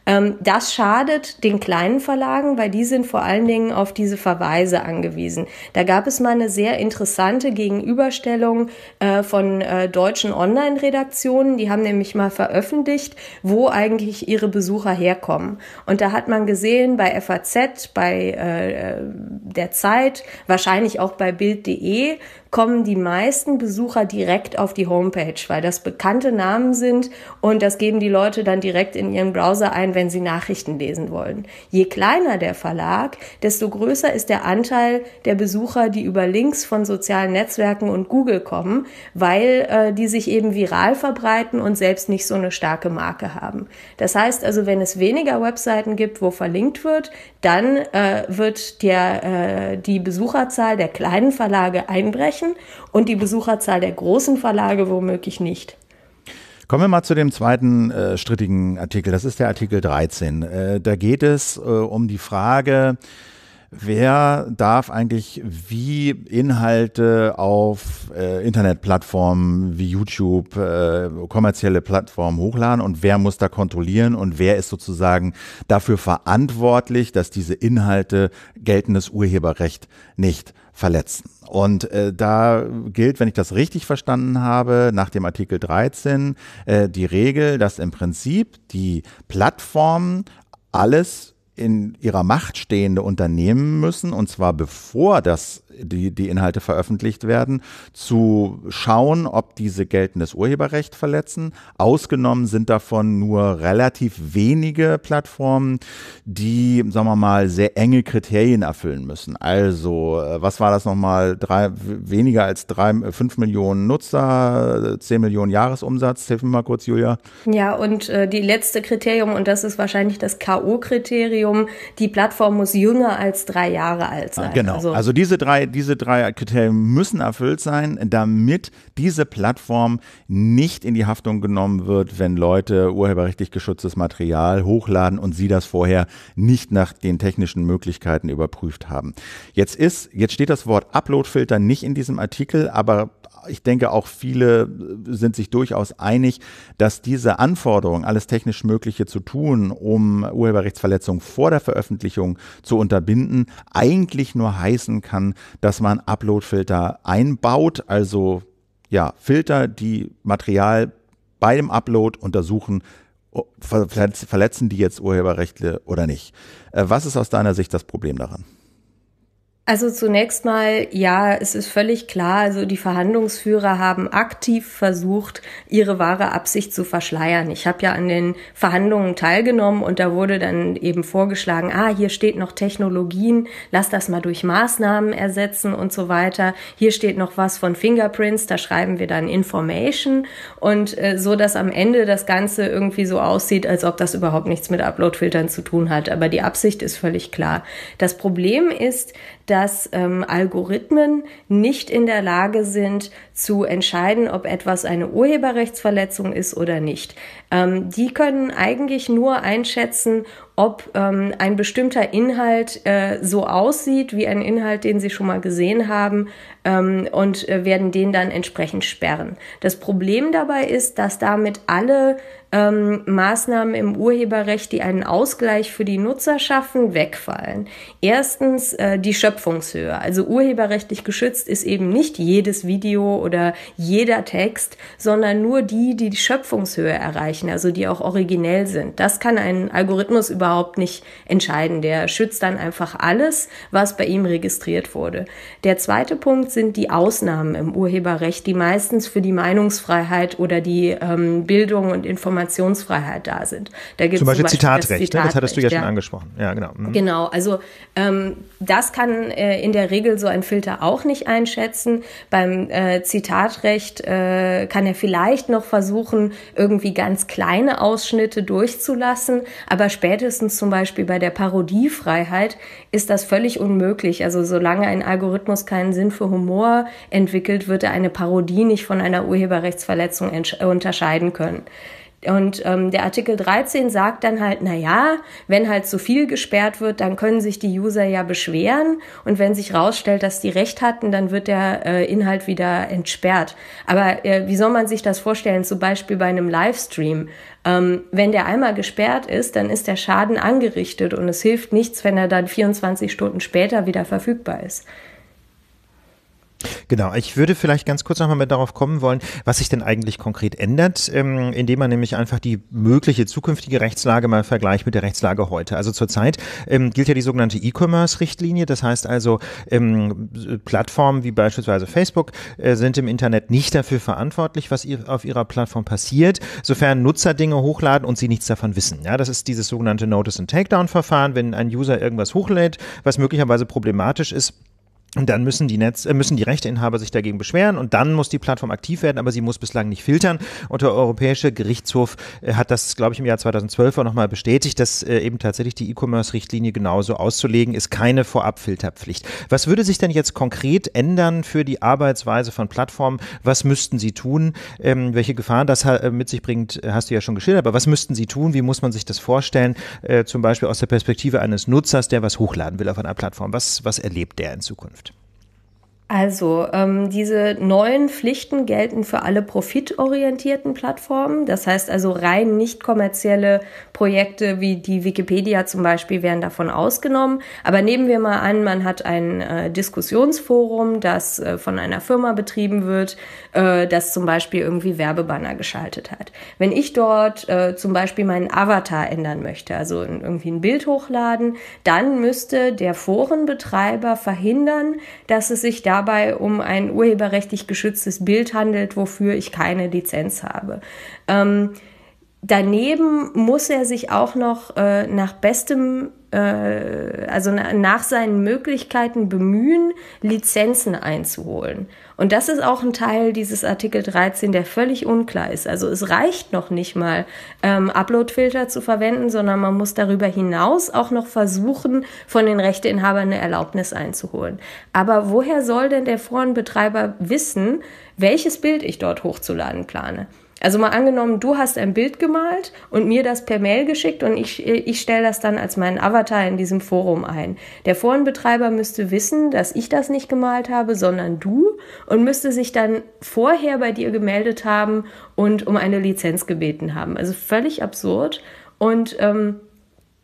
Ähm, das schadet den kleinen Verlagen, weil die sind vor allen Dingen auf diese Verweise angewiesen. Da gab es mal eine sehr interessante Gegenüberstellung äh, von äh, deutschen Online-Redaktionen. Die haben nämlich mal veröffentlicht, wo eigentlich ihre Besucher herkommen. Und da hat man gesehen, bei FAZ FAZ, bei äh, der Zeit, wahrscheinlich auch bei Bild.de kommen die meisten Besucher direkt auf die Homepage, weil das bekannte Namen sind und das geben die Leute dann direkt in ihren Browser ein, wenn sie Nachrichten lesen wollen. Je kleiner der Verlag, desto größer ist der Anteil der Besucher, die über Links von sozialen Netzwerken und Google kommen, weil äh, die sich eben viral verbreiten und selbst nicht so eine starke Marke haben. Das heißt also, wenn es weniger Webseiten gibt, wo verlinkt wird, dann äh, wird der, äh, die Besucherzahl der kleinen Verlage einbrechen und die Besucherzahl der großen Verlage womöglich nicht. Kommen wir mal zu dem zweiten äh, strittigen Artikel. Das ist der Artikel 13. Äh, da geht es äh, um die Frage, Wer darf eigentlich wie Inhalte auf äh, Internetplattformen wie YouTube, äh, kommerzielle Plattformen hochladen und wer muss da kontrollieren und wer ist sozusagen dafür verantwortlich, dass diese Inhalte geltendes Urheberrecht nicht verletzen? Und äh, da gilt, wenn ich das richtig verstanden habe, nach dem Artikel 13 äh, die Regel, dass im Prinzip die Plattformen alles in ihrer Macht stehende unternehmen müssen, und zwar bevor das die, die Inhalte veröffentlicht werden, zu schauen, ob diese geltendes Urheberrecht verletzen. Ausgenommen sind davon nur relativ wenige Plattformen, die, sagen wir mal, sehr enge Kriterien erfüllen müssen. Also, äh, was war das nochmal? Drei, weniger als drei, äh, fünf Millionen Nutzer, zehn Millionen Jahresumsatz. Hilf mir mal kurz, Julia. Ja, und äh, die letzte Kriterium, und das ist wahrscheinlich das K.O.-Kriterium, die Plattform muss jünger als drei Jahre alt sein. Genau. Also, also diese drei diese drei Kriterien müssen erfüllt sein, damit diese Plattform nicht in die Haftung genommen wird, wenn Leute urheberrechtlich geschütztes Material hochladen und sie das vorher nicht nach den technischen Möglichkeiten überprüft haben. Jetzt ist, jetzt steht das Wort Uploadfilter nicht in diesem Artikel, aber ich denke auch viele äh, sind sich durchaus einig, dass diese Anforderung, alles technisch Mögliche zu tun, um Urheberrechtsverletzungen vor der Veröffentlichung zu unterbinden, eigentlich nur heißen kann, dass man Uploadfilter einbaut, also ja, Filter, die Material bei dem Upload untersuchen, verletzen die jetzt Urheberrechte oder nicht. Äh, was ist aus deiner Sicht das Problem daran? Also zunächst mal, ja, es ist völlig klar, also die Verhandlungsführer haben aktiv versucht, ihre wahre Absicht zu verschleiern. Ich habe ja an den Verhandlungen teilgenommen und da wurde dann eben vorgeschlagen, ah, hier steht noch Technologien, lass das mal durch Maßnahmen ersetzen und so weiter. Hier steht noch was von Fingerprints, da schreiben wir dann Information und äh, so, dass am Ende das Ganze irgendwie so aussieht, als ob das überhaupt nichts mit Uploadfiltern zu tun hat. Aber die Absicht ist völlig klar. Das Problem ist, dass ähm, Algorithmen nicht in der Lage sind, zu entscheiden, ob etwas eine Urheberrechtsverletzung ist oder nicht. Ähm, die können eigentlich nur einschätzen, ob ähm, ein bestimmter Inhalt äh, so aussieht wie ein Inhalt, den sie schon mal gesehen haben ähm, und äh, werden den dann entsprechend sperren. Das Problem dabei ist, dass damit alle ähm, Maßnahmen im Urheberrecht, die einen Ausgleich für die Nutzer schaffen, wegfallen. Erstens äh, die Schöpfungshöhe. Also urheberrechtlich geschützt ist eben nicht jedes Video oder jeder Text, sondern nur die, die die Schöpfungshöhe erreichen, also die auch originell sind. Das kann ein Algorithmus überhaupt nicht entscheiden. Der schützt dann einfach alles, was bei ihm registriert wurde. Der zweite Punkt sind die Ausnahmen im Urheberrecht, die meistens für die Meinungsfreiheit oder die ähm, Bildung und Informationsfreiheit da sind. Da gibt's zum Beispiel, zum Beispiel Zitatrecht, ne? das, Zitatrecht, ne? das hattest du ja, ja, schon angesprochen. Ja, genau. Mhm. Genau, also ähm, das kann äh, in der Regel so ein Filter auch nicht einschätzen. Beim äh, Zitatrecht äh, kann er vielleicht noch versuchen, irgendwie ganz kleine Ausschnitte durchzulassen, aber spätestens zum Beispiel bei der Parodiefreiheit ist das völlig unmöglich. Also solange ein Algorithmus keinen Sinn für Humor entwickelt, wird er eine Parodie nicht von einer Urheberrechtsverletzung unterscheiden können. Und ähm, der Artikel 13 sagt dann halt, na ja, wenn halt zu viel gesperrt wird, dann können sich die User ja beschweren und wenn sich rausstellt, dass die Recht hatten, dann wird der äh, Inhalt wieder entsperrt. Aber äh, wie soll man sich das vorstellen? Zum Beispiel bei einem Livestream. Ähm, wenn der einmal gesperrt ist, dann ist der Schaden angerichtet und es hilft nichts, wenn er dann 24 Stunden später wieder verfügbar ist. Genau, ich würde vielleicht ganz kurz nochmal mit darauf kommen wollen, was sich denn eigentlich konkret ändert, ähm, indem man nämlich einfach die mögliche zukünftige Rechtslage mal vergleicht mit der Rechtslage heute. Also zurzeit ähm, gilt ja die sogenannte E-Commerce-Richtlinie, das heißt also ähm, Plattformen wie beispielsweise Facebook äh, sind im Internet nicht dafür verantwortlich, was auf ihrer Plattform passiert, sofern Nutzer Dinge hochladen und sie nichts davon wissen. Ja, das ist dieses sogenannte Notice and Takedown-Verfahren, wenn ein User irgendwas hochlädt, was möglicherweise problematisch ist und dann müssen die Netz, äh, müssen die Rechteinhaber sich dagegen beschweren und dann muss die Plattform aktiv werden, aber sie muss bislang nicht filtern. Und der Europäische Gerichtshof äh, hat das, glaube ich, im Jahr 2012 auch nochmal bestätigt, dass äh, eben tatsächlich die E-Commerce-Richtlinie genauso auszulegen ist, keine Vorabfilterpflicht. Was würde sich denn jetzt konkret ändern für die Arbeitsweise von Plattformen? Was müssten sie tun? Ähm, welche Gefahren das äh, mit sich bringt, äh, hast du ja schon geschildert, aber was müssten sie tun? Wie muss man sich das vorstellen? Äh, zum Beispiel aus der Perspektive eines Nutzers, der was hochladen will auf einer Plattform. Was, was erlebt der in Zukunft? Also, ähm, diese neuen Pflichten gelten für alle profitorientierten Plattformen. Das heißt also, rein nicht kommerzielle Projekte wie die Wikipedia zum Beispiel werden davon ausgenommen. Aber nehmen wir mal an, man hat ein äh, Diskussionsforum, das äh, von einer Firma betrieben wird, äh, das zum Beispiel irgendwie Werbebanner geschaltet hat. Wenn ich dort äh, zum Beispiel meinen Avatar ändern möchte, also irgendwie ein Bild hochladen, dann müsste der Forenbetreiber verhindern, dass es sich da dabei um ein urheberrechtlich geschütztes Bild handelt, wofür ich keine Lizenz habe. Ähm, daneben muss er sich auch noch äh, nach bestem äh, also nach seinen Möglichkeiten bemühen, Lizenzen einzuholen. Und das ist auch ein Teil dieses Artikel 13, der völlig unklar ist. Also es reicht noch nicht mal, ähm, Uploadfilter zu verwenden, sondern man muss darüber hinaus auch noch versuchen, von den Rechteinhabern eine Erlaubnis einzuholen. Aber woher soll denn der Forenbetreiber wissen, welches Bild ich dort hochzuladen plane? Also mal angenommen, du hast ein Bild gemalt und mir das per Mail geschickt und ich, ich stelle das dann als meinen Avatar in diesem Forum ein. Der Forenbetreiber müsste wissen, dass ich das nicht gemalt habe, sondern du und müsste sich dann vorher bei dir gemeldet haben und um eine Lizenz gebeten haben. Also völlig absurd. Und ähm,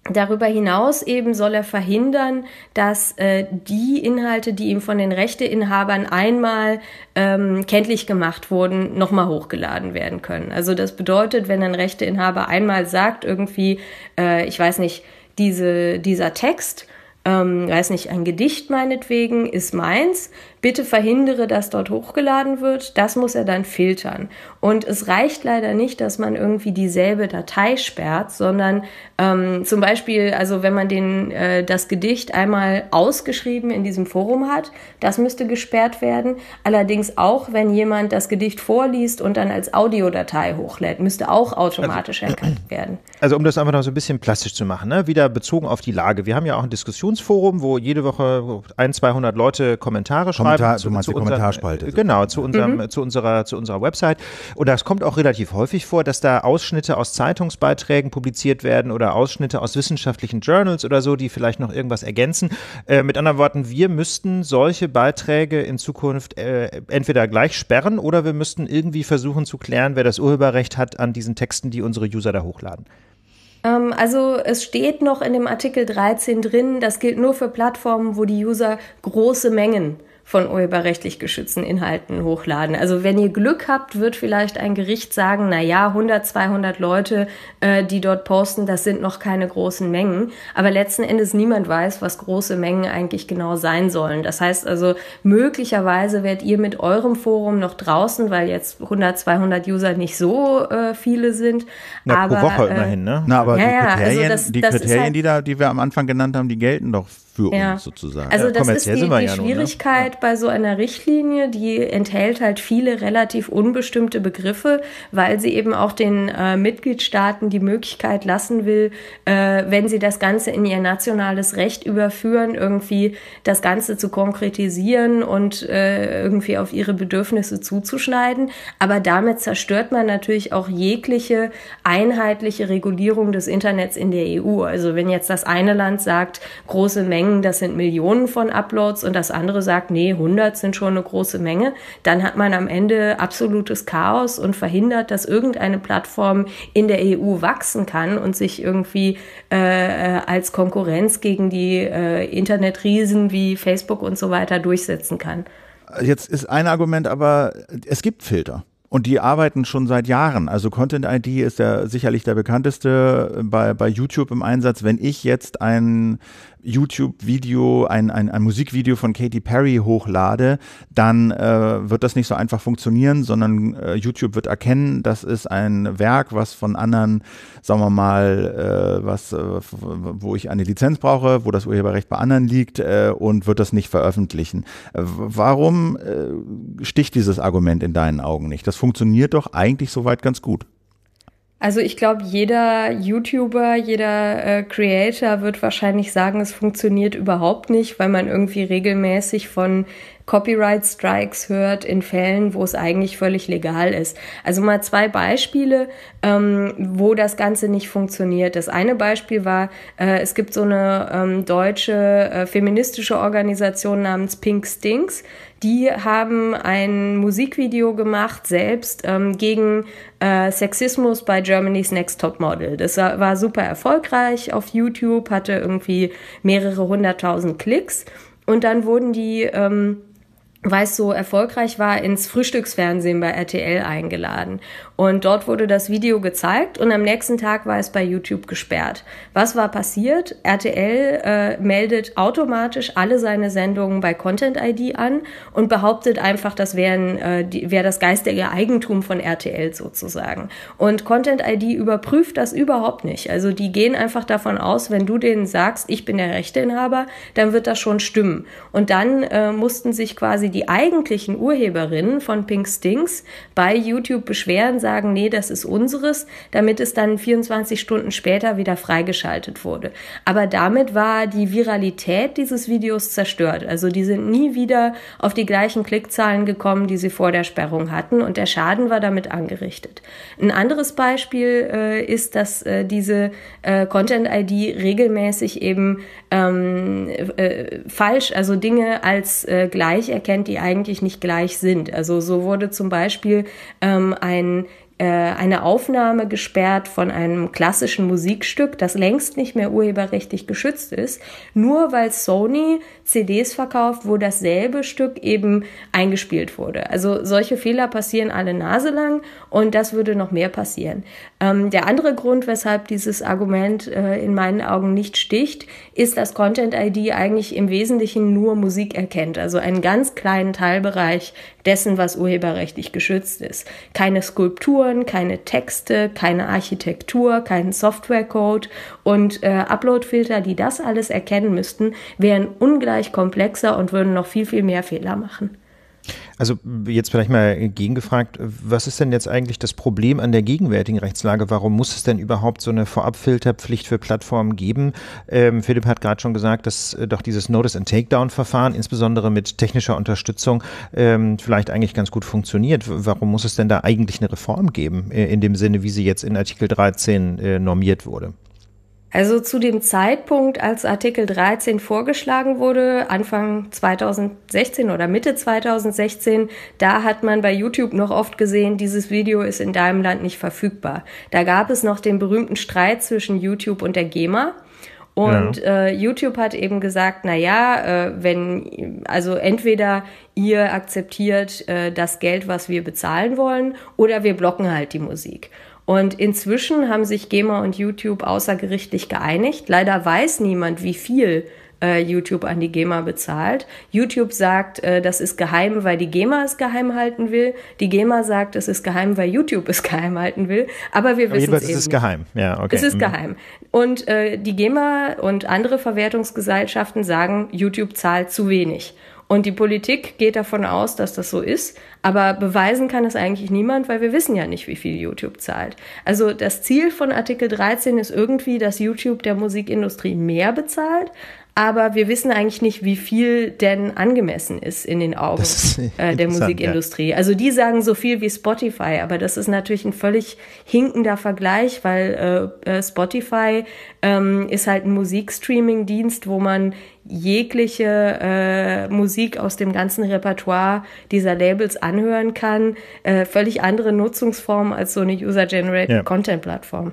Darüber hinaus eben soll er verhindern, dass äh, die Inhalte, die ihm von den Rechteinhabern einmal ähm, kenntlich gemacht wurden, nochmal hochgeladen werden können. Also das bedeutet, wenn ein Rechteinhaber einmal sagt, irgendwie, äh, ich weiß nicht, diese, dieser Text, ähm, weiß nicht, ein Gedicht meinetwegen ist meins, bitte verhindere, dass dort hochgeladen wird. Das muss er dann filtern. Und es reicht leider nicht, dass man irgendwie dieselbe Datei sperrt, sondern ähm, zum Beispiel, also wenn man den, äh, das Gedicht einmal ausgeschrieben in diesem Forum hat, das müsste gesperrt werden. Allerdings auch, wenn jemand das Gedicht vorliest und dann als Audiodatei hochlädt, müsste auch automatisch also, äh, äh, erkannt werden. Also um das einfach noch so ein bisschen plastisch zu machen, ne? wieder bezogen auf die Lage. Wir haben ja auch ein Diskussionsforum, wo jede Woche ein, 200 Leute Kommentare schreiben schreiben. du meinst zu, zu die unserem, Kommentarspalte. Äh, genau, zu, unserem, mhm. zu, unserer, zu unserer Website. Und das kommt auch relativ häufig vor, dass da Ausschnitte aus Zeitungsbeiträgen publiziert werden oder Ausschnitte aus wissenschaftlichen Journals oder so, die vielleicht noch irgendwas ergänzen. Äh, mit anderen Worten, wir müssten solche Beiträge in Zukunft äh, entweder gleich sperren oder wir müssten irgendwie versuchen zu klären, wer das Urheberrecht hat an diesen Texten, die unsere User da hochladen. Ähm, also es steht noch in dem Artikel 13 drin, das gilt nur für Plattformen, wo die User große Mengen von urheberrechtlich geschützten Inhalten hochladen. Also wenn ihr Glück habt, wird vielleicht ein Gericht sagen, na ja, 100, 200 Leute, äh, die dort posten, das sind noch keine großen Mengen. Aber letzten Endes niemand weiß, was große Mengen eigentlich genau sein sollen. Das heißt also, möglicherweise werdet ihr mit eurem Forum noch draußen, weil jetzt 100, 200 User nicht so äh, viele sind. Na, aber, pro Woche äh, immerhin, ne? Na, aber ja, die Kriterien, ja, also das, die, Kriterien halt, die, da, die wir am Anfang genannt haben, die gelten doch für ja. uns sozusagen. Also das ist die, die ne? Schwierigkeit ja. bei so einer Richtlinie, die enthält halt viele relativ unbestimmte Begriffe, weil sie eben auch den äh, Mitgliedstaaten die Möglichkeit lassen will, äh, wenn sie das Ganze in ihr nationales Recht überführen, irgendwie das Ganze zu konkretisieren und äh, irgendwie auf ihre Bedürfnisse zuzuschneiden. Aber damit zerstört man natürlich auch jegliche einheitliche Regulierung des Internets in der EU. Also wenn jetzt das eine Land sagt, große Mengen denken, das sind Millionen von Uploads und das andere sagt, nee, 100 sind schon eine große Menge, dann hat man am Ende absolutes Chaos und verhindert, dass irgendeine Plattform in der EU wachsen kann und sich irgendwie äh, äh, als Konkurrenz gegen die äh, Internetriesen wie Facebook und so weiter durchsetzen kann. Jetzt ist ein Argument aber, es gibt Filter. Und die arbeiten schon seit Jahren. Also Content ID ist ja sicherlich der bekannteste bei, bei YouTube im Einsatz. Wenn ich jetzt ein YouTube-Video, ein, ein, ein, Musikvideo von Katy Perry hochlade, dann äh, wird das nicht so einfach funktionieren, sondern äh, YouTube wird erkennen, das ist ein Werk, was von anderen, sagen wir mal, äh, was, äh, wo ich eine Lizenz brauche, wo das Urheberrecht bei anderen liegt äh, und wird das nicht veröffentlichen. Äh, warum sticht dieses Argument in deinen Augen nicht? Das funktioniert doch eigentlich soweit ganz gut. Also ich glaube, jeder YouTuber, jeder äh, Creator wird wahrscheinlich sagen, es funktioniert überhaupt nicht, weil man irgendwie regelmäßig von Copyright Strikes hört in Fällen, wo es eigentlich völlig legal ist. Also mal zwei Beispiele, ähm, wo das Ganze nicht funktioniert. Das eine Beispiel war, äh, es gibt so eine ähm, deutsche äh, feministische Organisation namens Pink Stinks die haben ein Musikvideo gemacht selbst ähm, gegen äh, Sexismus bei Germany's Next Top Model. Das war super erfolgreich auf YouTube, hatte irgendwie mehrere hunderttausend Klicks. Und dann wurden die, ähm, weil es so erfolgreich war, ins Frühstücksfernsehen bei RTL eingeladen. Und dort wurde das Video gezeigt und am nächsten Tag war es bei YouTube gesperrt. Was war passiert? RTL äh, meldet automatisch alle seine Sendungen bei Content ID an und behauptet einfach, das wären, äh, die, wäre das geistige Eigentum von RTL sozusagen. Und Content ID überprüft das überhaupt nicht. Also die gehen einfach davon aus, wenn du denen sagst, ich bin der Rechteinhaber, dann wird das schon stimmen. Und dann äh, mussten sich quasi die eigentlichen Urheberinnen von Pink Stinks bei YouTube beschweren, sagen, sagen, nee, das ist unseres, damit es dann 24 Stunden später wieder freigeschaltet wurde. Aber damit war die Viralität dieses Videos zerstört. Also die sind nie wieder auf die gleichen Klickzahlen gekommen, die sie vor der Sperrung hatten und der Schaden war damit angerichtet. Ein anderes Beispiel äh, ist, dass äh, diese äh, Content-ID regelmäßig eben ähm, äh, falsch, also Dinge als äh, gleich erkennt, die eigentlich nicht gleich sind. Also so wurde zum Beispiel ähm, ein äh, eine Aufnahme gesperrt von einem klassischen Musikstück, das längst nicht mehr urheberrechtlich geschützt ist, nur weil Sony CDs verkauft, wo dasselbe Stück eben eingespielt wurde. Also solche Fehler passieren alle Nase lang und das würde noch mehr passieren. Ähm, der andere Grund, weshalb dieses Argument äh, in meinen Augen nicht sticht, ist, dass Content ID eigentlich im Wesentlichen nur Musik erkennt, also einen ganz kleinen Teilbereich dessen, was urheberrechtlich geschützt ist. Keine Skulpturen, keine Texte, keine Architektur, keinen Softwarecode und äh, Uploadfilter, die das alles erkennen müssten, wären ungleich komplexer und würden noch viel, viel mehr Fehler machen. Also jetzt vielleicht mal gegengefragt, was ist denn jetzt eigentlich das Problem an der gegenwärtigen Rechtslage? Warum muss es denn überhaupt so eine Vorabfilterpflicht für Plattformen geben? Ähm, Philipp hat gerade schon gesagt, dass äh, doch dieses Notice and Takedown-Verfahren, insbesondere mit technischer Unterstützung, ähm, vielleicht eigentlich ganz gut funktioniert. Warum muss es denn da eigentlich eine Reform geben, äh, in dem Sinne, wie sie jetzt in Artikel 13 äh, normiert wurde? Also zu dem Zeitpunkt, als Artikel 13 vorgeschlagen wurde, Anfang 2016 oder Mitte 2016, da hat man bei YouTube noch oft gesehen, dieses Video ist in deinem Land nicht verfügbar. Da gab es noch den berühmten Streit zwischen YouTube und der GEMA. Und ja. äh, YouTube hat eben gesagt, na ja, äh, wenn also entweder ihr akzeptiert äh, das Geld, was wir bezahlen wollen, oder wir blocken halt die Musik. Und inzwischen haben sich GEMA und YouTube außergerichtlich geeinigt. Leider weiß niemand, wie viel äh, YouTube an die GEMA bezahlt. YouTube sagt, äh, das ist geheim, weil die GEMA es geheim halten will. Die GEMA sagt, es ist geheim, weil YouTube es geheim halten will. Aber wir wissen es Es ist geheim. Ja, okay. Es ist mhm. geheim. Und äh, die GEMA und andere Verwertungsgesellschaften sagen, YouTube zahlt zu wenig. Und die Politik geht davon aus, dass das so ist, aber beweisen kann es eigentlich niemand, weil wir wissen ja nicht, wie viel YouTube zahlt. Also das Ziel von Artikel 13 ist irgendwie, dass YouTube der Musikindustrie mehr bezahlt, aber wir wissen eigentlich nicht, wie viel denn angemessen ist in den Augen äh, der Musikindustrie. Ja. Also die sagen so viel wie Spotify, aber das ist natürlich ein völlig hinkender Vergleich, weil äh, äh Spotify ähm, ist halt ein Musikstreaming-Dienst, wo man jegliche äh, Musik aus dem ganzen Repertoire dieser Labels anhören kann. Äh, völlig andere Nutzungsform als so eine User-Generated ja. Content-Plattform.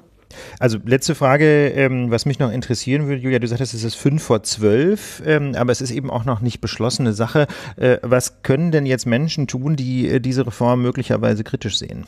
Also letzte Frage, ähm, was mich noch interessieren würde, Julia, du sagtest, es ist fünf vor zwölf, ähm, aber es ist eben auch noch nicht beschlossene Sache. Äh, was können denn jetzt Menschen tun, die äh, diese Reform möglicherweise kritisch sehen?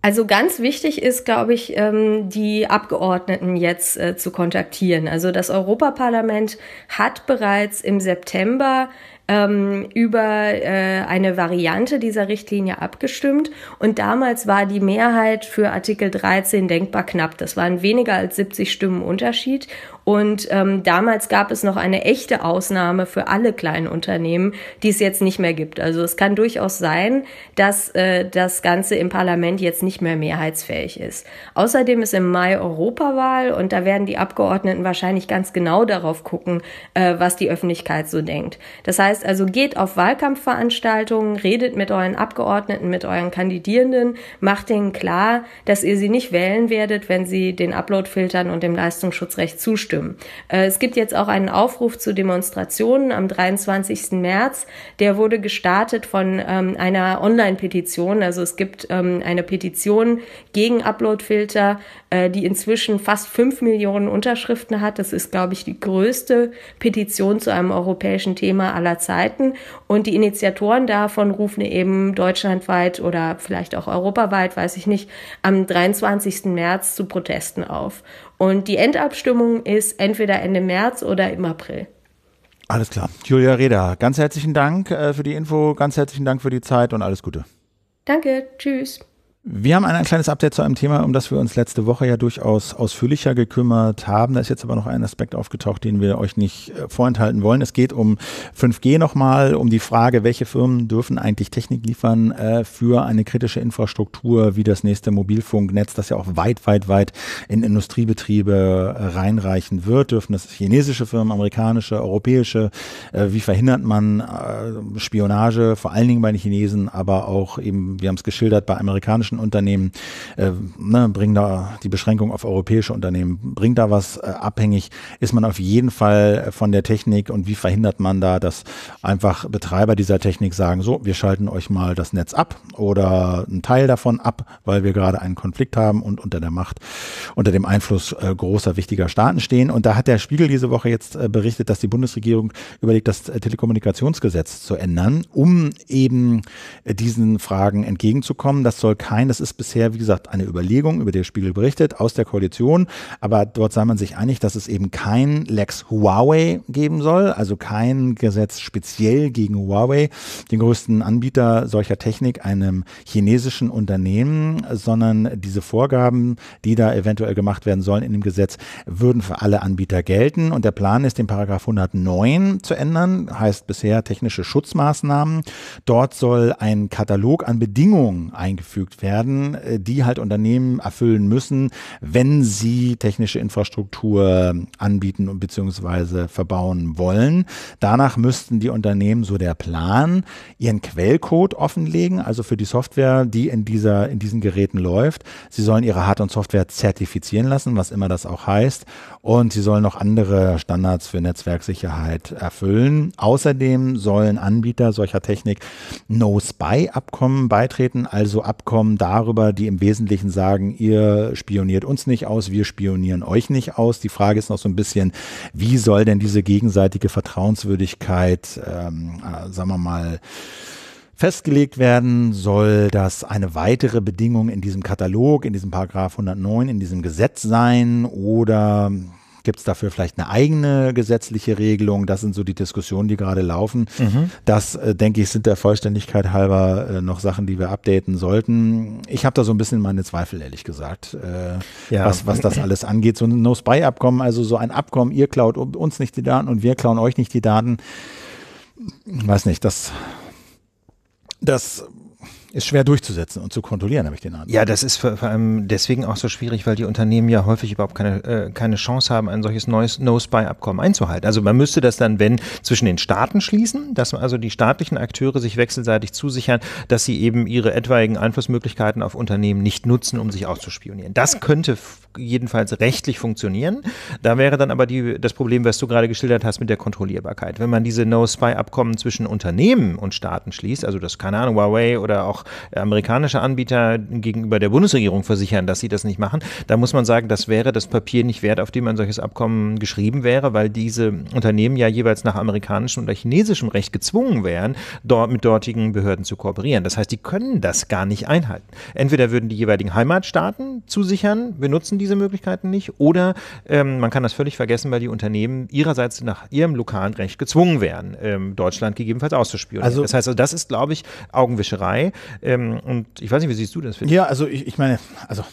Also ganz wichtig ist, glaube ich, ähm, die Abgeordneten jetzt äh, zu kontaktieren. Also das Europaparlament hat bereits im September ähm, über äh, eine Variante dieser Richtlinie abgestimmt und damals war die Mehrheit für Artikel 13 denkbar knapp. Das waren weniger als 70 Stimmen Unterschied und ähm, damals gab es noch eine echte Ausnahme für alle kleinen Unternehmen, die es jetzt nicht mehr gibt. Also es kann durchaus sein, dass äh, das Ganze im Parlament jetzt nicht mehr mehrheitsfähig ist. Außerdem ist im Mai Europawahl und da werden die Abgeordneten wahrscheinlich ganz genau darauf gucken, äh, was die Öffentlichkeit so denkt. Das heißt also, geht auf Wahlkampfveranstaltungen, redet mit euren Abgeordneten, mit euren Kandidierenden, macht denen klar, dass ihr sie nicht wählen werdet, wenn sie den Uploadfiltern und dem Leistungsschutzrecht zustimmen abstimmen. Äh, es gibt jetzt auch einen Aufruf zu Demonstrationen am 23. März. Der wurde gestartet von ähm, einer Online-Petition. Also es gibt ähm, eine Petition gegen Uploadfilter, äh, die inzwischen fast 5 Millionen Unterschriften hat. Das ist, glaube ich, die größte Petition zu einem europäischen Thema aller Zeiten. Und die Initiatoren davon rufen eben deutschlandweit oder vielleicht auch europaweit, weiß ich nicht, am 23. März zu Protesten auf. Und die Endabstimmung ist entweder Ende März oder im April. Alles klar. Julia Reda, ganz herzlichen Dank äh, für die Info, ganz herzlichen Dank für die Zeit und alles Gute. Danke, tschüss. Wir haben ein kleines Update zu einem Thema, um das wir uns letzte Woche ja durchaus ausführlicher gekümmert haben. Da ist jetzt aber noch ein Aspekt aufgetaucht, den wir euch nicht äh, vorenthalten wollen. Es geht um 5G nochmal, um die Frage, welche Firmen dürfen eigentlich Technik liefern äh, für eine kritische Infrastruktur wie das nächste Mobilfunknetz, das ja auch weit, weit, weit in Industriebetriebe äh, reinreichen wird. Dürfen das chinesische Firmen, amerikanische, europäische? Äh, wie verhindert man äh, Spionage, vor allen Dingen bei den Chinesen, aber auch eben, wir haben es geschildert, bei amerikanischen deutschen Unternehmen, äh, ne, bringen da die Beschränkung auf europäische Unternehmen, bringt da was äh, abhängig, ist man auf jeden Fall äh, von der Technik und wie verhindert man da, dass einfach Betreiber dieser Technik sagen, so, wir schalten euch mal das Netz ab oder einen Teil davon ab, weil wir gerade einen Konflikt haben und unter der Macht, unter dem Einfluss äh, großer, wichtiger Staaten stehen. Und da hat der Spiegel diese Woche jetzt äh, berichtet, dass die Bundesregierung überlegt, das äh, Telekommunikationsgesetz zu ändern, um eben äh, diesen Fragen entgegenzukommen. Das soll kein Nein, das ist bisher, wie gesagt, eine Überlegung, über die der Spiegel berichtet, aus der Koalition. Aber dort sei man sich einig, dass es eben kein Lex Huawei geben soll, also kein Gesetz speziell gegen Huawei, den größten Anbieter solcher Technik, einem chinesischen Unternehmen, sondern diese Vorgaben, die da eventuell gemacht werden sollen in dem Gesetz, würden für alle Anbieter gelten. Und der Plan ist, den Paragraph 109 zu ändern, heißt bisher technische Schutzmaßnahmen. Dort soll ein Katalog an Bedingungen eingefügt werden werden, äh, die halt Unternehmen erfüllen müssen, wenn sie technische Infrastruktur ähm, anbieten und beziehungsweise verbauen wollen. Danach müssten die Unternehmen, so der Plan, ihren Quellcode offenlegen, also für die Software, die in, dieser, in diesen Geräten läuft. Sie sollen ihre Hard- und Software zertifizieren lassen, was immer das auch heißt und sie sollen noch andere Standards für Netzwerksicherheit erfüllen. Außerdem sollen Anbieter solcher Technik No-Spy-Abkommen beitreten, also Abkommen darüber, die im Wesentlichen sagen, ihr spioniert uns nicht aus, wir spionieren euch nicht aus. Die Frage ist noch so ein bisschen, wie soll denn diese gegenseitige Vertrauenswürdigkeit, ähm, äh, sagen wir mal, Festgelegt werden soll, dass eine weitere Bedingung in diesem Katalog, in diesem Paragraph 109, in diesem Gesetz sein oder Gibt es dafür vielleicht eine eigene gesetzliche Regelung? Das sind so die Diskussionen, die gerade laufen. Mhm. Das, äh, denke ich, sind der Vollständigkeit halber äh, noch Sachen, die wir updaten sollten. Ich habe da so ein bisschen meine Zweifel, ehrlich gesagt, äh, ja. was, was das alles angeht. So ein No-Spy-Abkommen, also so ein Abkommen, ihr klaut uns nicht die Daten und wir klauen euch nicht die Daten. Ich weiß nicht, das das ist schwer durchzusetzen und zu kontrollieren, habe ich den Eindruck. Ja, das ist vor, vor, allem deswegen auch so schwierig, weil die Unternehmen ja häufig überhaupt keine, äh, keine Chance haben, ein solches neues No-Spy-Abkommen einzuhalten. Also man müsste das dann, wenn, zwischen den Staaten schließen, dass also die staatlichen Akteure sich wechselseitig zusichern, dass sie eben ihre etwaigen Einflussmöglichkeiten auf Unternehmen nicht nutzen, um sich auszuspionieren. Das könnte jedenfalls rechtlich funktionieren. Da wäre dann aber die, das Problem, was du gerade geschildert hast mit der Kontrollierbarkeit. Wenn man diese No-Spy-Abkommen zwischen Unternehmen und Staaten schließt, also das, keine Ahnung, Huawei oder auch auch amerikanische Anbieter gegenüber der Bundesregierung versichern, dass sie das nicht machen. Da muss man sagen, das wäre das Papier nicht wert, auf dem ein solches Abkommen geschrieben wäre, weil diese Unternehmen ja jeweils nach amerikanischem oder chinesischem Recht gezwungen wären, dort mit dortigen Behörden zu kooperieren. Das heißt, die können das gar nicht einhalten. Entweder würden die jeweiligen Heimatstaaten zusichern, benutzen diese Möglichkeiten nicht, oder ähm, man kann das völlig vergessen, weil die Unternehmen ihrerseits nach ihrem lokalen Recht gezwungen wären, ähm, Deutschland gegebenenfalls auszuspüren. Also, das heißt, also das ist, glaube ich, Augenwischerei. Ähm, und ich weiß nicht, wie siehst du das? Philipp? Ja, also ich, ich meine, also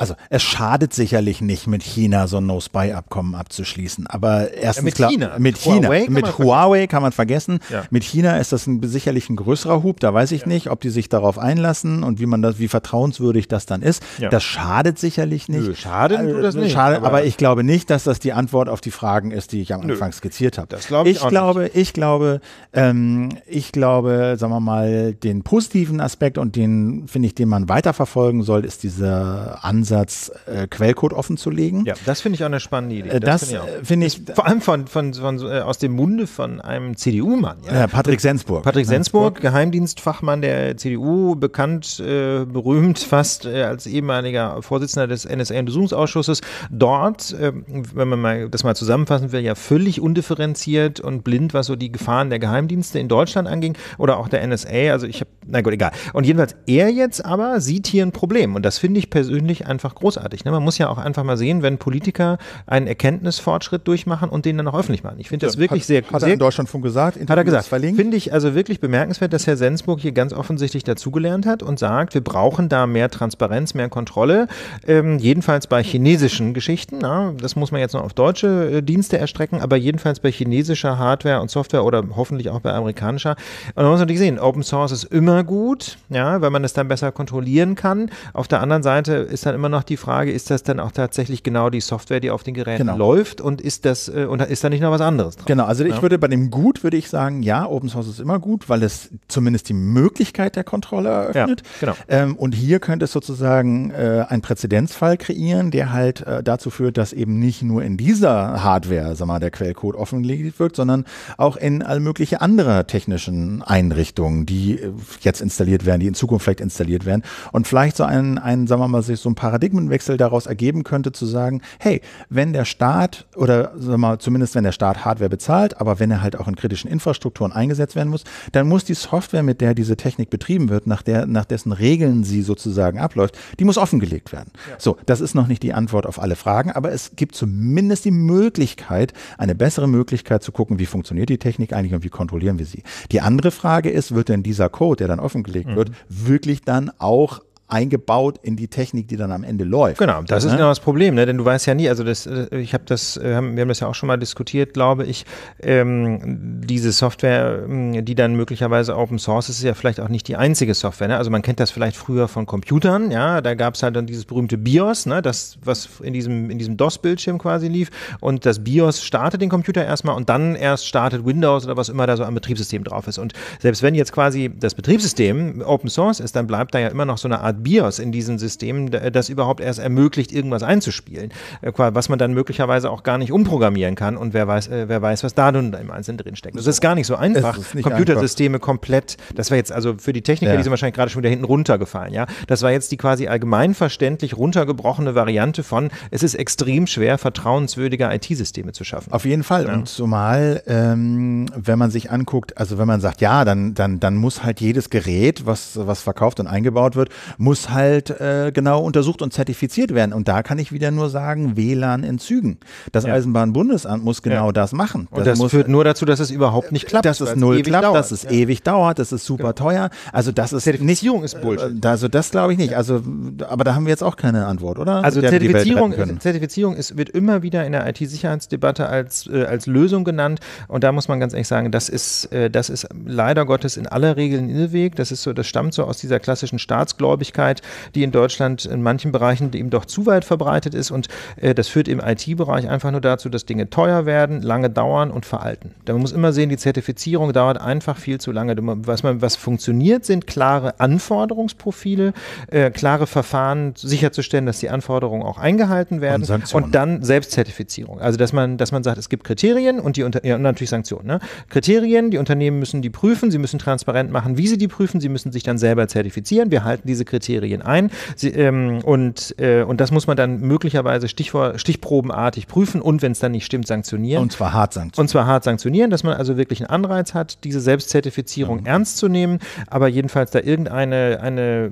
also es schadet sicherlich nicht, mit China so ein No-Spy-Abkommen abzuschließen. Aber erstens ja, mit klar, China. mit China, Huawei kann mit Huawei kann man vergessen. Ja. Mit China ist das ein, sicherlich ein größerer Hub. Da weiß ich ja. nicht, ob die sich darauf einlassen und wie man das, wie vertrauenswürdig das dann ist. Das schadet sicherlich nicht. Nö, schadet äh, das nicht. Schadet, aber, aber, ich glaube nicht, dass das die Antwort auf die Fragen ist, die ich am Anfang Nö, skizziert habe. Das glaub ich, ich glaube, nicht. ich glaube, ähm, ich glaube, sagen wir mal, den positiven Aspekt und den finde ich, den man weiterverfolgen soll, ist dieser Ansatz Ansatz, äh, Quellcode legen. Ja, das finde ich auch eine spannende Idee. Äh, das, das finde ich, äh, find ich vor allem von, von, von, von äh, aus dem Munde von einem CDU-Mann. Ja? Patrick Sensburg. Patrick Sensburg, Geheimdienstfachmann der CDU, bekannt, berühmt fast als ehemaliger Vorsitzender des NSA-Untersuchungsausschusses. Dort, ähm, wenn man mal, das mal zusammenfassen will, ja völlig undifferenziert und blind, was so die Gefahren der Geheimdienste in Deutschland anging oder auch der NSA. Also ich habe, na gut, egal. Und jedenfalls, er jetzt aber sieht hier ein Problem und das finde ich persönlich einfach großartig. Ne? Man muss ja auch einfach mal sehen, wenn Politiker einen Erkenntnisfortschritt durchmachen und den dann auch öffentlich machen. Ich finde das ja, wirklich hat, sehr Hat er in Deutschlandfunk gesagt, Interview hat er gesagt. Finde ich also wirklich bemerkenswert, dass Herr Sensburg hier ganz offensichtlich dazugelernt hat und sagt, wir brauchen da mehr Transparenz, mehr Kontrolle, ähm, jedenfalls bei chinesischen Geschichten. Na, das muss man jetzt noch auf deutsche äh, Dienste erstrecken, aber jedenfalls bei chinesischer Hardware und Software oder hoffentlich auch bei amerikanischer. Und man muss natürlich sehen, Open Source ist immer gut, ja, weil man es dann besser kontrollieren kann. Auf der anderen Seite ist dann immer immer noch die Frage, ist das dann auch tatsächlich genau die Software, die auf den Geräten genau. läuft und ist das äh, und ist da nicht noch was anderes dran? Genau, also ja. ich würde bei dem gut würde ich sagen, ja, Open Source ist immer gut, weil es zumindest die Möglichkeit der Kontrolle eröffnet. Ja, genau. Ähm, und hier könnte es sozusagen äh, einen Präzedenzfall kreieren, der halt äh, dazu führt, dass eben nicht nur in dieser Hardware, sag mal, der Quellcode offengelegt wird, sondern auch in all mögliche andere technischen Einrichtungen, die äh, jetzt installiert werden, die in Zukunft vielleicht installiert werden und vielleicht so einen, einen sagen wir mal, sich so ein paar Paradigmenwechsel daraus ergeben könnte, zu sagen, hey, wenn der Staat oder sagen mal, zumindest wenn der Staat Hardware bezahlt, aber wenn er halt auch in kritischen Infrastrukturen eingesetzt werden muss, dann muss die Software, mit der diese Technik betrieben wird, nach, der, nach dessen Regeln sie sozusagen abläuft, die muss offengelegt werden. Ja. So, das ist noch nicht die Antwort auf alle Fragen, aber es gibt zumindest die Möglichkeit, eine bessere Möglichkeit zu gucken, wie funktioniert die Technik eigentlich und wie kontrollieren wir sie. Die andere Frage ist, wird denn dieser Code, der dann offengelegt mhm. wird, wirklich dann auch eingebaut in die Technik, die dann am Ende läuft. Genau, das ist ne? genau das Problem, ne? denn du weißt ja nie, also das, äh, ich habe das, äh, wir haben das ja auch schon mal diskutiert, glaube ich, ähm, diese Software, hm, die dann möglicherweise Open Source ist, ist ja vielleicht auch nicht die einzige Software. Ne? Also man kennt das vielleicht früher von Computern, ja, da gab es halt dann dieses berühmte BIOS, ne? das, was in diesem, in diesem DOS-Bildschirm quasi lief und das BIOS startet den Computer erstmal und dann erst startet Windows oder was immer da so am Betriebssystem drauf ist. Und selbst wenn jetzt quasi das Betriebssystem Open Source ist, dann bleibt da ja immer noch so eine Art BIOS in diesen Systemen, das überhaupt erst ermöglicht, irgendwas einzuspielen, äh, was man dann möglicherweise auch gar nicht umprogrammieren kann und wer weiß, äh, wer weiß, was da nun im Einzelnen drinsteckt. Das ist gar nicht so einfach, nicht Computersysteme einfach. komplett, das war jetzt also für die Techniker, ja. die sind wahrscheinlich gerade schon wieder hinten runtergefallen, ja. Das war jetzt die quasi allgemeinverständlich runtergebrochene Variante von, es ist extrem schwer, vertrauenswürdige IT-Systeme zu schaffen. Auf jeden Fall. Ja. Und zumal, ähm, wenn man sich anguckt, also wenn man sagt, ja, dann, dann, dann muss halt jedes Gerät, was, was verkauft und eingebaut wird, muss muss halt äh, genau untersucht und zertifiziert werden. Und da kann ich wieder nur sagen, WLAN in Zügen. Das ja. Eisenbahnbundesamt muss genau ja. das machen. Das und das muss, führt nur dazu, dass es überhaupt nicht klappt. Dass es null klappt, dauert. dass es ja. ewig dauert, das ist super genau. teuer. Also das ist Zertifizierung nicht, ist Bullshit. Äh, also das glaube ich nicht. Also, aber da haben wir jetzt auch keine Antwort, oder? Also Der, Zertifizierung, Zertifizierung ist, wird immer wieder in der IT-Sicherheitsdebatte als, äh, als Lösung genannt. Und da muss man ganz ehrlich sagen, das ist, äh, das ist leider Gottes in aller Regel ein Irrweg. Das ist so, das stammt so aus dieser klassischen Staatsgläubigkeit. Begrifflichkeit, die in Deutschland in manchen Bereichen eben doch zu weit verbreitet ist. Und äh, das führt im IT-Bereich einfach nur dazu, dass Dinge teuer werden, lange dauern und veralten. Da muss immer sehen, die Zertifizierung dauert einfach viel zu lange. Was, man, was funktioniert, sind klare Anforderungsprofile, äh, klare Verfahren sicherzustellen, dass die Anforderungen auch eingehalten werden. Und, und, dann Selbstzertifizierung. Also dass man, dass man sagt, es gibt Kriterien und die unter ja, und natürlich Sanktionen. Ne? Kriterien, die Unternehmen müssen die prüfen, sie müssen transparent machen, wie sie die prüfen, sie müssen sich dann selber zertifizieren. Wir halten diese Kriterien Kriterien ein. Sie, ähm, und, äh, und das muss man dann möglicherweise stichvor, stichprobenartig prüfen und wenn es dann nicht stimmt, sanktionieren. Und zwar hart sanktionieren. Und zwar hart sanktionieren, dass man also wirklich einen Anreiz hat, diese Selbstzertifizierung mhm. ernst zu nehmen, aber jedenfalls da irgendeine eine äh,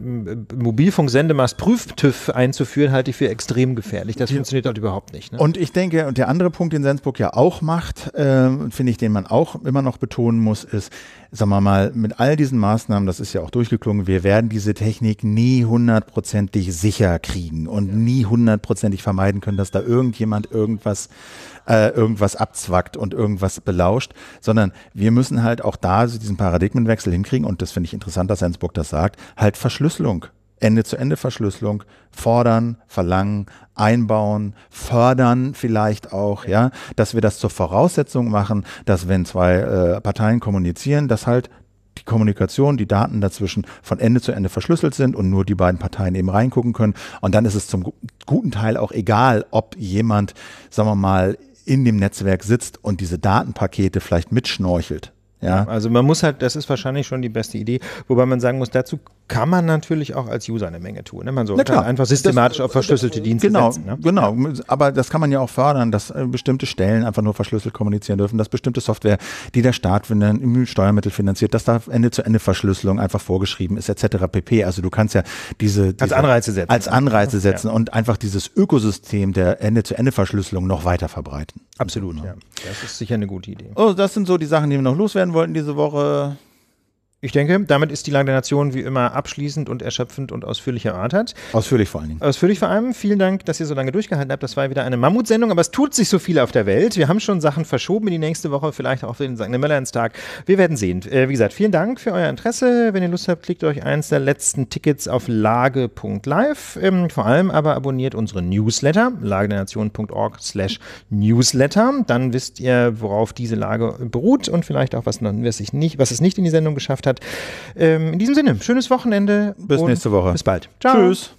Mobilfunksendemast Prüftüff einzuführen, halte ich für extrem gefährlich. Das funktioniert dort überhaupt nicht. Ne? Und ich denke, und der andere Punkt, den Sensburg ja auch macht, äh, finde ich, den man auch immer noch betonen muss, ist, sagen wir mal, mit all diesen Maßnahmen, das ist ja auch durchgeklungen, wir werden diese Technik nie nie hundertprozentig sicher kriegen und ja. nie hundertprozentig vermeiden können, dass da irgendjemand irgendwas, äh, irgendwas abzwackt und irgendwas belauscht, sondern wir müssen halt auch da so diesen Paradigmenwechsel hinkriegen und das finde ich interessant, dass Sensburg das sagt, halt Verschlüsselung Ende-zu-Ende-Verschlüsselung fordern, verlangen, einbauen, fördern vielleicht auch, ja, dass wir das zur Voraussetzung machen, dass wenn zwei äh, Parteien kommunizieren, dass halt die Kommunikation, die Daten dazwischen von Ende zu Ende verschlüsselt sind und nur die beiden Parteien eben reingucken können. Und dann ist es zum guten Teil auch egal, ob jemand, sagen wir mal, in dem Netzwerk sitzt und diese Datenpakete vielleicht mitschnorchelt. Ja. Also man muss halt, das ist wahrscheinlich schon die beste Idee, wobei man sagen muss, dazu kann man natürlich auch als User eine Menge tun. Ne? Man sollte ja, einfach systematisch das, auf verschlüsselte Dienste genau, setzen. Ne? Genau, aber das kann man ja auch fördern, dass äh, bestimmte Stellen einfach nur verschlüsselt kommunizieren dürfen, dass bestimmte Software, die der Staat im Steuermittel finanziert, dass da Ende-zu-Ende-Verschlüsselung einfach vorgeschrieben ist, etc. pp. Also du kannst ja diese, diese als Anreize setzen, als Anreize setzen ja. und einfach dieses Ökosystem der Ende-zu-Ende-Verschlüsselung noch weiter verbreiten. Absolut, ja. Das ist sicher eine gute Idee. Oh, das sind so die Sachen, die wir noch loswerden wollten diese Woche. Ich denke, damit ist die Lage der Nation wie immer abschließend und erschöpfend und ausführlich erörtert. Ausführlich vor allen Dingen. Ausführlich vor allem. Vielen Dank, dass ihr so lange durchgehalten habt. Das war wieder eine Mammutsendung, aber es tut sich so viel auf der Welt. Wir haben schon Sachen verschoben in die nächste Woche, vielleicht auch für den St. Nimmerleinstag. Wir werden sehen. Äh, wie gesagt, vielen Dank für euer Interesse. Wenn ihr Lust habt, klickt euch eins der letzten Tickets auf lage.live. Ähm, vor allem aber abonniert unsere Newsletter, lagedernation.org slash newsletter. Dann wisst ihr, worauf diese Lage beruht und vielleicht auch, was, was, ich nicht, was es nicht in die Sendung geschafft hat hat. Ähm, in diesem Sinne, schönes Wochenende. Bis nächste Woche. Bis bald. Ciao. Tschüss.